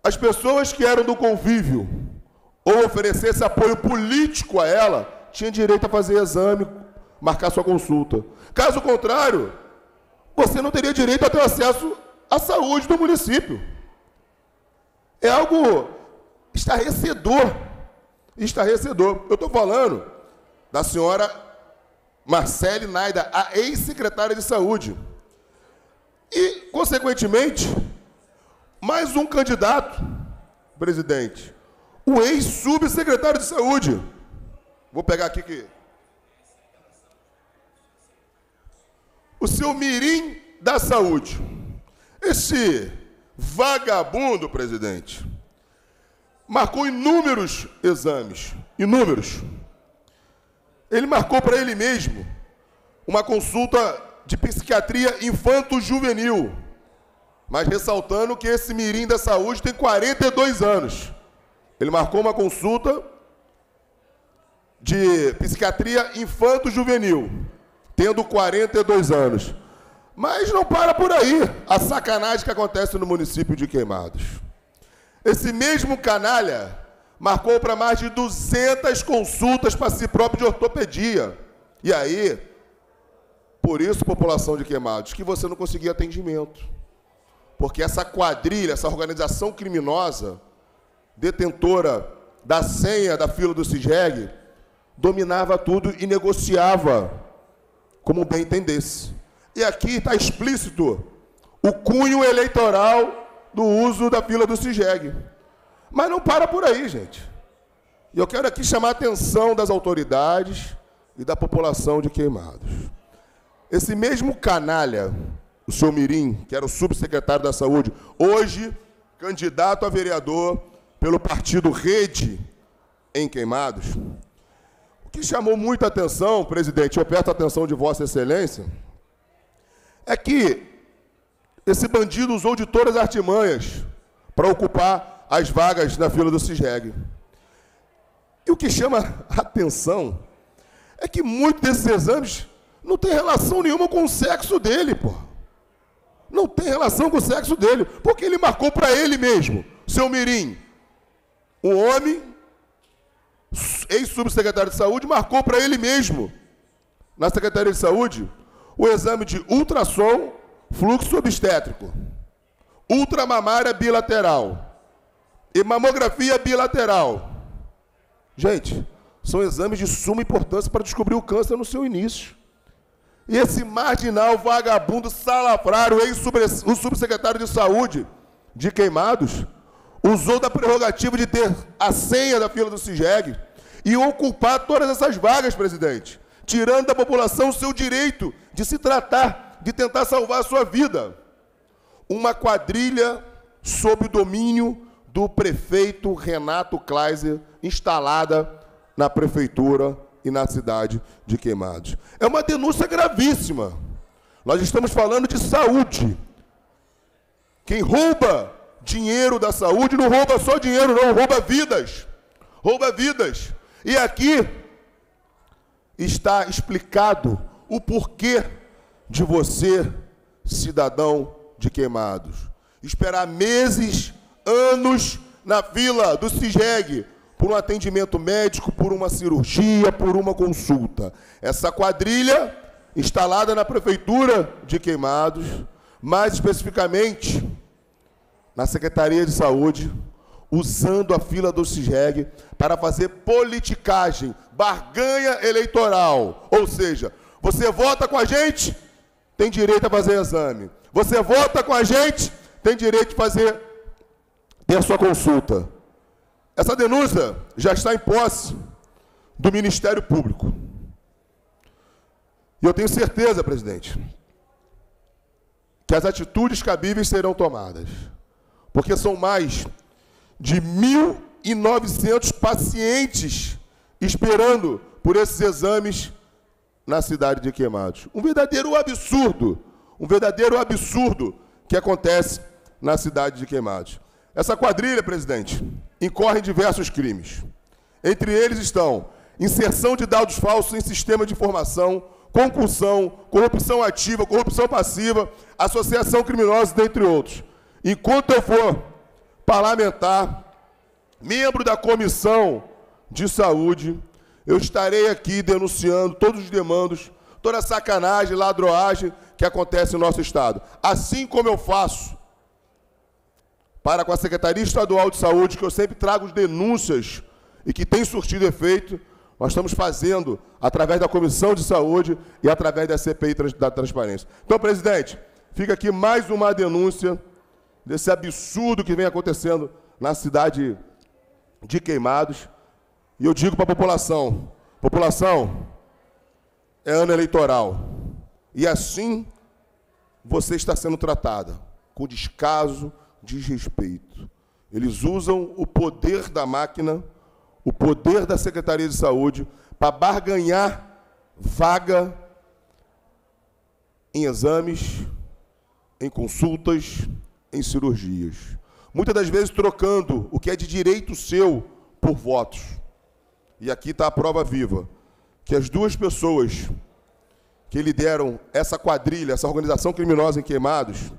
as pessoas que eram do convívio ou oferecesse apoio político a ela, tinha direito a fazer exame, marcar sua consulta. Caso contrário, você não teria direito a ter acesso à saúde do município é algo estarrecedor. Estarrecedor. Eu estou falando da senhora Marcele Naida, a ex-secretária de saúde. E, consequentemente, mais um candidato, presidente, o ex-subsecretário de saúde. Vou pegar aqui que. O seu Mirim da Saúde. Esse Vagabundo, presidente. Marcou inúmeros exames, inúmeros. Ele marcou para ele mesmo uma consulta de psiquiatria infanto-juvenil, mas ressaltando que esse mirim da saúde tem 42 anos. Ele marcou uma consulta de psiquiatria infanto-juvenil, tendo 42 anos. Mas não para por aí a sacanagem que acontece no município de Queimados. Esse mesmo canalha marcou para mais de 200 consultas para si próprio de ortopedia. E aí, por isso, população de Queimados, que você não conseguia atendimento. Porque essa quadrilha, essa organização criminosa, detentora da senha da fila do CIGEG, dominava tudo e negociava como bem entendesse. E aqui está explícito o cunho eleitoral do uso da fila do CIGEG. Mas não para por aí, gente. E eu quero aqui chamar a atenção das autoridades e da população de Queimados. Esse mesmo canalha, o senhor Mirim, que era o subsecretário da Saúde, hoje candidato a vereador pelo partido Rede em Queimados, o que chamou muita atenção, presidente, eu peço a atenção de Vossa Excelência, é que esse bandido usou de todas as artimanhas para ocupar as vagas na fila do CISREG. E o que chama atenção é que muitos desses exames não tem relação nenhuma com o sexo dele, pô. Não tem relação com o sexo dele, porque ele marcou para ele mesmo, seu Mirim. Um homem, ex-subsecretário de saúde, marcou para ele mesmo, na Secretaria de Saúde, o exame de ultrassom, fluxo obstétrico, ultramamária bilateral e mamografia bilateral. Gente, são exames de suma importância para descobrir o câncer no seu início. E esse marginal vagabundo salafrário, ex-subsecretário de saúde de Queimados, usou da prerrogativa de ter a senha da fila do CIGEG e ocupar todas essas vagas, presidente tirando da população o seu direito de se tratar, de tentar salvar a sua vida. Uma quadrilha sob o domínio do prefeito Renato Kleiser, instalada na prefeitura e na cidade de Queimados. É uma denúncia gravíssima. Nós estamos falando de saúde. Quem rouba dinheiro da saúde não rouba só dinheiro, não, rouba vidas. Rouba vidas. E aqui está explicado o porquê de você, cidadão de queimados, esperar meses, anos na fila do CIGEG por um atendimento médico, por uma cirurgia, por uma consulta. Essa quadrilha, instalada na Prefeitura de Queimados, mais especificamente na Secretaria de Saúde, usando a fila do CIGEG para fazer politicagem barganha eleitoral. Ou seja, você vota com a gente, tem direito a fazer exame. Você vota com a gente, tem direito de fazer ter a sua consulta. Essa denúncia já está em posse do Ministério Público. E eu tenho certeza, presidente, que as atitudes cabíveis serão tomadas. Porque são mais de 1.900 pacientes esperando por esses exames na cidade de Queimados. Um verdadeiro absurdo, um verdadeiro absurdo que acontece na cidade de Queimados. Essa quadrilha, presidente, incorre em diversos crimes. Entre eles estão inserção de dados falsos em sistema de informação, concussão, corrupção ativa, corrupção passiva, associação criminosa, dentre outros. Enquanto eu for parlamentar, membro da comissão de saúde, eu estarei aqui denunciando todos os demandos, toda a sacanagem, ladroagem que acontece no nosso Estado. Assim como eu faço para com a Secretaria Estadual de Saúde, que eu sempre trago as denúncias e que tem surtido efeito, nós estamos fazendo através da Comissão de Saúde e através da CPI da Transparência. Então, presidente, fica aqui mais uma denúncia desse absurdo que vem acontecendo na cidade de Queimados. E eu digo para a população: população, é ano eleitoral. E assim você está sendo tratada, com descaso, desrespeito. Eles usam o poder da máquina, o poder da Secretaria de Saúde, para barganhar vaga em exames, em consultas, em cirurgias. Muitas das vezes trocando o que é de direito seu por votos e aqui está a prova viva, que as duas pessoas que lideram essa quadrilha, essa organização criminosa em Queimados,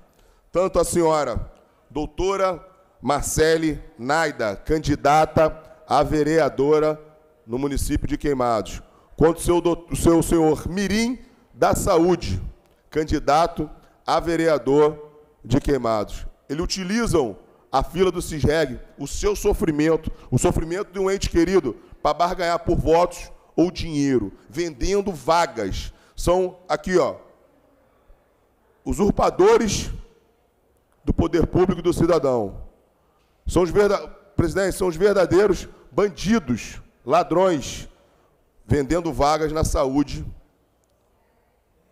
tanto a senhora doutora Marcele Naida, candidata a vereadora no município de Queimados, quanto o seu, seu senhor Mirim da Saúde, candidato a vereador de Queimados. Eles utilizam a fila do CISREG, o seu sofrimento, o sofrimento de um ente querido, para barganhar por votos ou dinheiro, vendendo vagas. São aqui, ó, usurpadores do poder público e do cidadão. São os verdade... presidente, são os verdadeiros bandidos, ladrões, vendendo vagas na saúde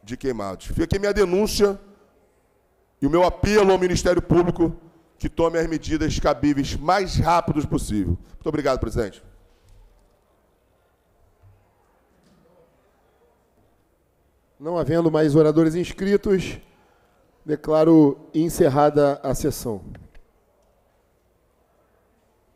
de queimados. Fica aqui minha denúncia e o meu apelo ao Ministério Público que tome as medidas cabíveis mais rápidos possível. Muito obrigado, presidente. Não havendo mais oradores inscritos, declaro encerrada a sessão.